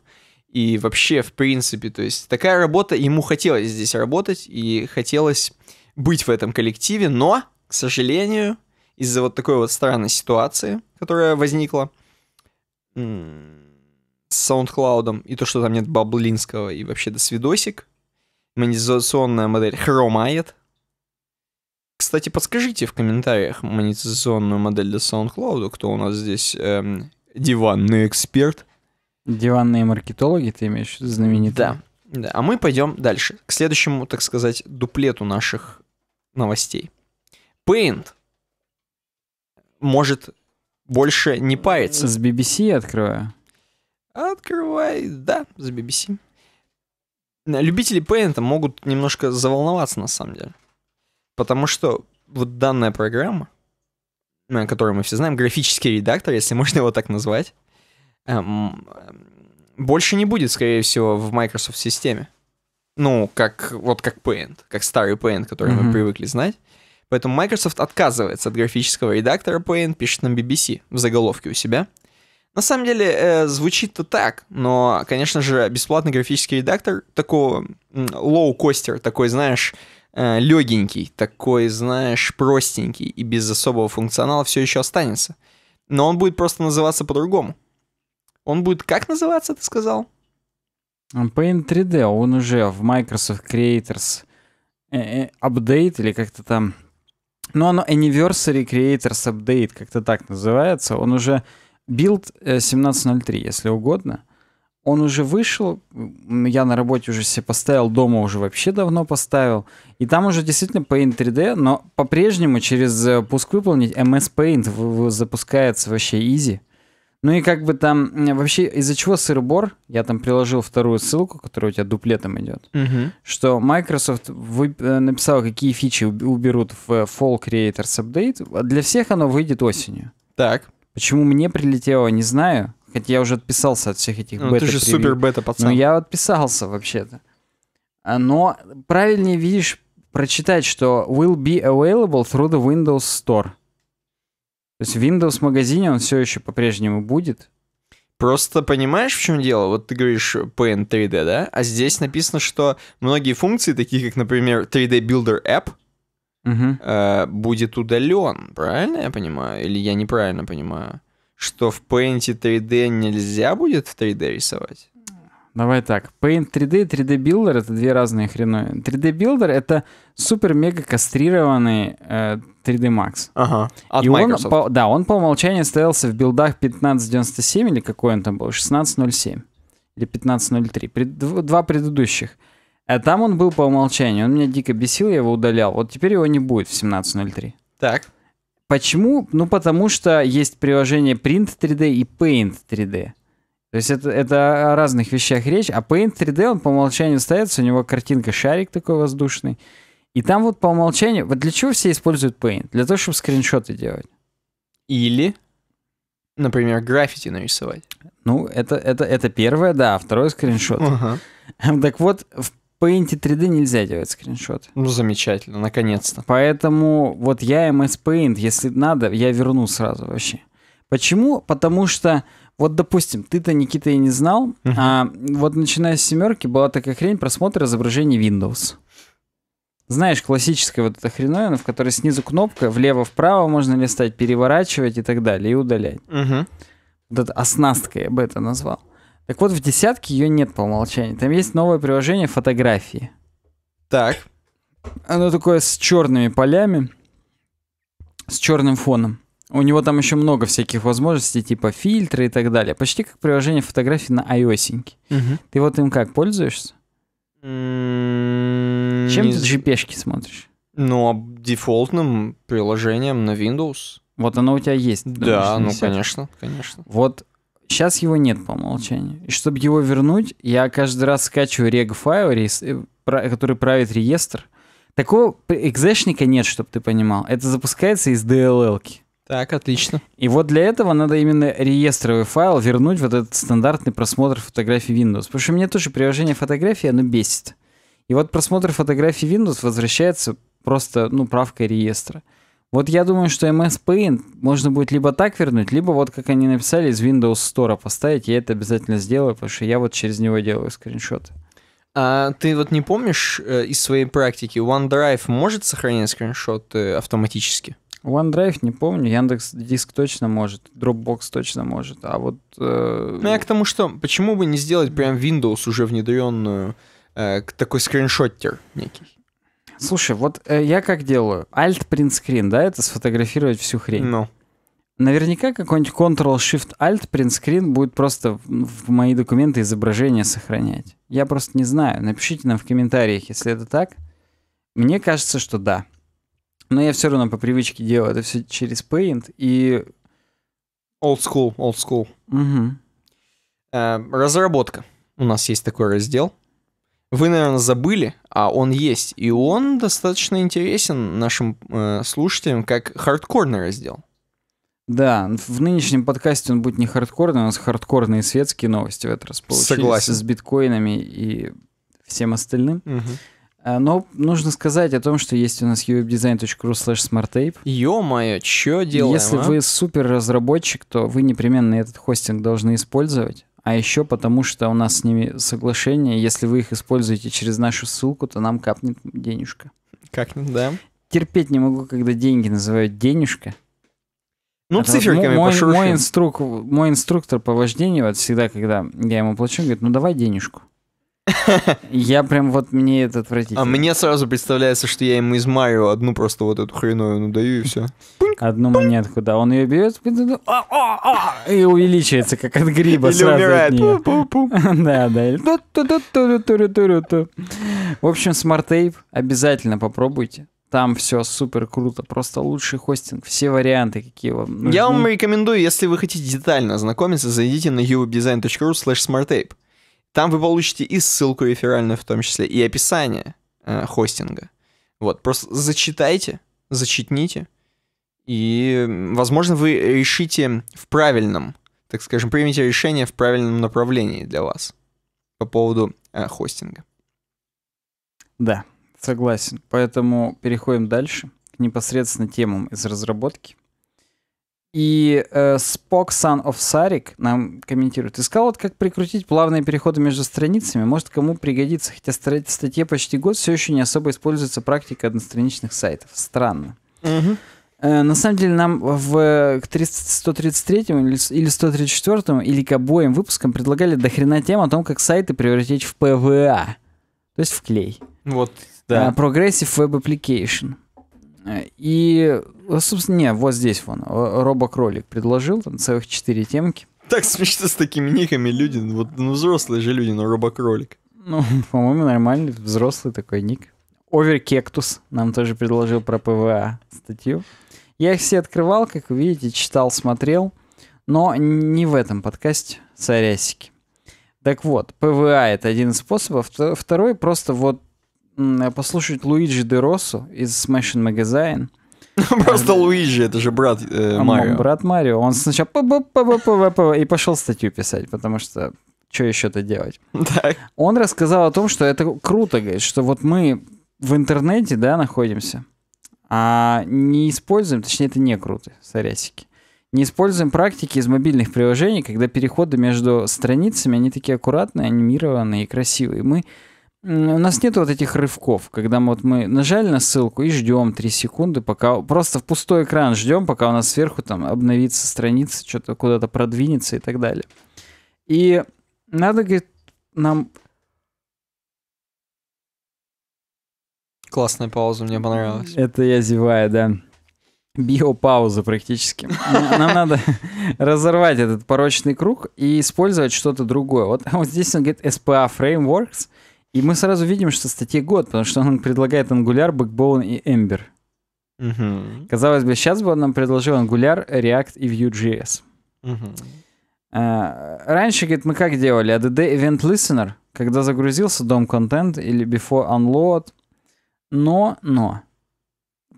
И вообще, в принципе, то есть такая работа, ему хотелось здесь работать и хотелось быть в этом коллективе, но, к сожалению, из-за вот такой вот странной ситуации, которая возникла, с SoundCloud, и то, что там нет баблинского, и вообще до свидосик. Монетизационная модель хромает. Кстати, подскажите в комментариях монетизационную модель для SoundCloud, кто у нас здесь эм, диванный эксперт. Диванные маркетологи, ты имеешь в виду знаменитые. Да, да. А мы пойдем дальше, к следующему, так сказать, дуплету наших новостей. Paint может больше не париться. С BBC открываю. Открывай, да, за BBC. Э, любители Paint могут немножко заволноваться, на самом деле. Потому что вот данная программа, которую мы все знаем, графический редактор, если можно его так назвать, эм, больше не будет, скорее всего, в Microsoft системе. Ну, как вот как Paint, как старый Paint, который mm-hmm. мы привыкли знать. Поэтому Microsoft отказывается от графического редактора Paint, пишет нам BBC в заголовке у себя. На самом деле, э, звучит-то так, но, конечно же, бесплатный графический редактор такого лоу-костер, такой, знаешь, э, легенький, такой, знаешь, простенький и без особого функционала все еще останется. Но он будет просто называться по-другому. Он будет как называться, ты сказал? Paint 3D, он уже в Microsoft Creators э, э, Update или как-то там... Ну, оно Anniversary Creators Update, как-то так называется. Он уже билд 17.03, э, если угодно. Он уже вышел, я на работе уже себе поставил, дома уже вообще давно поставил. И там уже действительно Paint 3D, но по-прежнему через э, пуск выполнить MS Paint запускается вообще easy. Ну и как бы там вообще из-за чего сырбор, я там приложил вторую ссылку, которая у тебя дуплетом идет, угу. uh что Microsoft вы, э, написал, какие фичи уберут в Fall Creators Update. Для всех оно выйдет осенью. Так. Почему мне прилетело, не знаю. Хотя я уже отписался от всех этих ну, бета Ты же супер бета пацан. Ну, я отписался вообще-то. А, но правильнее, видишь, прочитать, что will be available through the Windows Store. То есть в Windows магазине он все еще по-прежнему будет. Просто понимаешь, в чем дело? Вот ты говоришь PN 3D, да? А здесь написано, что многие функции, такие как, например, 3D Builder App, угу. э, будет удален, правильно я понимаю? Или я неправильно понимаю? Что в Paint 3D нельзя будет в 3D рисовать? Давай так. Paint 3D и 3D Builder — это две разные хрены. 3D Builder — это супер-мега-кастрированный э, 3D Max. Ага, от и Microsoft. Он, по, да, он по умолчанию стоялся в билдах 1597 или какой он там был, 1607 или 1503, пред, два предыдущих. А там он был по умолчанию. Он меня дико бесил, я его удалял. Вот теперь его не будет в 17.03. Так. Почему? Ну, потому что есть приложение Print 3D и Paint 3D. То есть это, это о разных вещах речь. А Paint 3D, он по умолчанию ставится, у него картинка шарик такой воздушный. И там вот по умолчанию... Вот для чего все используют Paint? Для того, чтобы скриншоты делать. Или, например, граффити нарисовать. Ну, это, это, это первое, да. А второе — скриншот. Uh-huh. Так вот, в Paint 3D нельзя делать скриншот. Ну, замечательно, наконец-то. Поэтому вот я MS Paint, если надо, я верну сразу вообще. Почему? Потому что, вот, допустим, ты-то, Никита, и не знал, uh-huh. а вот начиная с семерки была такая хрень просмотра изображений Windows. Знаешь, классическая вот эта хреновина, в которой снизу кнопка, влево-вправо можно листать, переворачивать и так далее, и удалять. Uh-huh. Вот это оснасткой я бы это назвал. Так вот, в десятке ее нет по умолчанию. Там есть новое приложение фотографии. Так. Оно такое с черными полями, с черным фоном. У него там еще много всяких возможностей, типа фильтры и так далее. Почти как приложение Фотографии на iOS. Угу. Ты вот им как, пользуешься? Mm-hmm. Чем ты gp смотришь? Ну, а дефолтным приложением на Windows. Вот оно у тебя есть. Да, ну, конечно, конечно. Вот Сейчас его нет по умолчанию. И чтобы его вернуть, я каждый раз скачиваю рег файл, э, который правит реестр. Такого экзешника нет, чтобы ты понимал. Это запускается из DLL. -ки. Так, отлично. И вот для этого надо именно реестровый файл вернуть вот этот стандартный просмотр фотографий Windows. Потому что мне тоже приложение фотографии, оно бесит. И вот просмотр фотографий Windows возвращается просто, ну, правкой реестра. Вот я думаю, что MS Paint можно будет либо так вернуть, либо вот как они написали, из Windows Store поставить. Я это обязательно сделаю, потому что я вот через него делаю скриншоты. А ты вот не помнишь э, из своей практики, OneDrive может сохранять скриншоты э, автоматически? OneDrive не помню, Яндекс Диск точно может, Dropbox точно может, а вот... Э... Ну я к тому, что почему бы не сделать прям Windows уже внедренную э, такой скриншоттер некий? Слушай, вот э, я как делаю? Alt print screen, да, это сфотографировать всю хрень. Ну. Наверняка какой-нибудь Ctrl-Shift-Alt print screen будет просто в мои документы изображение сохранять. Я просто не знаю. Напишите нам в комментариях, если это так. Мне кажется, что да. Но я все равно по привычке делаю это все через Paint и... Old school, old school. Угу. Разработка. У нас есть такой раздел. Вы, наверное, забыли, а он есть. И он достаточно интересен нашим э, слушателям как хардкорный раздел. Да, в нынешнем подкасте он будет не хардкорный, у нас хардкорные светские новости в этот раз получились. Согласен. С биткоинами и всем остальным. Угу. Но нужно сказать о том, что есть у нас uwebdesign.ru slash smarttape. Ё-моё, чё делаем, Если а? вы супер разработчик, то вы непременно этот хостинг должны использовать. А еще потому, что у нас с ними соглашение, если вы их используете через нашу ссылку, то нам капнет денежка. Капнет, да. Терпеть не могу, когда деньги называют денежка. Ну, это циферками вот мой, мой, инструк, мой инструктор по вождению, вот всегда, когда я ему плачу, говорит, ну давай денежку. Я прям вот мне это а отвратительно. А мне сразу представляется, что я ему из Марио одну просто вот эту хреновину даю и все. Одну монетку, да. Он ее берет «А, а, и увеличивается, как от гриба. Или умирает. Да, да. В общем, Smart тейп обязательно попробуйте. Там все супер круто, просто лучший хостинг, все варианты, какие вам нужны. Я вам рекомендую, если вы хотите детально ознакомиться, зайдите на uwebdesign.ru slash smarttape. Там вы получите и ссылку реферальную в том числе, и описание э, хостинга. Вот, просто зачитайте, зачитните, и, возможно, вы решите в правильном, так скажем, примите решение в правильном направлении для вас по поводу э, хостинга. Да, согласен. Поэтому переходим дальше к непосредственно темам из разработки – и э, Spock Son of Sarik нам комментирует. Искал вот как прикрутить плавные переходы между страницами. Может, кому пригодится. Хотя статье почти год все еще не особо используется практика одностраничных сайтов. Странно. Угу. на самом деле нам в, э, к 30, 133 или, или 134 или к обоим выпускам предлагали дохрена тем о том, как сайты превратить в ПВА. То есть в клей. Вот, да. Э, Progressive Web Application. Э, и, э, собственно, не, вот здесь вон, э, робокролик предложил, там целых четыре темки. Так смешно с такими никами люди, ну вот ну, взрослые же люди, но ну робокролик. Ну, по-моему, нормальный, взрослый такой ник. Оверкектус нам тоже предложил про ПВА статью. Я их все открывал, как вы видите, читал, смотрел, но не в этом подкасте, сорясики. Так вот, ПВА — это один из способов. Второй — просто вот Э, послушать Луиджи Де Россо из Smashing Magazine. Просто э, Луиджи, это же брат э, Марио. Брат Марио. Он сначала и пошел статью писать, потому что что еще-то делать. Он рассказал о том, что это круто, говорит, что вот мы в интернете, да, находимся, а не используем, точнее, это не круто, сорясики. Не используем практики из мобильных приложений, когда переходы между страницами, они такие аккуратные, анимированные и красивые. Мы у нас нет вот этих рывков, когда мы, вот мы нажали на ссылку и ждем 3 секунды, пока просто в пустой экран ждем, пока у нас сверху там обновится страница, что-то куда-то продвинется и так далее. И надо, говорит, нам... Классная пауза, мне понравилась. Это я зеваю, да. Биопауза практически. Нам надо разорвать этот порочный круг и использовать что-то другое. Вот, а вот здесь он говорит SPA Frameworks — и мы сразу видим, что статье год, потому что он предлагает Angular, Backbone и Ember. Угу. Казалось бы, сейчас бы он нам предложил Angular, React и Vue.js. Угу. А, раньше, говорит, мы как делали? ADD Event Listener, когда загрузился дом контент или Before Unload. Но, но.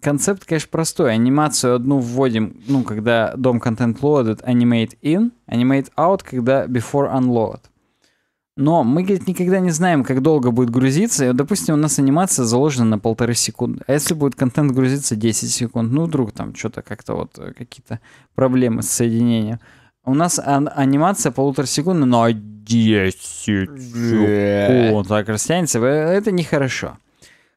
Концепт, конечно, простой. Анимацию одну вводим, ну, когда дом контент loaded, animate in, animate out, когда before unload. Но мы, говорит, никогда не знаем, как долго будет грузиться. И, допустим, у нас анимация заложена на полторы секунды. А если будет контент грузиться 10 секунд, ну, вдруг там что-то как-то вот э, какие-то проблемы с соединением. У нас а- анимация полутора секунды на 10 секунд так растянется. Э, это нехорошо.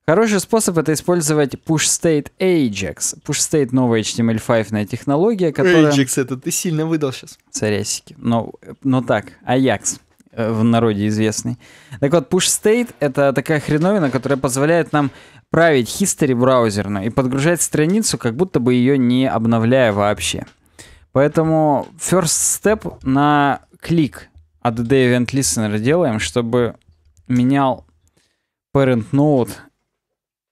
Хороший способ это использовать push state Ajax. Push state новая HTML5 технология, которая... Ajax это ты сильно выдал сейчас. Царясики. Но, но так, Ajax. Э, в народе известный. Так вот, Push State — это такая хреновина, которая позволяет нам править history браузерно и подгружать страницу, как будто бы ее не обновляя вообще. Поэтому first step на клик от ADD Event Listener делаем, чтобы менял parent node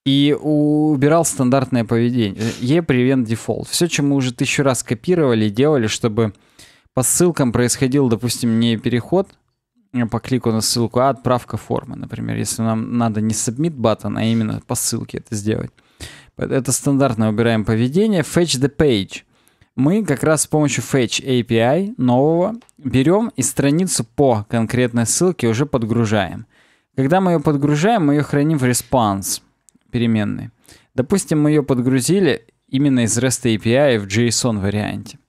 и убирал стандартное поведение. E prevent default. Все, чем мы уже тысячу раз копировали и делали, чтобы по ссылкам происходил, допустим, не переход — Э, по клику на ссылку, а отправка формы, например, если нам надо не submit button, а именно по ссылке это сделать. Это стандартное убираем поведение. Fetch the page. Мы как раз с помощью Fetch API нового берем и страницу по конкретной ссылке уже подгружаем. Когда мы ее подгружаем, мы ее храним в response переменной. Допустим, мы ее подгрузили именно из REST API в JSON варианте.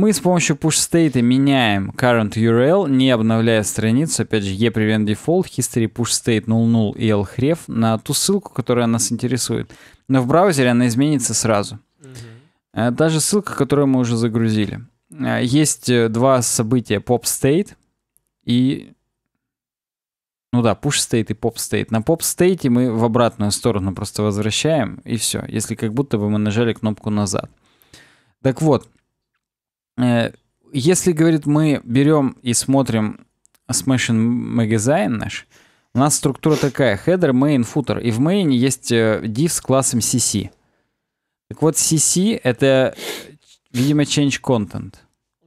Мы с помощью push state меняем current URL, не обновляя страницу, опять же, e-prevent default, history push state 00 и lhref на ту ссылку, которая нас интересует. Но в браузере она изменится сразу. Mm-hmm. Даже ссылка, которую мы уже загрузили. Э, есть э, два события, pop state и... Ну да, push state и pop state. На pop state мы в обратную сторону просто возвращаем, и все. Если как будто бы мы нажали кнопку назад. Так вот, Э, если, говорит, мы берем и смотрим Smashing Magazine наш, у нас структура такая, header, main, footer. И в main есть э, div с классом cc. Так вот, cc — это, видимо, change content.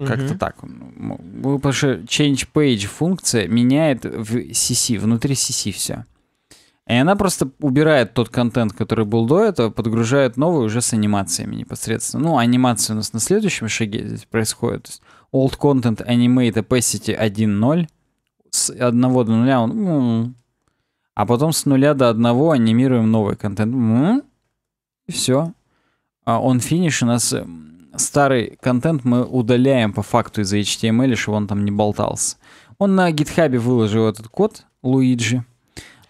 Как-то так. Ну, потому что change page функция меняет в CC, внутри CC все. И она просто убирает тот контент, который был до этого, подгружает новый уже с анимациями непосредственно. Ну, анимация у нас на следующем шаге здесь происходит. То есть old content animate opacity 1.0. С 1 до 0 он... А потом с 0 до 1 анимируем новый контент. И все. А он финиш у нас... Эм, старый контент мы удаляем по факту из HTML, чтобы он там не болтался. Он на гитхабе выложил этот код Луиджи.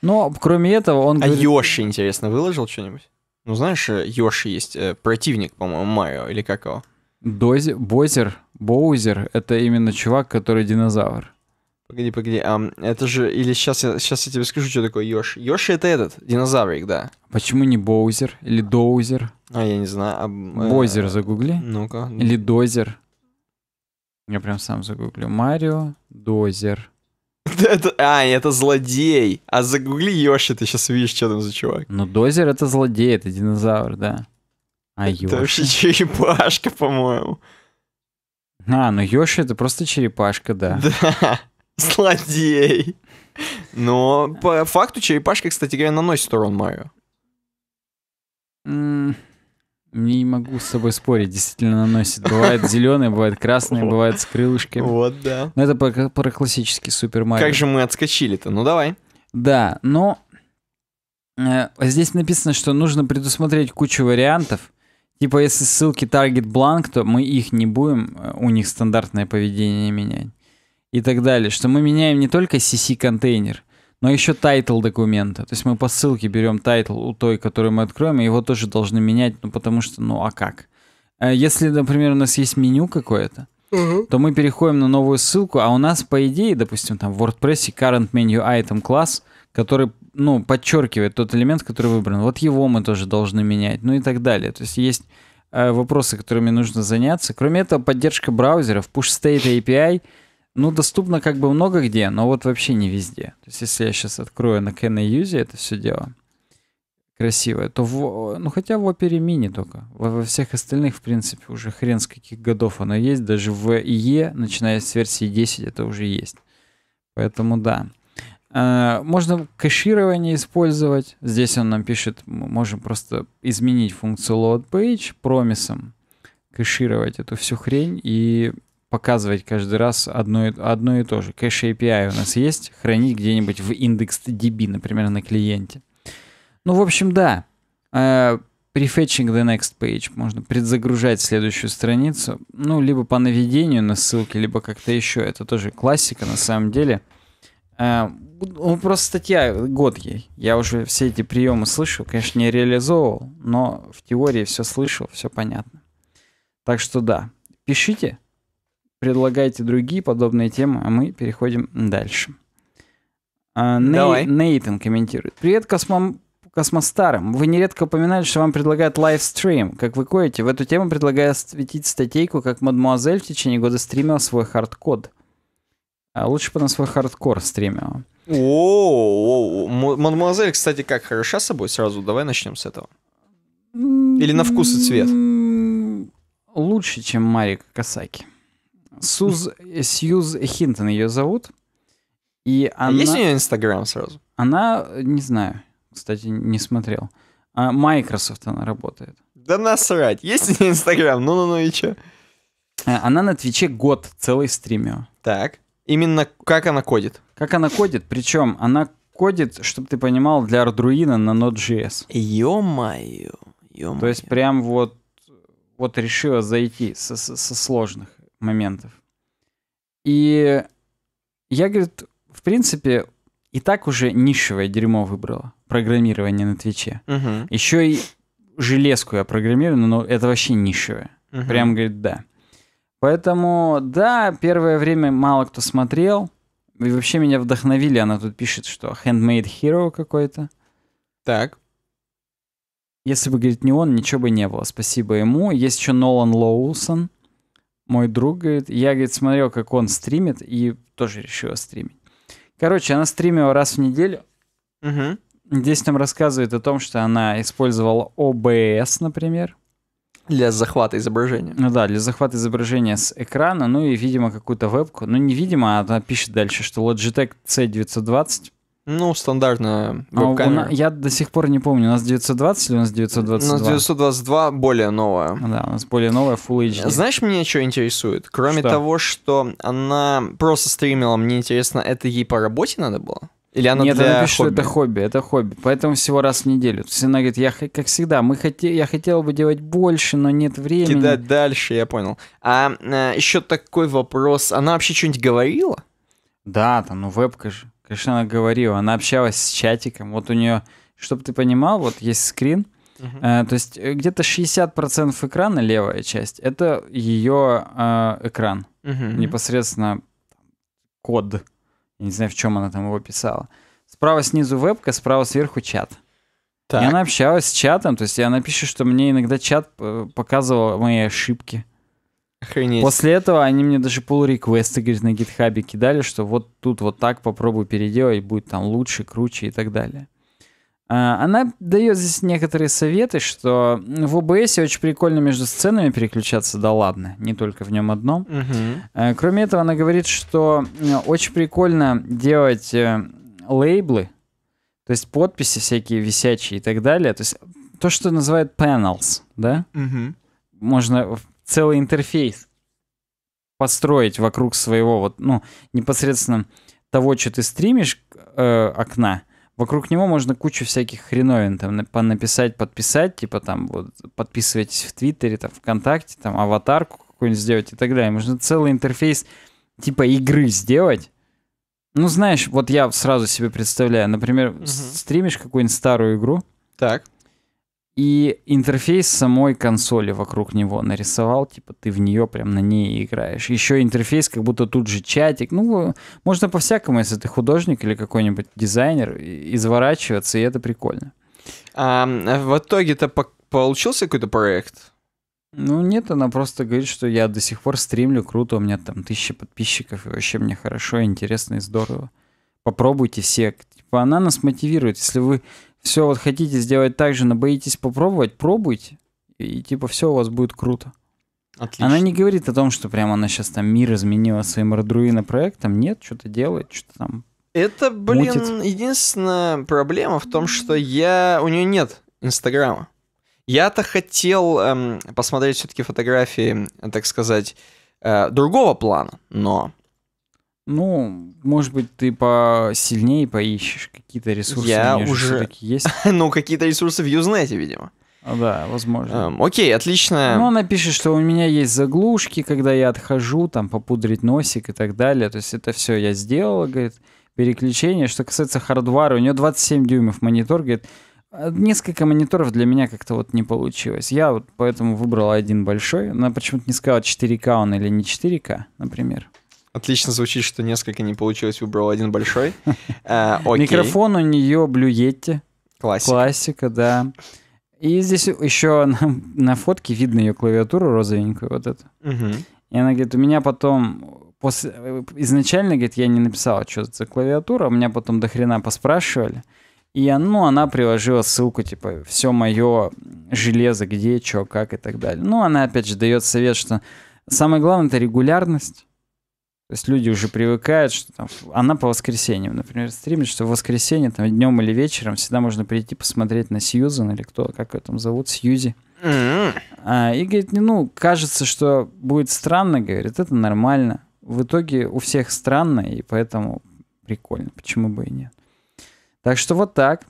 Но кроме этого он... А говорит... Йоши, интересно, выложил что-нибудь? Ну, знаешь, э, Йоши есть э, противник, по-моему, Марио или как его? Дози... Бозер, Боузер — это именно чувак, который динозавр. Погоди, погоди, а, это же... Или сейчас я, сейчас я тебе скажу, что такое Йоши. Йоши — это этот, динозаврик, да. Почему не Боузер или Доузер? А, я не знаю. А, э, Бозер загугли. Ну-ка. Или Дозер. Я прям сам загуглю. Марио Дозер. Это, а, это злодей. А загугли Йоши, ты сейчас видишь, что там за чувак. Ну, Дозер это злодей, это динозавр, да. А Йоши? Это вообще черепашка, по-моему. А, ну Йоши это просто черепашка, да. Да, злодей. Но по факту черепашка, кстати говоря, наносит урон Марио. Не могу с собой спорить, действительно наносит. Бывает зеленые, бывает красные, бывает с крылышками. Вот, да. Но это про, про классический Супер Марио. Как же мы отскочили-то? Ну, давай. Да, но э, здесь написано, что нужно предусмотреть кучу вариантов. Типа, если ссылки Target Blank, то мы их не будем, э, у них стандартное поведение менять. И так далее. Что мы меняем не только CC-контейнер, но еще тайтл документа. То есть мы по ссылке берем тайтл у той, которую мы откроем, и его тоже должны менять, ну потому что, ну а как? Э, если, например, у нас есть меню какое-то, угу. то мы переходим на новую ссылку, а у нас, по идее, допустим, там в WordPress current menu item класс, который, ну, подчеркивает тот элемент, который выбран. Вот его мы тоже должны менять, ну и так далее. То есть есть э, вопросы, которыми нужно заняться. Кроме этого, поддержка браузеров, push state API — ну, доступно как бы много где, но вот вообще не везде. То есть, если я сейчас открою на CanUse это все дело красивое, то в, ну хотя в опере мини только. Во, во всех остальных, в принципе, уже хрен с каких годов оно есть. Даже в Е, e, начиная с версии 10, это уже есть. Поэтому да. А, можно кэширование использовать. Здесь он нам пишет, мы можем просто изменить функцию load page промисом, кэшировать эту всю хрень и показывать каждый раз одно, и, одно и то же. Кэш API у нас есть, хранить где-нибудь в индекс DB, например, на клиенте. Ну, в общем, да. Э, prefetching the next page. Можно предзагружать следующую страницу. Ну, либо по наведению на ссылке, либо как-то еще. Это тоже классика на самом деле. Э, ну, просто статья, год ей. Я уже все эти приемы слышал, конечно, не реализовывал, но в теории все слышал, все понятно. Так что да, пишите, предлагайте другие подобные темы, а мы переходим дальше. А, Давай. Нейтан комментирует. Привет, космом... космостарым. Вы нередко упоминали, что вам предлагают лайвстрим. Как вы коете, в эту тему предлагаю светить статейку, как мадмуазель в течение года стримил свой хардкод. А лучше бы на свой хардкор стримил. О, мадемуазель, кстати, как хороша с собой сразу. Давай начнем с этого. Или на вкус и цвет? Лучше, чем Марик Касаки. Суз, Сьюз Хинтон ее зовут. И а она... Есть у нее Инстаграм сразу? Она, не знаю, кстати, не смотрел. А Microsoft она работает. Да насрать, есть у нее Инстаграм, ну-ну-ну и че? Э, она на Твиче год целый стримила. Так, именно как она кодит? Как она кодит, причем она кодит, чтобы ты понимал, для Arduino на Node.js. Ё-моё, ё-моё. То есть прям вот, вот решила зайти со, со, со сложных моментов. И я, говорит, в принципе, и так уже нишевое дерьмо выбрала. Программирование на Твиче. Угу. Еще и железку я программирую, но это вообще нишевое. Угу. Прям, говорит, да. Поэтому, да, первое время мало кто смотрел. И вообще меня вдохновили. Она тут пишет, что Handmade Hero какой-то. Так. Если бы, говорит, не он, ничего бы не было. Спасибо ему. Есть еще Нолан Лоусон мой друг, говорит, я, говорит, смотрел, как он стримит, и тоже решила стримить. Короче, она стримила раз в неделю. Угу. Здесь нам рассказывает о том, что она использовала OBS, например. Для захвата изображения. Ну да, для захвата изображения с экрана, ну и, видимо, какую-то вебку. Ну, не видимо, а она пишет дальше, что Logitech C920 ну, стандартно. А, я до сих пор не помню, у нас 920 или у нас 922? У нас 922 более новая. Да, у нас более новая Full HD. Знаешь, меня что интересует? Кроме что? того, что она просто стримила, мне интересно, это ей по работе надо было? Или она Нет, для она пишет, хобби? что это хобби, это хобби. Поэтому всего раз в неделю. То есть она говорит, я, как всегда, мы хоте, я хотел бы делать больше, но нет времени. Кидать дальше, я понял. А, а еще такой вопрос. Она вообще что-нибудь говорила? Да, там, ну вебка же. Конечно, она говорила, она общалась с чатиком. Вот у нее, чтобы ты понимал, вот есть скрин, Uh-huh. Э, то есть э, где-то 60% экрана, левая часть, это ее э, экран. Uh-huh. Непосредственно код. Я не знаю, в чем она там его писала. Справа снизу вебка, справа сверху чат. Так. И она общалась с чатом, то есть она пишет, что мне иногда чат э, показывал мои ошибки. Охренеть. После этого они мне даже pull реквесты говорит, на гитхабе кидали, что вот тут вот так попробую переделать, будет там лучше, круче и так далее. А, она дает здесь некоторые советы, что в ОБС очень прикольно между сценами переключаться, да ладно, не только в нем одном. Угу. Кроме этого, она говорит, что э, очень прикольно делать э, лейблы, то есть подписи всякие висячие и так далее. То есть то, что называют panels, да? Угу. Можно целый интерфейс построить вокруг своего вот, ну, непосредственно того, что ты стримишь э, окна, вокруг него можно кучу всяких хреновин там понаписать, подписать, типа там вот подписывайтесь в Твиттере, там ВКонтакте, там аватарку какую-нибудь сделать и так далее. Можно целый интерфейс типа игры сделать. Ну, знаешь, вот я сразу себе представляю, например, угу. стримишь какую-нибудь старую игру. Так и интерфейс самой консоли вокруг него нарисовал, типа ты в нее прям на ней играешь. Еще интерфейс, как будто тут же чатик. Ну, можно по-всякому, если ты художник или какой-нибудь дизайнер, изворачиваться, и это прикольно. А, в итоге-то по получился какой-то проект? Ну нет, она просто говорит, что я до сих пор стримлю, круто, у меня там тысяча подписчиков, и вообще мне хорошо, интересно и здорово. Попробуйте все. Типа она нас мотивирует. Если вы все вот хотите сделать так же, но боитесь попробовать, пробуйте, и типа все у вас будет круто. Отлично. Она не говорит о том, что прямо она сейчас там мир изменила своим Arduino проектом. Нет, что-то делает, что-то там. Это, блин, мутит. единственная проблема в том, что я. У нее нет Инстаграма. Я-то хотел эм, посмотреть все-таки фотографии, так сказать, э, другого плана, но ну, может быть, ты посильнее поищешь какие-то ресурсы. Я уже... Есть. ну, какие-то ресурсы в Юзнете, видимо. А, да, возможно. Эм, окей, отлично. Ну, она пишет, что у меня есть заглушки, когда я отхожу, там, попудрить носик и так далее. То есть это все я сделала, говорит, переключение. Что касается хардвара, у нее 27 дюймов монитор, говорит, а, несколько мониторов для меня как-то вот не получилось. Я вот поэтому выбрал один большой. Она почему-то не сказала 4К он или не 4К, например. Отлично звучит, что несколько не получилось, выбрал один большой. Э, Микрофон у нее Блюетти. Классика. Классика, да. И здесь еще на, на фотке видно ее клавиатуру розовенькую вот эту. Угу. И она говорит, у меня потом... После, изначально, говорит, я не написала, что это за клавиатура, у меня потом до хрена поспрашивали. И ну, она приложила ссылку, типа, все мое железо, где, что, как и так далее. Ну, она опять же дает совет, что самое главное это регулярность. То есть люди уже привыкают, что там, она по воскресеньям, например, стримит, что в воскресенье там, днем или вечером всегда можно прийти посмотреть на Сьюзан или кто, как ее там зовут, Сьюзи. Mm-hmm. А, и говорит, ну, кажется, что будет странно, говорит, это нормально. В итоге у всех странно, и поэтому прикольно, почему бы и нет. Так что вот так.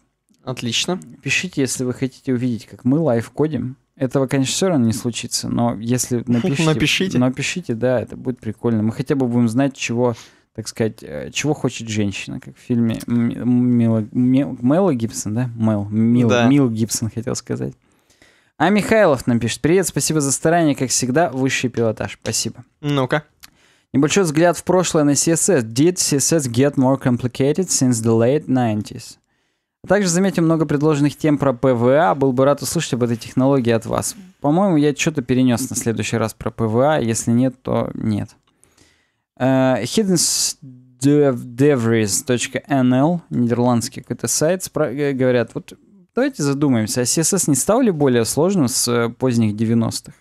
Отлично. Пишите, если вы хотите увидеть, как мы лайф кодим. Этого, конечно, все равно не случится, но если напишите... Напишите. Напишите, да, это будет прикольно. Мы хотя бы будем знать, чего, так сказать, э, чего хочет женщина, как в фильме Мила, Мела Гибсон, да? Мел, Мил, да. Мил Гибсон хотел сказать. А Михайлов нам пишет. Привет, спасибо за старание, как всегда, высший пилотаж. Спасибо. Ну-ка. Небольшой взгляд в прошлое на CSS. Did CSS get more complicated since the late 90s? Также заметил много предложенных тем про ПВА. Был бы рад услышать об этой технологии от вас. По-моему, я что-то перенес на следующий раз про ПВА. Если нет, то нет. Uh, э, hiddendevries.nl, нидерландский какой-то сайт, э, говорят, вот давайте задумаемся, а CSS не стал ли более сложным с э, поздних 90-х?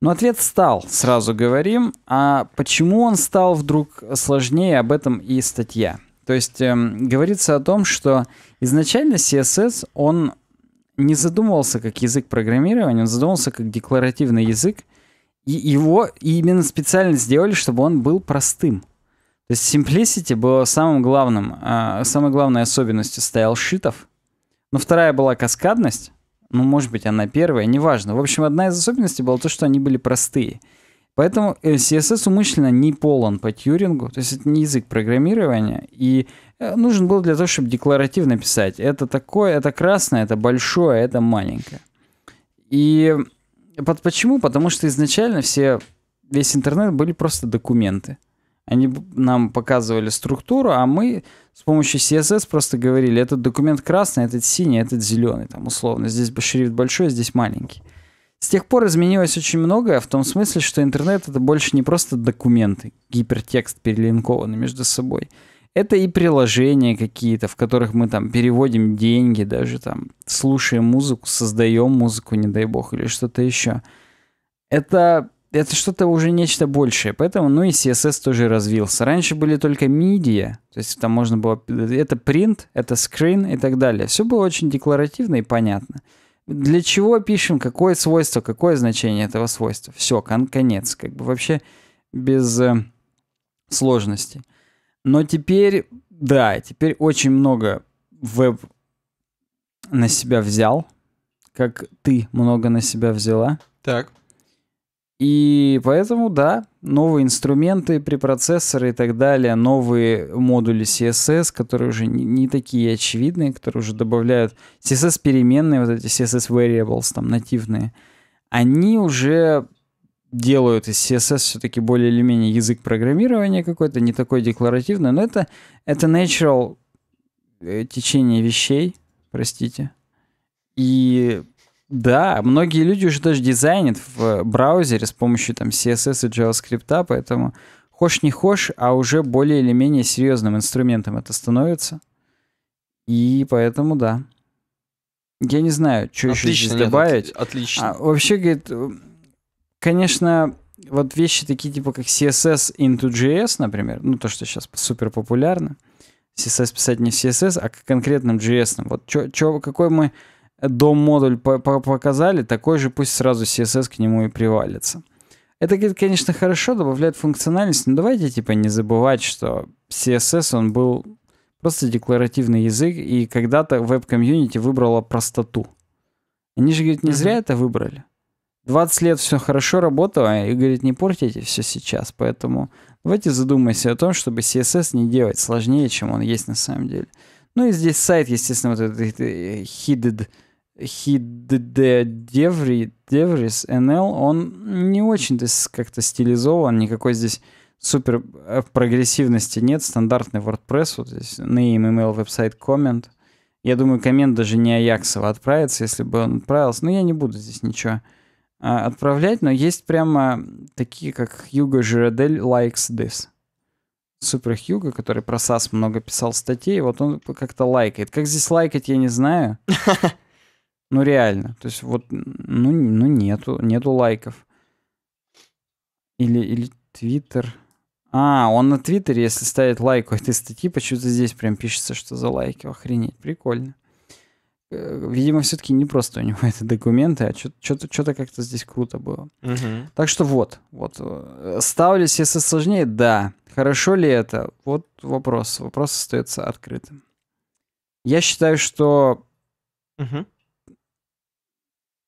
Но ответ стал, сразу говорим. А почему он стал вдруг сложнее, об этом и статья. То есть эм, говорится о том, что Изначально CSS, он не задумывался как язык программирования, он задумывался как декларативный язык, и его именно специально сделали, чтобы он был простым. То есть simplicity было самым главным, а, самой главной особенностью стоял шитов. Но вторая была каскадность, ну, может быть, она первая, неважно. В общем, одна из особенностей была то, что они были простые. Поэтому э, CSS умышленно не полон по Тьюрингу, то есть это не язык программирования, и Э, нужен был для того, чтобы декларативно писать. Это такое, это красное, это большое, это маленькое. И под, почему? Потому что изначально все, весь интернет были просто документы. Они нам показывали структуру, а мы с помощью CSS просто говорили, этот документ красный, этот синий, этот зеленый, там условно. Здесь шрифт большой, здесь маленький. С тех пор изменилось очень многое, в том смысле, что интернет это больше не просто документы, гипертекст перелинкованный между собой. Это и приложения какие-то, в которых мы там переводим деньги, даже там слушаем музыку, создаем музыку, не дай бог, или что-то еще. Это это что-то уже нечто большее. Поэтому, ну и CSS тоже развился. Раньше были только media, то есть там можно было... Это print, это screen и так далее. Все было очень декларативно и понятно. Для чего пишем, какое свойство, какое значение этого свойства. Все, кон конец. Как бы вообще без э, сложностей. Но теперь, да, теперь очень много веб на себя взял, как ты много на себя взяла. Так. И поэтому, да, новые инструменты, препроцессоры и так далее, новые модули CSS, которые уже не, не такие очевидные, которые уже добавляют CSS переменные, вот эти CSS variables там нативные, они уже делают из CSS все-таки более или менее язык программирования какой-то, не такой декларативный, но это, это natural э, течение вещей, простите. И да, многие люди уже даже дизайнят в э, браузере с помощью там CSS и JavaScript, поэтому хочешь не хочешь, а уже более или менее серьезным инструментом это становится. И поэтому да. Я не знаю, что отлично, еще здесь добавить. отлично. А, вообще, говорит, конечно, вот вещи такие типа как CSS into JS, например, ну то, что сейчас супер популярно, CSS писать не в CSS, а конкретным JS. Вот чё, чё, какой мы дом-модуль показали, такой же пусть сразу CSS к нему и привалится. Это, конечно, хорошо, добавляет функциональность, но давайте типа не забывать, что CSS, он был просто декларативный язык, и когда-то веб-комьюнити выбрала простоту. Они же, говорит, не mm -hmm. зря это выбрали. 20 лет все хорошо работало, и говорит, не портите все сейчас, поэтому давайте задумайся о том, чтобы CSS не делать сложнее, чем он есть на самом деле. Ну и здесь сайт, естественно, вот этот э, hidden hidden devries nl он не очень-то как-то стилизован, никакой здесь супер э, прогрессивности нет, стандартный WordPress, вот здесь name, email, веб-сайт, коммент. Я думаю, коммент даже не Аяксова отправится, если бы он отправился, но я не буду здесь ничего а, отправлять, но есть прямо такие, как Юго Жирадель Likes This. Супер Хьюго, который про САС много писал статей, вот он как-то лайкает. Как здесь лайкать, я не знаю. Ну, реально. То есть вот, ну, ну нету, нету лайков. Или, или Твиттер. А, он на Твиттере, если ставит лайк у этой статьи, почему-то здесь прям пишется, что за лайки. Охренеть, прикольно. Э, видимо, все-таки не просто у него это документы, а что-то как-то здесь круто было. Угу. Так что вот, вот. Э, ставлю CSS сложнее? Да. Хорошо ли это? Вот вопрос. Вопрос остается открытым. Я считаю, что угу.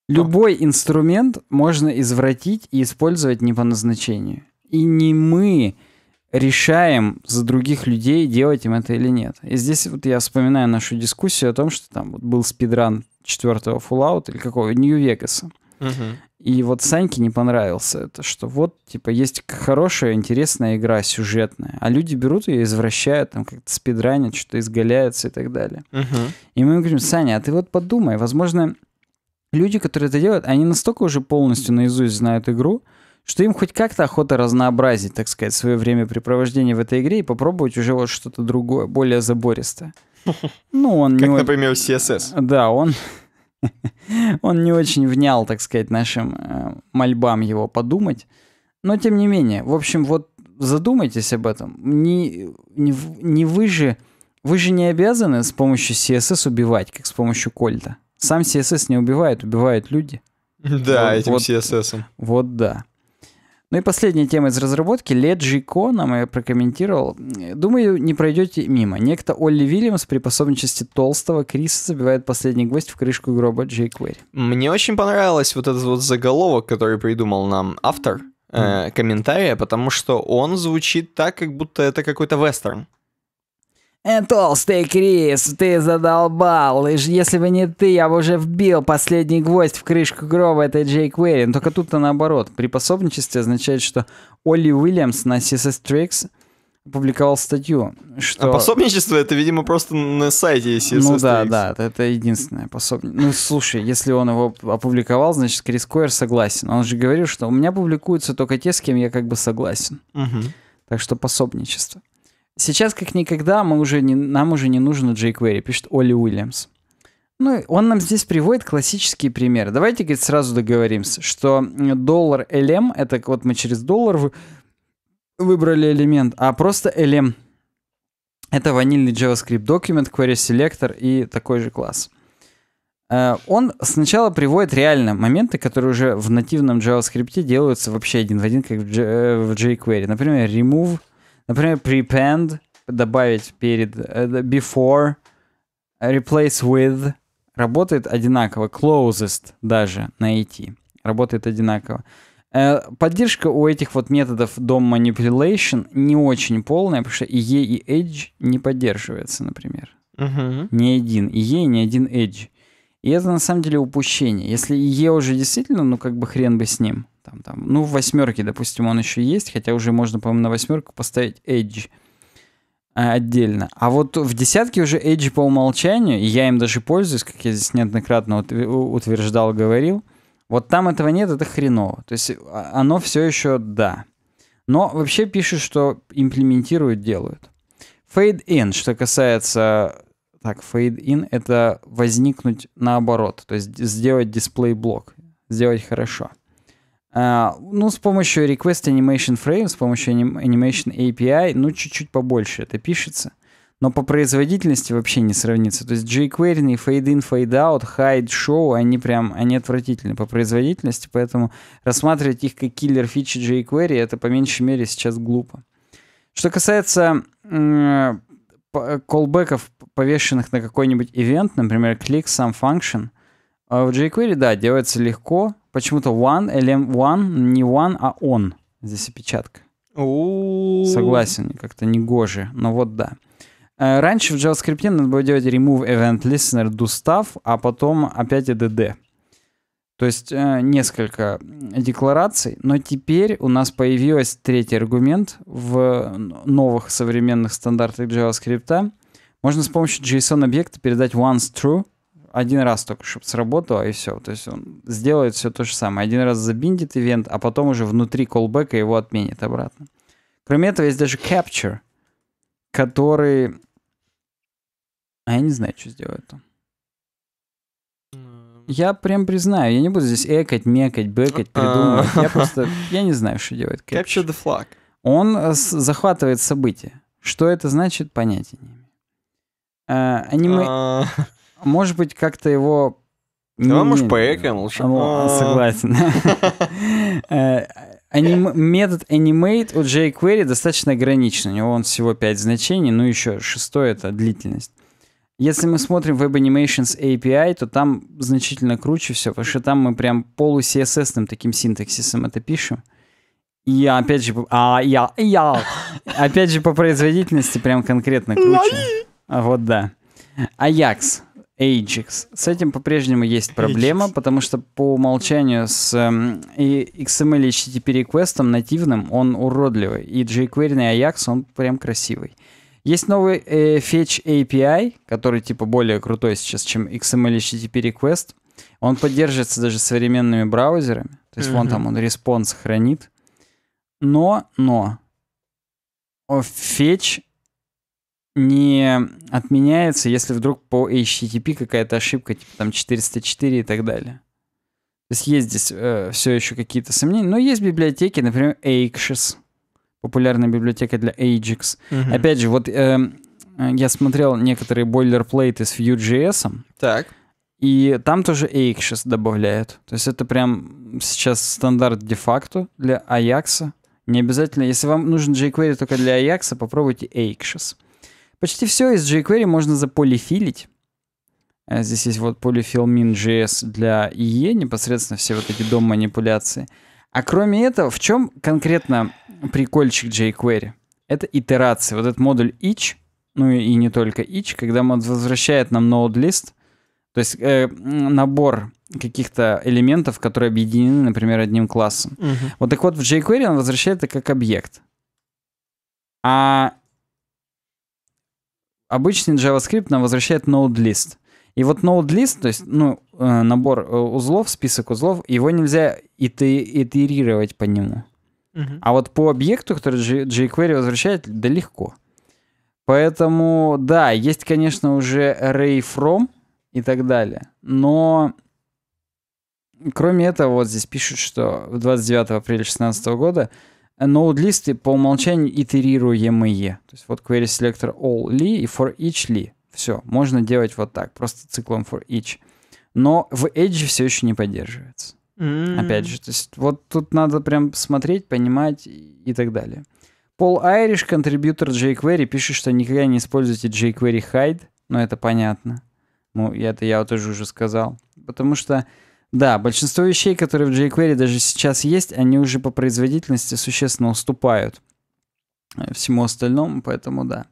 любой инструмент можно извратить и использовать не по назначению. И не мы решаем за других людей, делать им это или нет. И здесь вот я вспоминаю нашу дискуссию о том, что там вот был спидран четвертого Fallout или какого, Нью-Вегаса. И вот Саньке не понравился это, что вот, типа, есть хорошая, интересная игра, сюжетная, а люди берут ее, извращают, там, как-то спидранят, что-то изгаляются и так далее. И мы говорим, Саня, а ты вот подумай, возможно, люди, которые это делают, они настолько уже полностью наизусть знают игру, что им хоть как-то охота разнообразить, так сказать, свое времяпрепровождение в этой игре и попробовать уже вот что-то другое, более забористое. Ну, он как, не... например, CSS. Да, он... он не очень внял, так сказать, нашим э, мольбам его подумать. Но, тем не менее, в общем, вот задумайтесь об этом. Не, не, не вы же... Вы же не обязаны с помощью CSS убивать, как с помощью кольта. Сам CSS не убивает, убивают люди. Да, вот, этим вот, CSS. -ом. Вот да. Ну и последняя тема из разработки. Лед Жико нам ее прокомментировал. Думаю, не пройдете мимо. Некто Олли Вильямс при пособничестве толстого Криса забивает последний гвоздь в крышку гроба Джей jQuery. Мне очень понравилось вот этот вот заголовок, который придумал нам автор э, комментария, потому что он звучит так, как будто это какой-то вестерн. Э, «Толстый Крис, ты задолбал! Лишь если бы не ты, я бы уже вбил последний гвоздь в крышку гроба этой Джейк Уэйрин. Только тут-то наоборот. При пособничестве означает, что Олли Уильямс на CSS Tricks опубликовал статью, что... А пособничество это, видимо, просто на сайте CSS Ну да, да, это единственное пособничество. Ну слушай, если он его опубликовал, значит, Крис Койер согласен. Он же говорил, что у меня публикуются только те, с кем я как бы согласен. Угу. Так что пособничество. Сейчас как никогда мы уже не, нам уже не нужен jQuery, пишет Оли Уильямс. Ну, он нам здесь приводит классические примеры. Давайте, говорит, сразу договоримся, что э, доллар LM, это вот мы через доллар выбрали элемент, а просто LM. Это ванильный JavaScript document, query selector и такой же класс. Э, он сначала приводит реально моменты, которые уже в нативном JavaScript делаются вообще один в один, как в э, jQuery. Например, remove — Например, prepend добавить перед э, before, replace with работает одинаково, closest даже найти работает одинаково. Э, поддержка у этих вот методов DOM manipulation не очень полная, потому что и e и Edge не поддерживаются, например. Угу. Ни один e, ни один Edge. И это на самом деле упущение. Если e уже действительно, ну как бы хрен бы с ним. Там, там, ну, в восьмерке, допустим, он еще есть, хотя уже можно, по-моему, на восьмерку поставить Edge э, отдельно. А вот в десятке уже Edge по умолчанию, и я им даже пользуюсь, как я здесь неоднократно утверждал, говорил, вот там этого нет, это хреново. То есть а, оно все еще да. Но вообще пишут, что имплементируют, делают. Fade-in, что касается... Так, fade-in — это возникнуть наоборот, то есть сделать дисплей-блок, сделать хорошо. А, ну, с помощью Request Animation Frame, с помощью Animation API, ну, чуть-чуть побольше это пишется. Но по производительности вообще не сравнится. То есть jQuery, Fade In, Fade Out, Hide, Show, они прям, они отвратительны по производительности, поэтому рассматривать их как киллер фичи jQuery, это по меньшей мере сейчас глупо. Что касается колбеков, э, повешенных на какой-нибудь ивент, например, click some function, а в jQuery, да, делается легко, Почему-то one, LM one, не one, а он. Здесь опечатка. Согласен, как-то не негоже, но вот да. Э, раньше в JavaScript надо было делать remove event listener do stuff, а потом опять add. То есть э, несколько деклараций, но теперь у нас появился третий аргумент в новых современных стандартах JavaScript. Можно с помощью JSON-объекта передать once true — один раз только, чтобы сработало, и все. То есть он сделает все то же самое. Один раз забиндит ивент, а потом уже внутри колбека его отменит обратно. Кроме этого, есть даже Capture, который... А я не знаю, что сделает там. Я прям признаю, я не буду здесь экать, мекать, бэкать, а. придумывать. Я просто... Я не знаю, что делает Capture. Capture the flag. Он э, захватывает события. Что это значит, понятия не имею. Э, аниме... А может быть, как-то его... Ну, а может, лучше. А. Согласен. Э, метод animate у jQuery достаточно ограничен. У него он всего 5 значений, ну еще шестое — это длительность. Если мы смотрим Web Animations API, то там значительно круче все, потому что там мы прям полу css таким синтаксисом это пишем. И опять же, а, я, я, опять же по производительности прям конкретно круче. Вот да. Ajax. Ajax. С этим по-прежнему есть проблема, Ajax. потому что по умолчанию с эм, XML и HTTP реквестом нативным он уродливый, и jQuery на Ajax он прям красивый. Есть новый э, Fetch API, который типа более крутой сейчас, чем XML и HTTP request. Он поддерживается даже современными браузерами. То есть mm-hmm. вон там он response хранит. Но, но, Fetch не отменяется, если вдруг по HTTP какая-то ошибка, типа там 404 и так далее. То есть есть здесь э, все еще какие-то сомнения, но есть библиотеки, например, Axios, популярная библиотека для Ajax. Угу. Опять же, вот э, я смотрел некоторые бойлерплейты с Vue.js. Так. И там тоже Axios добавляют. То есть это прям сейчас стандарт де-факто для Ajax. Не обязательно. Если вам нужен jQuery только для Ajax, попробуйте Axios. Почти все из jQuery можно заполифилить. Э, здесь есть вот polyfill.min.js для IE, непосредственно все вот эти дом-манипуляции. А кроме этого, в чем конкретно прикольчик jQuery? Это итерации. Вот этот модуль each, ну и не только each, когда он возвращает нам node list, то есть э, набор каких-то элементов, которые объединены, например, одним классом. Угу. Вот так вот в jQuery он возвращает это как объект. А обычный JavaScript нам возвращает node-list. И вот node-list, то есть ну, э, набор э, узлов, список узлов, его нельзя итерировать по нему. А вот по объекту, который jQuery возвращает, да легко. Поэтому, да, есть, конечно, уже array from и так далее. Но кроме этого, вот здесь пишут, что 29 апреля 2016 года Node-листы по умолчанию итерируемые. То есть вот query selector all li и for each li. Все, можно делать вот так, просто циклом for each. Но в Edge все еще не поддерживается. mm Опять же, то есть вот тут надо прям смотреть, понимать и так далее. Пол Айриш, контрибьютор jQuery, пишет, что никогда не используйте jQuery hide, но это понятно. Ну, это я тоже уже сказал. Потому что да, большинство вещей, которые в jQuery даже сейчас есть, они уже по производительности существенно уступают э, всему остальному, поэтому да.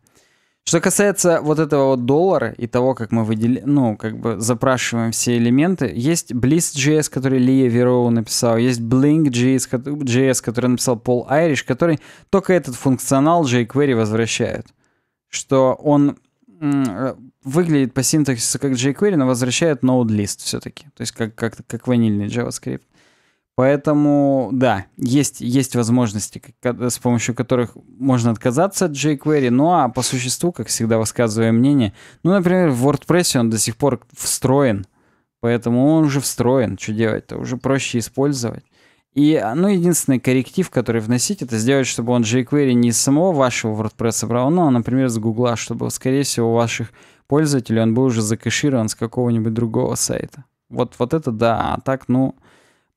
Что касается вот этого вот доллара и того, как мы выдели, ну, как бы запрашиваем все элементы, есть Bliss.js, который Лия Вероу написал, есть Blink.js, который написал Пол Айриш, который только этот функционал jQuery возвращает. Что он э, выглядит по синтаксису как jQuery, но возвращает node list все-таки. То есть как, как, как ванильный JavaScript. Поэтому, да, есть, есть возможности, с помощью которых можно отказаться от jQuery, ну а по существу, как всегда, высказывая мнение, ну, например, в WordPress он до сих пор встроен, поэтому он уже встроен, что делать-то, уже проще использовать. И, а, ну, единственный корректив, который вносить, это сделать, чтобы он jQuery не из самого вашего WordPress брал, но, например, с Гугла, чтобы, скорее всего, у ваших пользователя, он был уже закэширован с какого-нибудь другого сайта. Вот, вот это да, а так, ну,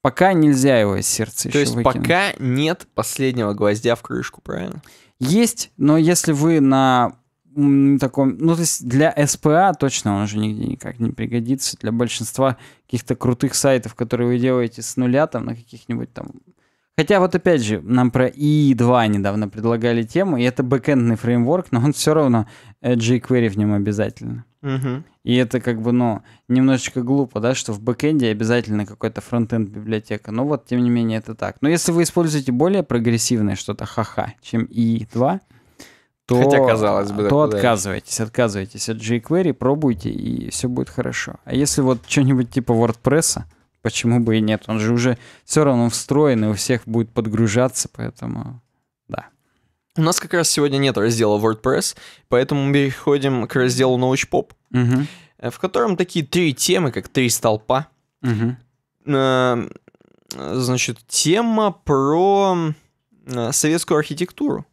пока нельзя его из сердца То еще есть выкинуть. пока нет последнего гвоздя в крышку, правильно? Есть, но если вы на таком, ну, то есть для СПА точно он уже нигде никак не пригодится. Для большинства каких-то крутых сайтов, которые вы делаете с нуля, там, на каких-нибудь там Хотя вот опять же, нам про IE2 недавно предлагали тему, и это бэкэндный фреймворк, но он все равно э, jQuery в нем обязательно. Угу. И это как бы, ну, немножечко глупо, да, что в бэкэнде обязательно какой-то фронтенд библиотека. Но вот, тем не менее, это так. Но если вы используете более прогрессивное что-то, ха-ха, чем IE2, то, Хотя, казалось бы, то да, отказывайтесь, да. отказывайтесь от jQuery, пробуйте, и все будет хорошо. А если вот что-нибудь типа WordPress, почему бы и нет? Он же уже все равно встроен, и у всех будет подгружаться, поэтому да. У нас как раз сегодня нет раздела WordPress, поэтому мы переходим к разделу научпоп, угу. в котором такие три темы, как три столпа. Угу. Значит, тема про э, советскую архитектуру.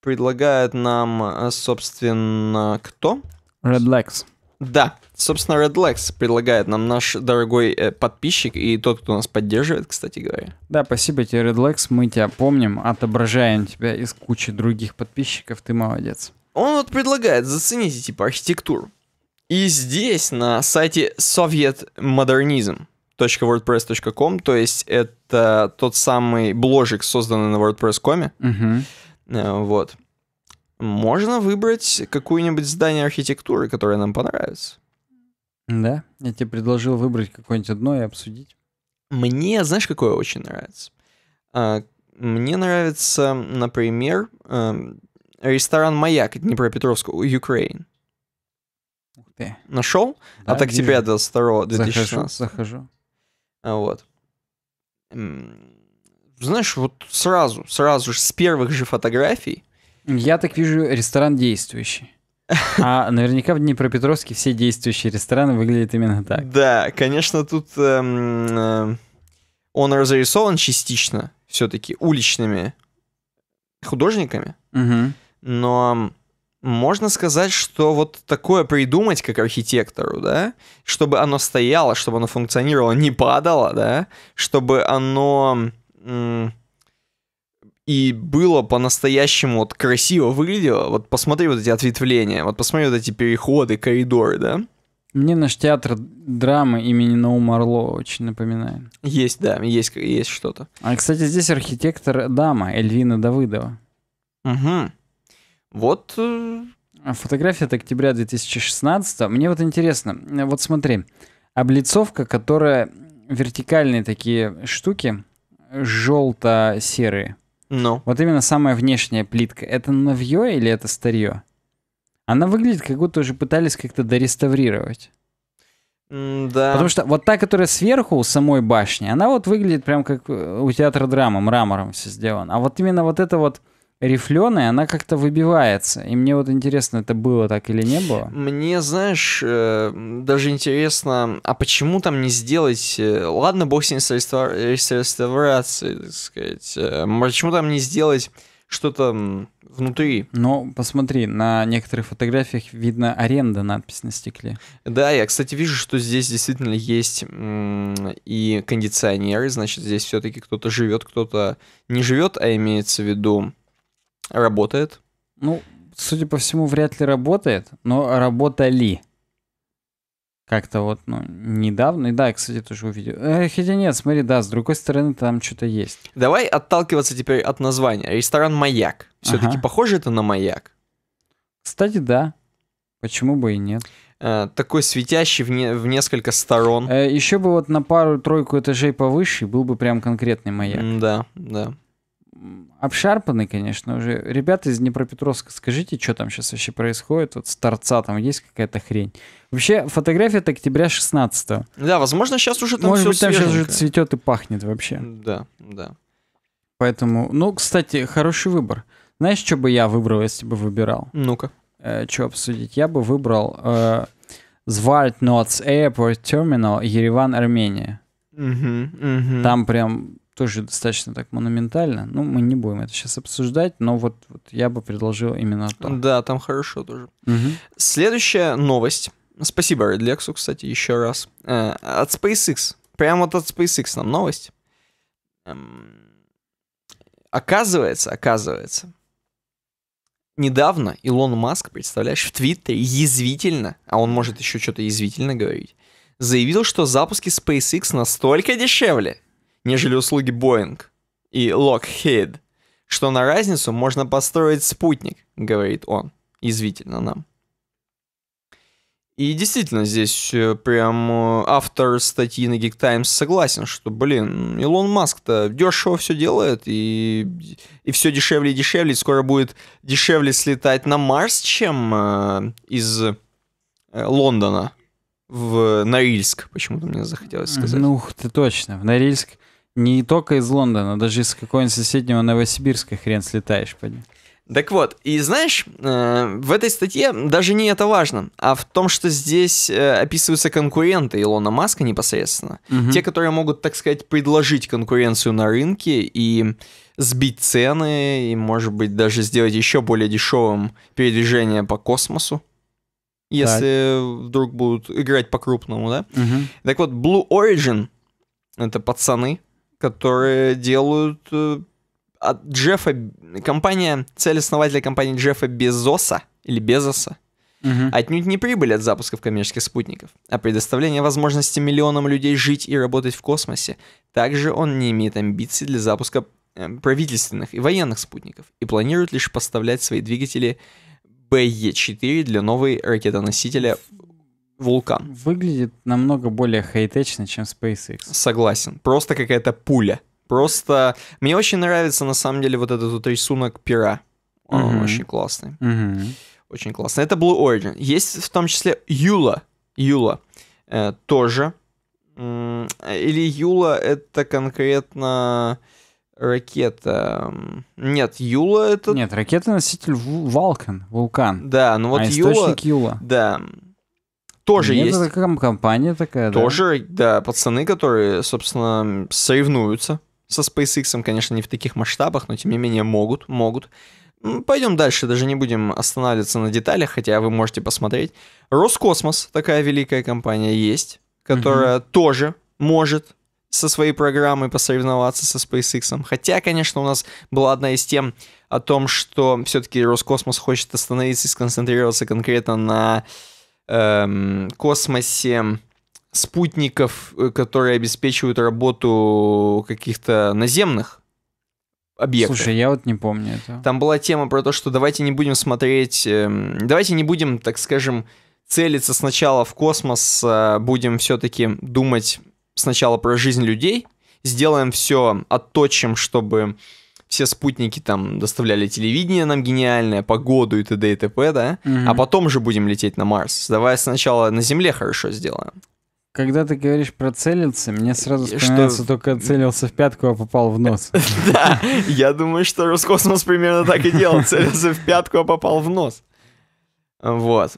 Предлагает нам, собственно, кто? Red Legs. Да, собственно, Redlex предлагает нам наш дорогой э, подписчик и тот, кто нас поддерживает, кстати говоря. Да, спасибо тебе, Redlex, мы тебя помним, отображаем тебя из кучи других подписчиков, ты молодец. Он вот предлагает, зацените, типа, архитектуру. И здесь, на сайте sovietmodernism.wordpress.com, то есть это тот самый бложик, созданный на WordPress.com, угу. Э, вот, можно выбрать какое-нибудь здание архитектуры, которое нам понравится. Да, я тебе предложил выбрать какое-нибудь одно и обсудить. Мне, знаешь, какое очень нравится? А, мне нравится, например, эм, ресторан «Маяк» Днепропетровска, Украин. Ух ты. Нашел? А да, От октября 22 2016. Захожу, захожу. А, вот. Знаешь, вот сразу, сразу же с первых же фотографий я так вижу ресторан действующий. А наверняка в Днепропетровске все действующие рестораны выглядят именно так. Да, конечно, тут эм, э, он разрисован частично все-таки уличными художниками, угу. но можно сказать, что вот такое придумать как архитектору, да, чтобы оно стояло, чтобы оно функционировало, не падало, да, чтобы оно... Э, и было по-настоящему вот красиво выглядело. Вот посмотри вот эти ответвления, вот посмотри вот эти переходы, коридоры, да? Мне наш театр драмы имени Наума Орлова очень напоминает. Есть, да, есть, есть что-то. А, кстати, здесь архитектор дама Эльвина Давыдова. Угу. Вот... Э, а фотография от октября 2016. Мне вот интересно, э, вот смотри, облицовка, которая вертикальные такие штуки, желто-серые. Ну. Вот именно самая внешняя плитка. Это новье или это старье? Она выглядит, как будто уже пытались как-то дореставрировать. Mm, да. Потому что вот та, которая сверху у самой башни, она вот выглядит прям как э, у театра драмы, мрамором все сделано. А вот именно вот это вот рифленая, она как-то выбивается. И мне вот интересно, это было так или не было? Мне, знаешь, э, даже интересно, а почему там не сделать... Э, ладно, бог с ней с, реставра... с реставрацией, так сказать. Э, почему там не сделать что-то внутри. Но ну, посмотри, на некоторых фотографиях видно аренда надпись на стекле. Да, я, кстати, вижу, что здесь действительно есть и кондиционеры, значит, здесь все-таки кто-то живет, кто-то не живет, а имеется в виду Работает? Ну, судя по всему, вряд ли работает, но работали. Как-то вот, ну, недавно. И да, я, кстати, тоже увидел. Эх, хотя нет, смотри, да, с другой стороны там что-то есть. Давай отталкиваться теперь от названия. Ресторан «Маяк». Все-таки ага. похоже это на «Маяк»? Кстати, да. Почему бы и нет? Э, такой светящий в, не, в несколько сторон. Э, еще бы вот на пару-тройку этажей повыше был бы прям конкретный «Маяк». да, да обшарпанный, конечно, уже. Ребята из Днепропетровска, скажите, что там сейчас вообще происходит? Вот с торца там есть какая-то хрень. Вообще, фотография от октября 16 Да, возможно, сейчас уже там Может быть, там сейчас уже цветет и пахнет вообще. Да, да. Поэтому, ну, кстати, хороший выбор. Знаешь, что бы я выбрал, если бы выбирал? Ну-ка. Э, что обсудить? Я бы выбрал э, Звальд Нотс Airport Terminal, Ереван, Армения. Угу, угу. Там прям тоже достаточно так монументально. Ну, мы не будем это сейчас обсуждать, но вот, вот я бы предложил именно то. Да, там хорошо тоже. Угу. Следующая новость. Спасибо Редлексу, кстати, еще раз. Э, от SpaceX. Прямо вот от SpaceX нам новость. Эм... Оказывается, оказывается, недавно Илон Маск, представляешь, в Твиттере язвительно, а он может еще что-то язвительно говорить, заявил, что запуски SpaceX настолько дешевле, нежели услуги Boeing и Lockheed, что на разницу можно построить спутник, говорит он, извительно нам. И действительно, здесь э, прям э, автор статьи на Geek Times согласен, что, блин, Илон Маск-то дешево все делает, и, и все дешевле и дешевле, и скоро будет дешевле слетать на Марс, чем э, из э, Лондона в Норильск, почему-то мне захотелось сказать. Ну, ты точно, в Норильск. Не только из Лондона, даже из какого-нибудь соседнего Новосибирска хрен слетаешь по ним. Так вот, и знаешь, э, в этой статье даже не это важно, а в том, что здесь э, описываются конкуренты Илона Маска непосредственно. Угу. Те, которые могут, так сказать, предложить конкуренцию на рынке и сбить цены, и, может быть, даже сделать еще более дешевым передвижение по космосу. Если так. вдруг будут играть по-крупному, да? Угу. Так вот, Blue Origin это пацаны, которые делают э, от Джеффа... Компания, цель основателя компании Джеффа Безоса, или Безоса, угу. отнюдь не прибыль от запусков коммерческих спутников, а предоставление возможности миллионам людей жить и работать в космосе. Также он не имеет амбиций для запуска э, правительственных и военных спутников и планирует лишь поставлять свои двигатели БЕ-4 для новой ракетоносителя вулкан. Выглядит намного более хай-течно, чем SpaceX. Согласен. Просто какая-то пуля. Просто мне очень нравится на самом деле вот этот вот рисунок пера. Он угу. очень классный. Угу. Очень классно. Это Blue Origin. Есть в том числе Юла. Юла э, тоже. Или Юла это конкретно ракета. Нет, Юла это... Нет, ракета-носитель Вулкан. Вулкан. Да, ну вот а Юла... источник Юла. Да, тоже Нет, есть. Это компания такая, Тоже, да? да, пацаны, которые, собственно, соревнуются со SpaceX, конечно, не в таких масштабах, но тем не менее могут, могут. Пойдем дальше, даже не будем останавливаться на деталях, хотя вы можете посмотреть. Роскосмос, такая великая компания есть, которая угу. тоже может со своей программой посоревноваться со SpaceX. Хотя, конечно, у нас была одна из тем о том, что все-таки Роскосмос хочет остановиться и сконцентрироваться конкретно на эм, космосе спутников, э, которые обеспечивают работу каких-то наземных объектов. Слушай, я вот не помню это. Там была тема про то, что давайте не будем смотреть, эм, давайте не будем, так скажем, целиться сначала в космос, э, будем все-таки думать сначала про жизнь людей, сделаем все, отточим, чтобы все спутники там доставляли телевидение нам гениальное, погоду и т.д. и т.п., да? Угу. А потом же будем лететь на Марс. Давай сначала на Земле хорошо сделаем. Когда ты говоришь про целиться, мне сразу э, вспоминается что... только целился в пятку, а попал в нос. Да, я думаю, что Роскосмос примерно так и делал. Целился в пятку, а попал в нос. Вот.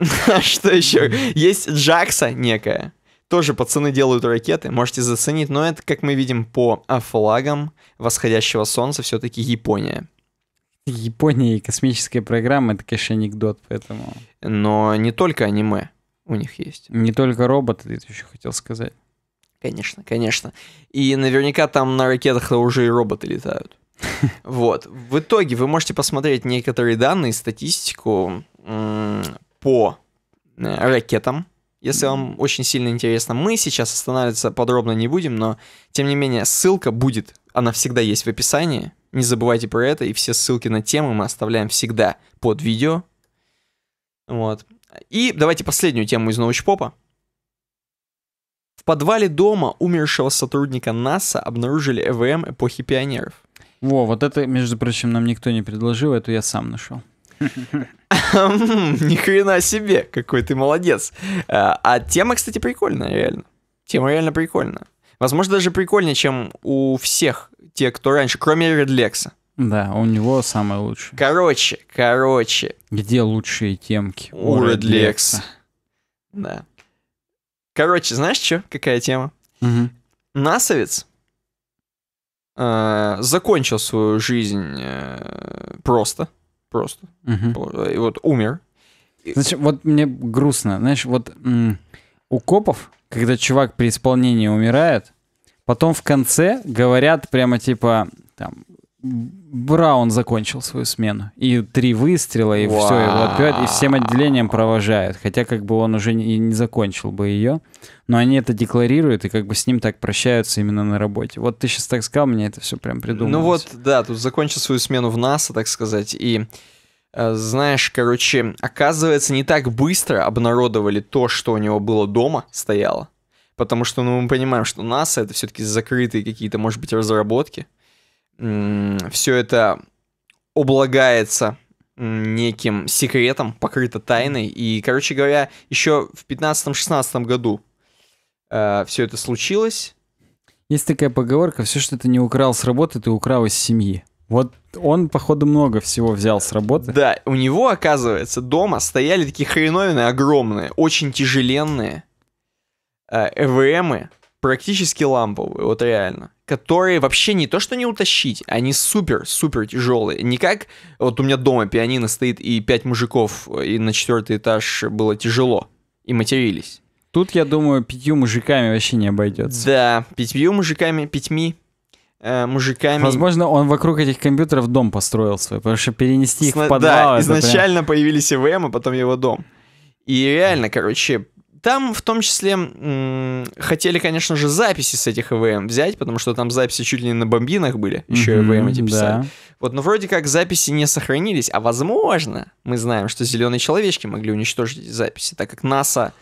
А что еще? Есть Джакса некая. Тоже пацаны делают ракеты, можете заценить, но это, как мы видим по а, флагам восходящего солнца, все-таки Япония. Япония и космическая программа, это, конечно, анекдот, поэтому... Но не только аниме у них есть. Не только роботы, ты еще хотел сказать. Конечно, конечно. И наверняка там на ракетах уже и роботы летают. Вот. В итоге вы можете посмотреть некоторые данные, статистику по э, ракетам, если вам очень сильно интересно, мы сейчас останавливаться подробно не будем, но тем не менее ссылка будет, она всегда есть в описании. Не забывайте про это, и все ссылки на темы мы оставляем всегда под видео. Вот. И давайте последнюю тему из научпопа. В подвале дома умершего сотрудника НАСА обнаружили ЭВМ эпохи пионеров. Во, вот это, между прочим, нам никто не предложил, это я сам нашел. Ни хрена себе, какой ты молодец. Э, а тема, кстати, прикольная, реально. Тема реально прикольная. Возможно, даже прикольнее, чем у всех тех, кто раньше, кроме Редлекса. Да, у него самое лучшее. Короче, короче. Где лучшие темки? У, Редлекса. Да. Короче, знаешь что? Какая тема? Угу. Насовец э, закончил свою жизнь э, просто просто. Угу. И вот умер. Значит, вот мне грустно. Знаешь, вот у копов, когда чувак при исполнении умирает, потом в конце говорят прямо типа там Браун закончил свою смену. И три выстрела, и Вау. все, его отбивают, и всем отделением провожают. Хотя как бы он уже не, не закончил бы ее. Но они это декларируют, и как бы с ним так прощаются именно на работе. Вот ты сейчас так сказал, мне это все прям придумал. Ну вот, да, тут закончил свою смену в НАСА, так сказать, и... Э, знаешь, короче, оказывается, не так быстро обнародовали то, что у него было дома, стояло. Потому что, ну, мы понимаем, что НАСА это все-таки закрытые какие-то, может быть, разработки все это облагается неким секретом, покрыто тайной. И, короче говоря, еще в 15-16 году э, все это случилось. Есть такая поговорка, все, что ты не украл с работы, ты украл из семьи. Вот он, походу, много всего взял с работы. Да, у него, оказывается, дома стояли такие хреновины огромные, очень тяжеленные э, ЭВМы, практически ламповые, вот реально которые вообще не то, что не утащить, они супер-супер тяжелые. Не как вот у меня дома пианино стоит и пять мужиков, и на четвертый этаж было тяжело, и матерились. Тут, я думаю, пятью мужиками вообще не обойдется. Да, пятью мужиками, пятьми э, мужиками. Возможно, он вокруг этих компьютеров дом построил свой, потому что перенести их Сна- в подвал... Да, изначально прям... появились ЭВМ, а потом его дом. И реально, короче, там в том числе м- хотели, конечно же, записи с этих ЭВМ взять, потому что там записи чуть ли не на бомбинах были, еще mm-hmm, эти писали. Да. Вот, но вроде как записи не сохранились, а возможно, мы знаем, что зеленые человечки могли уничтожить эти записи, так как НАСА,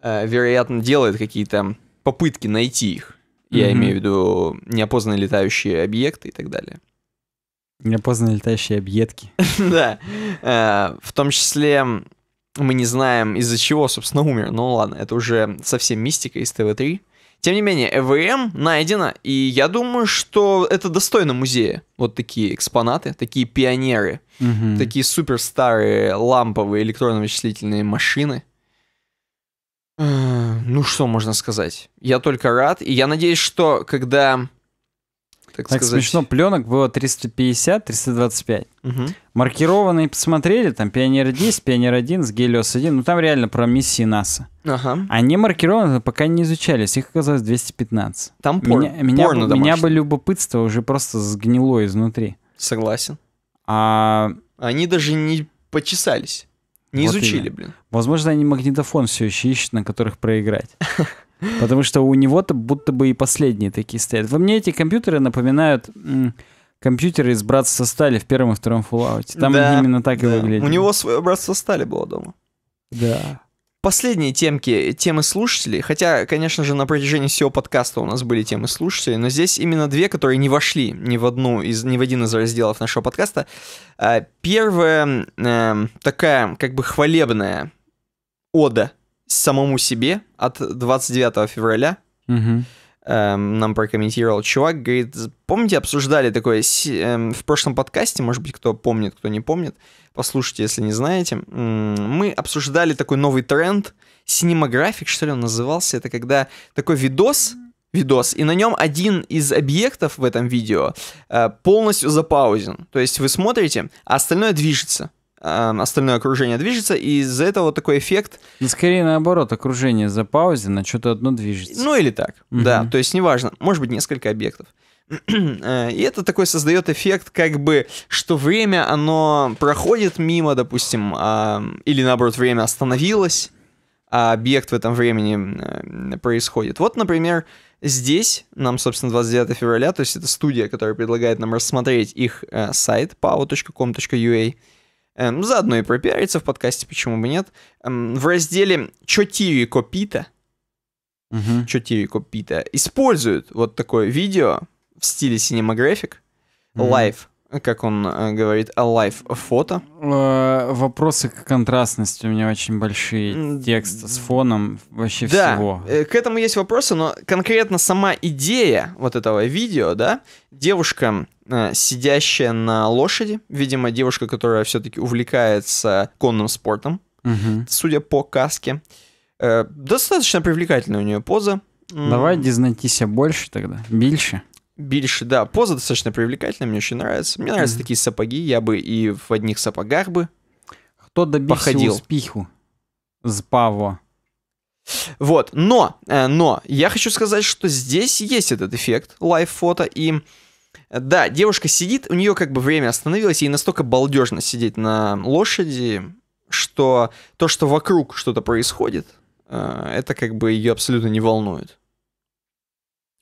э, вероятно, делает какие-то попытки найти их. Я mm-hmm. имею в виду неопознанные летающие объекты и так далее. Неопознанные летающие объедки. да. Э, в том числе мы не знаем, из-за чего, собственно, умер. Ну ладно, это уже совсем мистика из ТВ-3. Тем не менее, ЭВМ найдено, и я думаю, что это достойно музея. Вот такие экспонаты, такие пионеры, угу. такие суперстарые ламповые электронно-вычислительные машины. Э, ну что можно сказать? Я только рад, и я надеюсь, что когда так, так сказать. смешно, пленок было 350, 325. Угу. Маркированные посмотрели, там Пионер 10, Пионер с Гелиос 1, ну там реально про миссии НАСА. Ага. Они маркированные пока не изучались, их оказалось 215. Там пор... меня, меня, порно бы, меня бы любопытство уже просто сгнило изнутри. Согласен. А... Они даже не почесались, не вот изучили, именно. блин. Возможно, они магнитофон все еще ищут, на которых проиграть. Потому что у него-то будто бы и последние такие стоят. Во мне эти компьютеры напоминают компьютеры из братства стали в первом и втором Fallout. Там да, именно так да. и выглядит. У него свое братство стали было дома. Да. Последние темки, темы слушателей, хотя, конечно же, на протяжении всего подкаста у нас были темы слушателей, но здесь именно две, которые не вошли ни в одну из, ни в один из разделов нашего подкаста. А, первая эм, такая, как бы хвалебная ода самому себе от 29 февраля. Угу. Эм, нам прокомментировал чувак, говорит, помните, обсуждали такое эм, в прошлом подкасте, может быть, кто помнит, кто не помнит, послушайте, если не знаете. Мы обсуждали такой новый тренд, синемографик, что ли он назывался, это когда такой видос, видос, и на нем один из объектов в этом видео э, полностью запаузен. То есть вы смотрите, а остальное движется. А, остальное окружение движется, и из-за этого такой эффект... Ну, скорее наоборот, окружение за паузе на что-то одно движется. Ну или так, угу. да, то есть неважно, может быть несколько объектов. Э, и это такой создает эффект, как бы, что время, оно проходит мимо, допустим, а, или наоборот, время остановилось, а объект в этом времени э, происходит. Вот, например, здесь нам, собственно, 29 февраля, то есть это студия, которая предлагает нам рассмотреть их э, сайт pao.com.ua, Э, ну, заодно и пропиариться в подкасте, почему бы нет, эм, в разделе «Чё Тиви копита?» угу. «Чё Тиви копита?» используют вот такое видео в стиле синемографик, угу. лайв, как он э, говорит, alive фото. Э, вопросы к контрастности у меня очень большие. Текст с фоном вообще да, всего. Э, к этому есть вопросы, но конкретно сама идея вот этого видео, да, девушка, сидящая на лошади, видимо, девушка, которая все-таки увлекается конным спортом, угу. судя по каске. Достаточно привлекательная у нее поза. Давай дізнайтеся больше тогда. Більше. Більше, да, поза достаточно привлекательная, мне очень нравится. Мне нравятся mm-hmm. такие сапоги, я бы и в одних сапогах бы Кто добился походил. успеху с Паво? Вот, но, э, но, я хочу сказать, что здесь есть этот эффект лайв-фото, и да, девушка сидит, у нее как бы время остановилось, ей настолько балдежно сидеть на лошади, что то, что вокруг что-то происходит, э, это как бы ее абсолютно не волнует.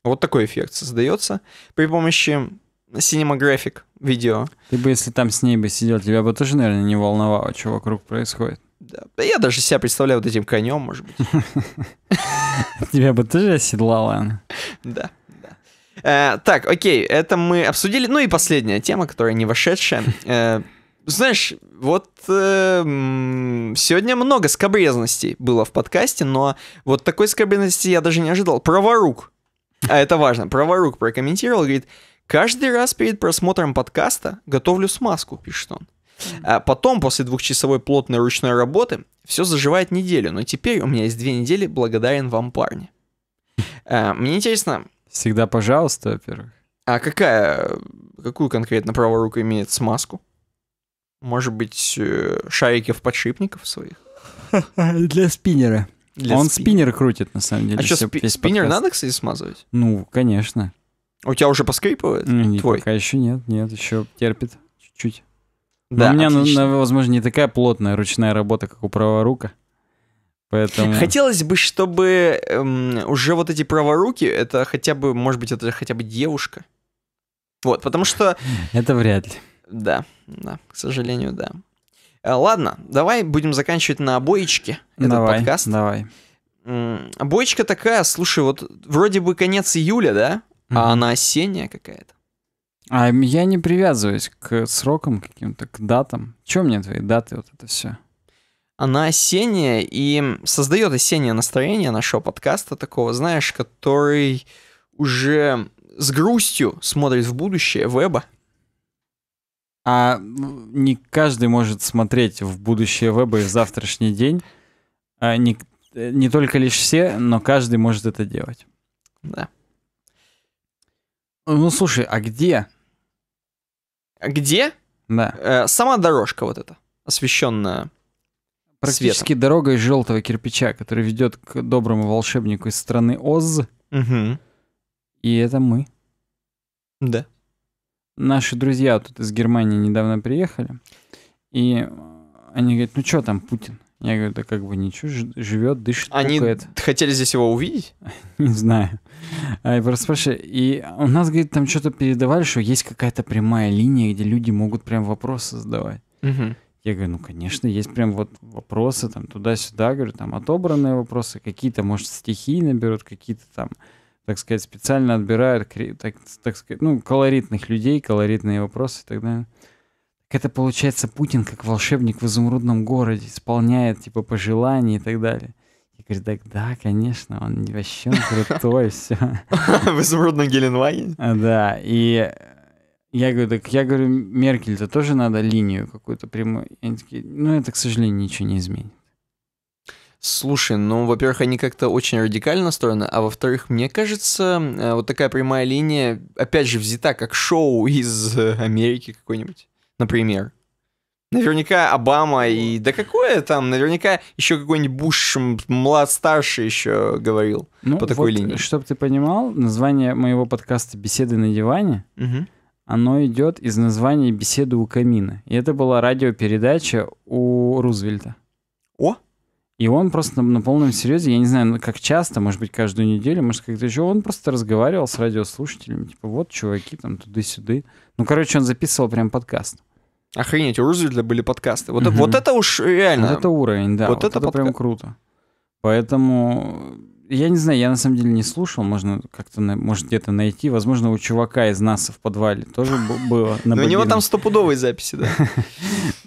Вот такой эффект создается при помощи Cinemographic видео. Ты бы, если там с ней бы сидел, тебя бы тоже, наверное, не волновало, что вокруг происходит. Да. Я даже себя представляю вот этим конем, может быть. Тебя бы тоже оседлала она. Да. Э, так, окей, это мы обсудили. Ну и последняя тема, которая не вошедшая. Э, знаешь, вот э, сегодня много скобрезностей было в подкасте, но вот такой скобрезности я даже не ожидал. Праворук а это важно, Праворук прокомментировал, говорит, каждый раз перед просмотром подкаста готовлю смазку, пишет он. А потом, после двухчасовой плотной ручной работы, все заживает неделю, но теперь у меня есть две недели, благодарен вам, парни. А, мне интересно... Всегда пожалуйста, во-первых. А какая, какую конкретно праворука имеет смазку? Может быть, э, шариков подшипников своих? Для спиннера. Для он спин... спиннер крутит, на самом деле. А что, спи- спиннер подкаст. надо, кстати, смазывать? Ну, конечно. А у тебя уже поскрипывает? Ну, Твой? Пока еще нет, нет, еще терпит чуть-чуть. Да, Но у меня, отлично. на, возможно, не такая плотная ручная работа, как у праворука. Поэтому... Хотелось бы, чтобы эм, уже вот эти праворуки, это хотя бы, может быть, это хотя бы девушка. Вот, потому что... Это вряд ли. Да, да, к сожалению, да. Э, ладно, давай будем заканчивать на обоечке этот давай, подкаст. Давай. Обоечка такая, слушай, вот вроде бы конец июля, да? Mm-hmm. А она осенняя какая-то. А я не привязываюсь к срокам каким-то, к датам. Чем мне твои даты, вот это все? Она осенняя и создает осеннее настроение нашего подкаста такого, знаешь, который уже с грустью смотрит в будущее веба. А не каждый может смотреть в будущее веба и в завтрашний день. А не, э, не только лишь все, но каждый может это делать. Да. Ну слушай, а где? А где? Да. Э, сама дорожка вот эта, освещенная. Практически светом. дорога из желтого кирпича, который ведет к доброму волшебнику из страны Оз. Угу. И это мы. Да наши друзья тут из Германии недавно приехали, и они говорят, ну что там, Путин? Я говорю, да как бы ничего, живет, дышит, Они пукает. хотели здесь его увидеть? Не знаю. А я просто спрашиваю, и у нас, говорит, там что-то передавали, что есть какая-то прямая линия, где люди могут прям вопросы задавать. Я говорю, ну, конечно, есть прям вот вопросы там туда-сюда, говорю, там отобранные вопросы, какие-то, может, стихи наберут, какие-то там так сказать, специально отбирают, так, так сказать, ну, колоритных людей, колоритные вопросы и так далее. Так это получается Путин как волшебник в изумрудном городе, исполняет, типа, пожелания и так далее. И говорю, так да, конечно, он вообще он крутой, все. В изумрудном Геленвагене? А, да, и я говорю, так я говорю, меркель это тоже надо линию какую-то прямую. они такие, ну это, к сожалению, ничего не изменит. Слушай, ну, во-первых, они как-то очень радикально настроены, а во-вторых, мне кажется, э, вот такая прямая линия, опять же, взята как шоу из э, Америки какой-нибудь, например. Наверняка Обама и... Да какое там? Наверняка еще какой-нибудь Буш млад старший еще говорил ну, по такой вот, линии. Чтобы ты понимал, название моего подкаста «Беседы на диване» угу. оно идет из названия «Беседы у камина». И это была радиопередача у Рузвельта. О! И он просто на, на полном серьезе, я не знаю, ну, как часто, может быть, каждую неделю, может, как-то еще, он просто разговаривал с радиослушателями, типа, вот, чуваки, там, туды-сюды. Ну, короче, он записывал прям подкаст. Охренеть, у Рузвельта были подкасты. Вот, угу. вот это уж реально. Вот это уровень, да. Вот, вот это, это подка... прям круто. Поэтому я не знаю, я на самом деле не слушал, можно как-то, может, где-то найти. Возможно, у чувака из нас в подвале тоже было. Но у него там стопудовые записи, да.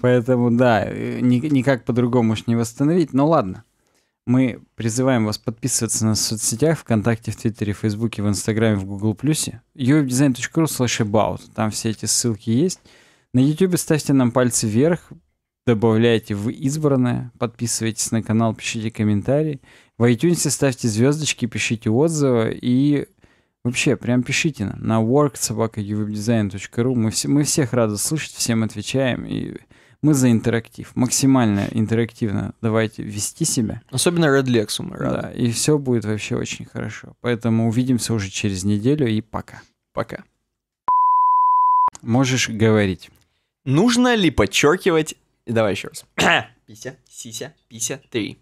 Поэтому, да, никак по-другому уж не восстановить. Но ладно. Мы призываем вас подписываться на соцсетях ВКонтакте, в Твиттере, в Фейсбуке, в Инстаграме, в Гугл Плюсе. uwebdesign.ru slash about. Там все эти ссылки есть. На YouTube ставьте нам пальцы вверх, добавляйте в избранное, подписывайтесь на канал, пишите комментарии. В iTunes ставьте звездочки, пишите отзывы и вообще прям пишите нам на worksobaka.uwebdesign.ru. Мы, все, мы всех рады слышать, всем отвечаем и мы за интерактив. Максимально интерактивно давайте вести себя. Особенно Red Lex мы рады. Да, и все будет вообще очень хорошо. Поэтому увидимся уже через неделю и пока. Пока. Можешь говорить. Нужно ли подчеркивать... Давай еще раз. пися, сися, пися, три.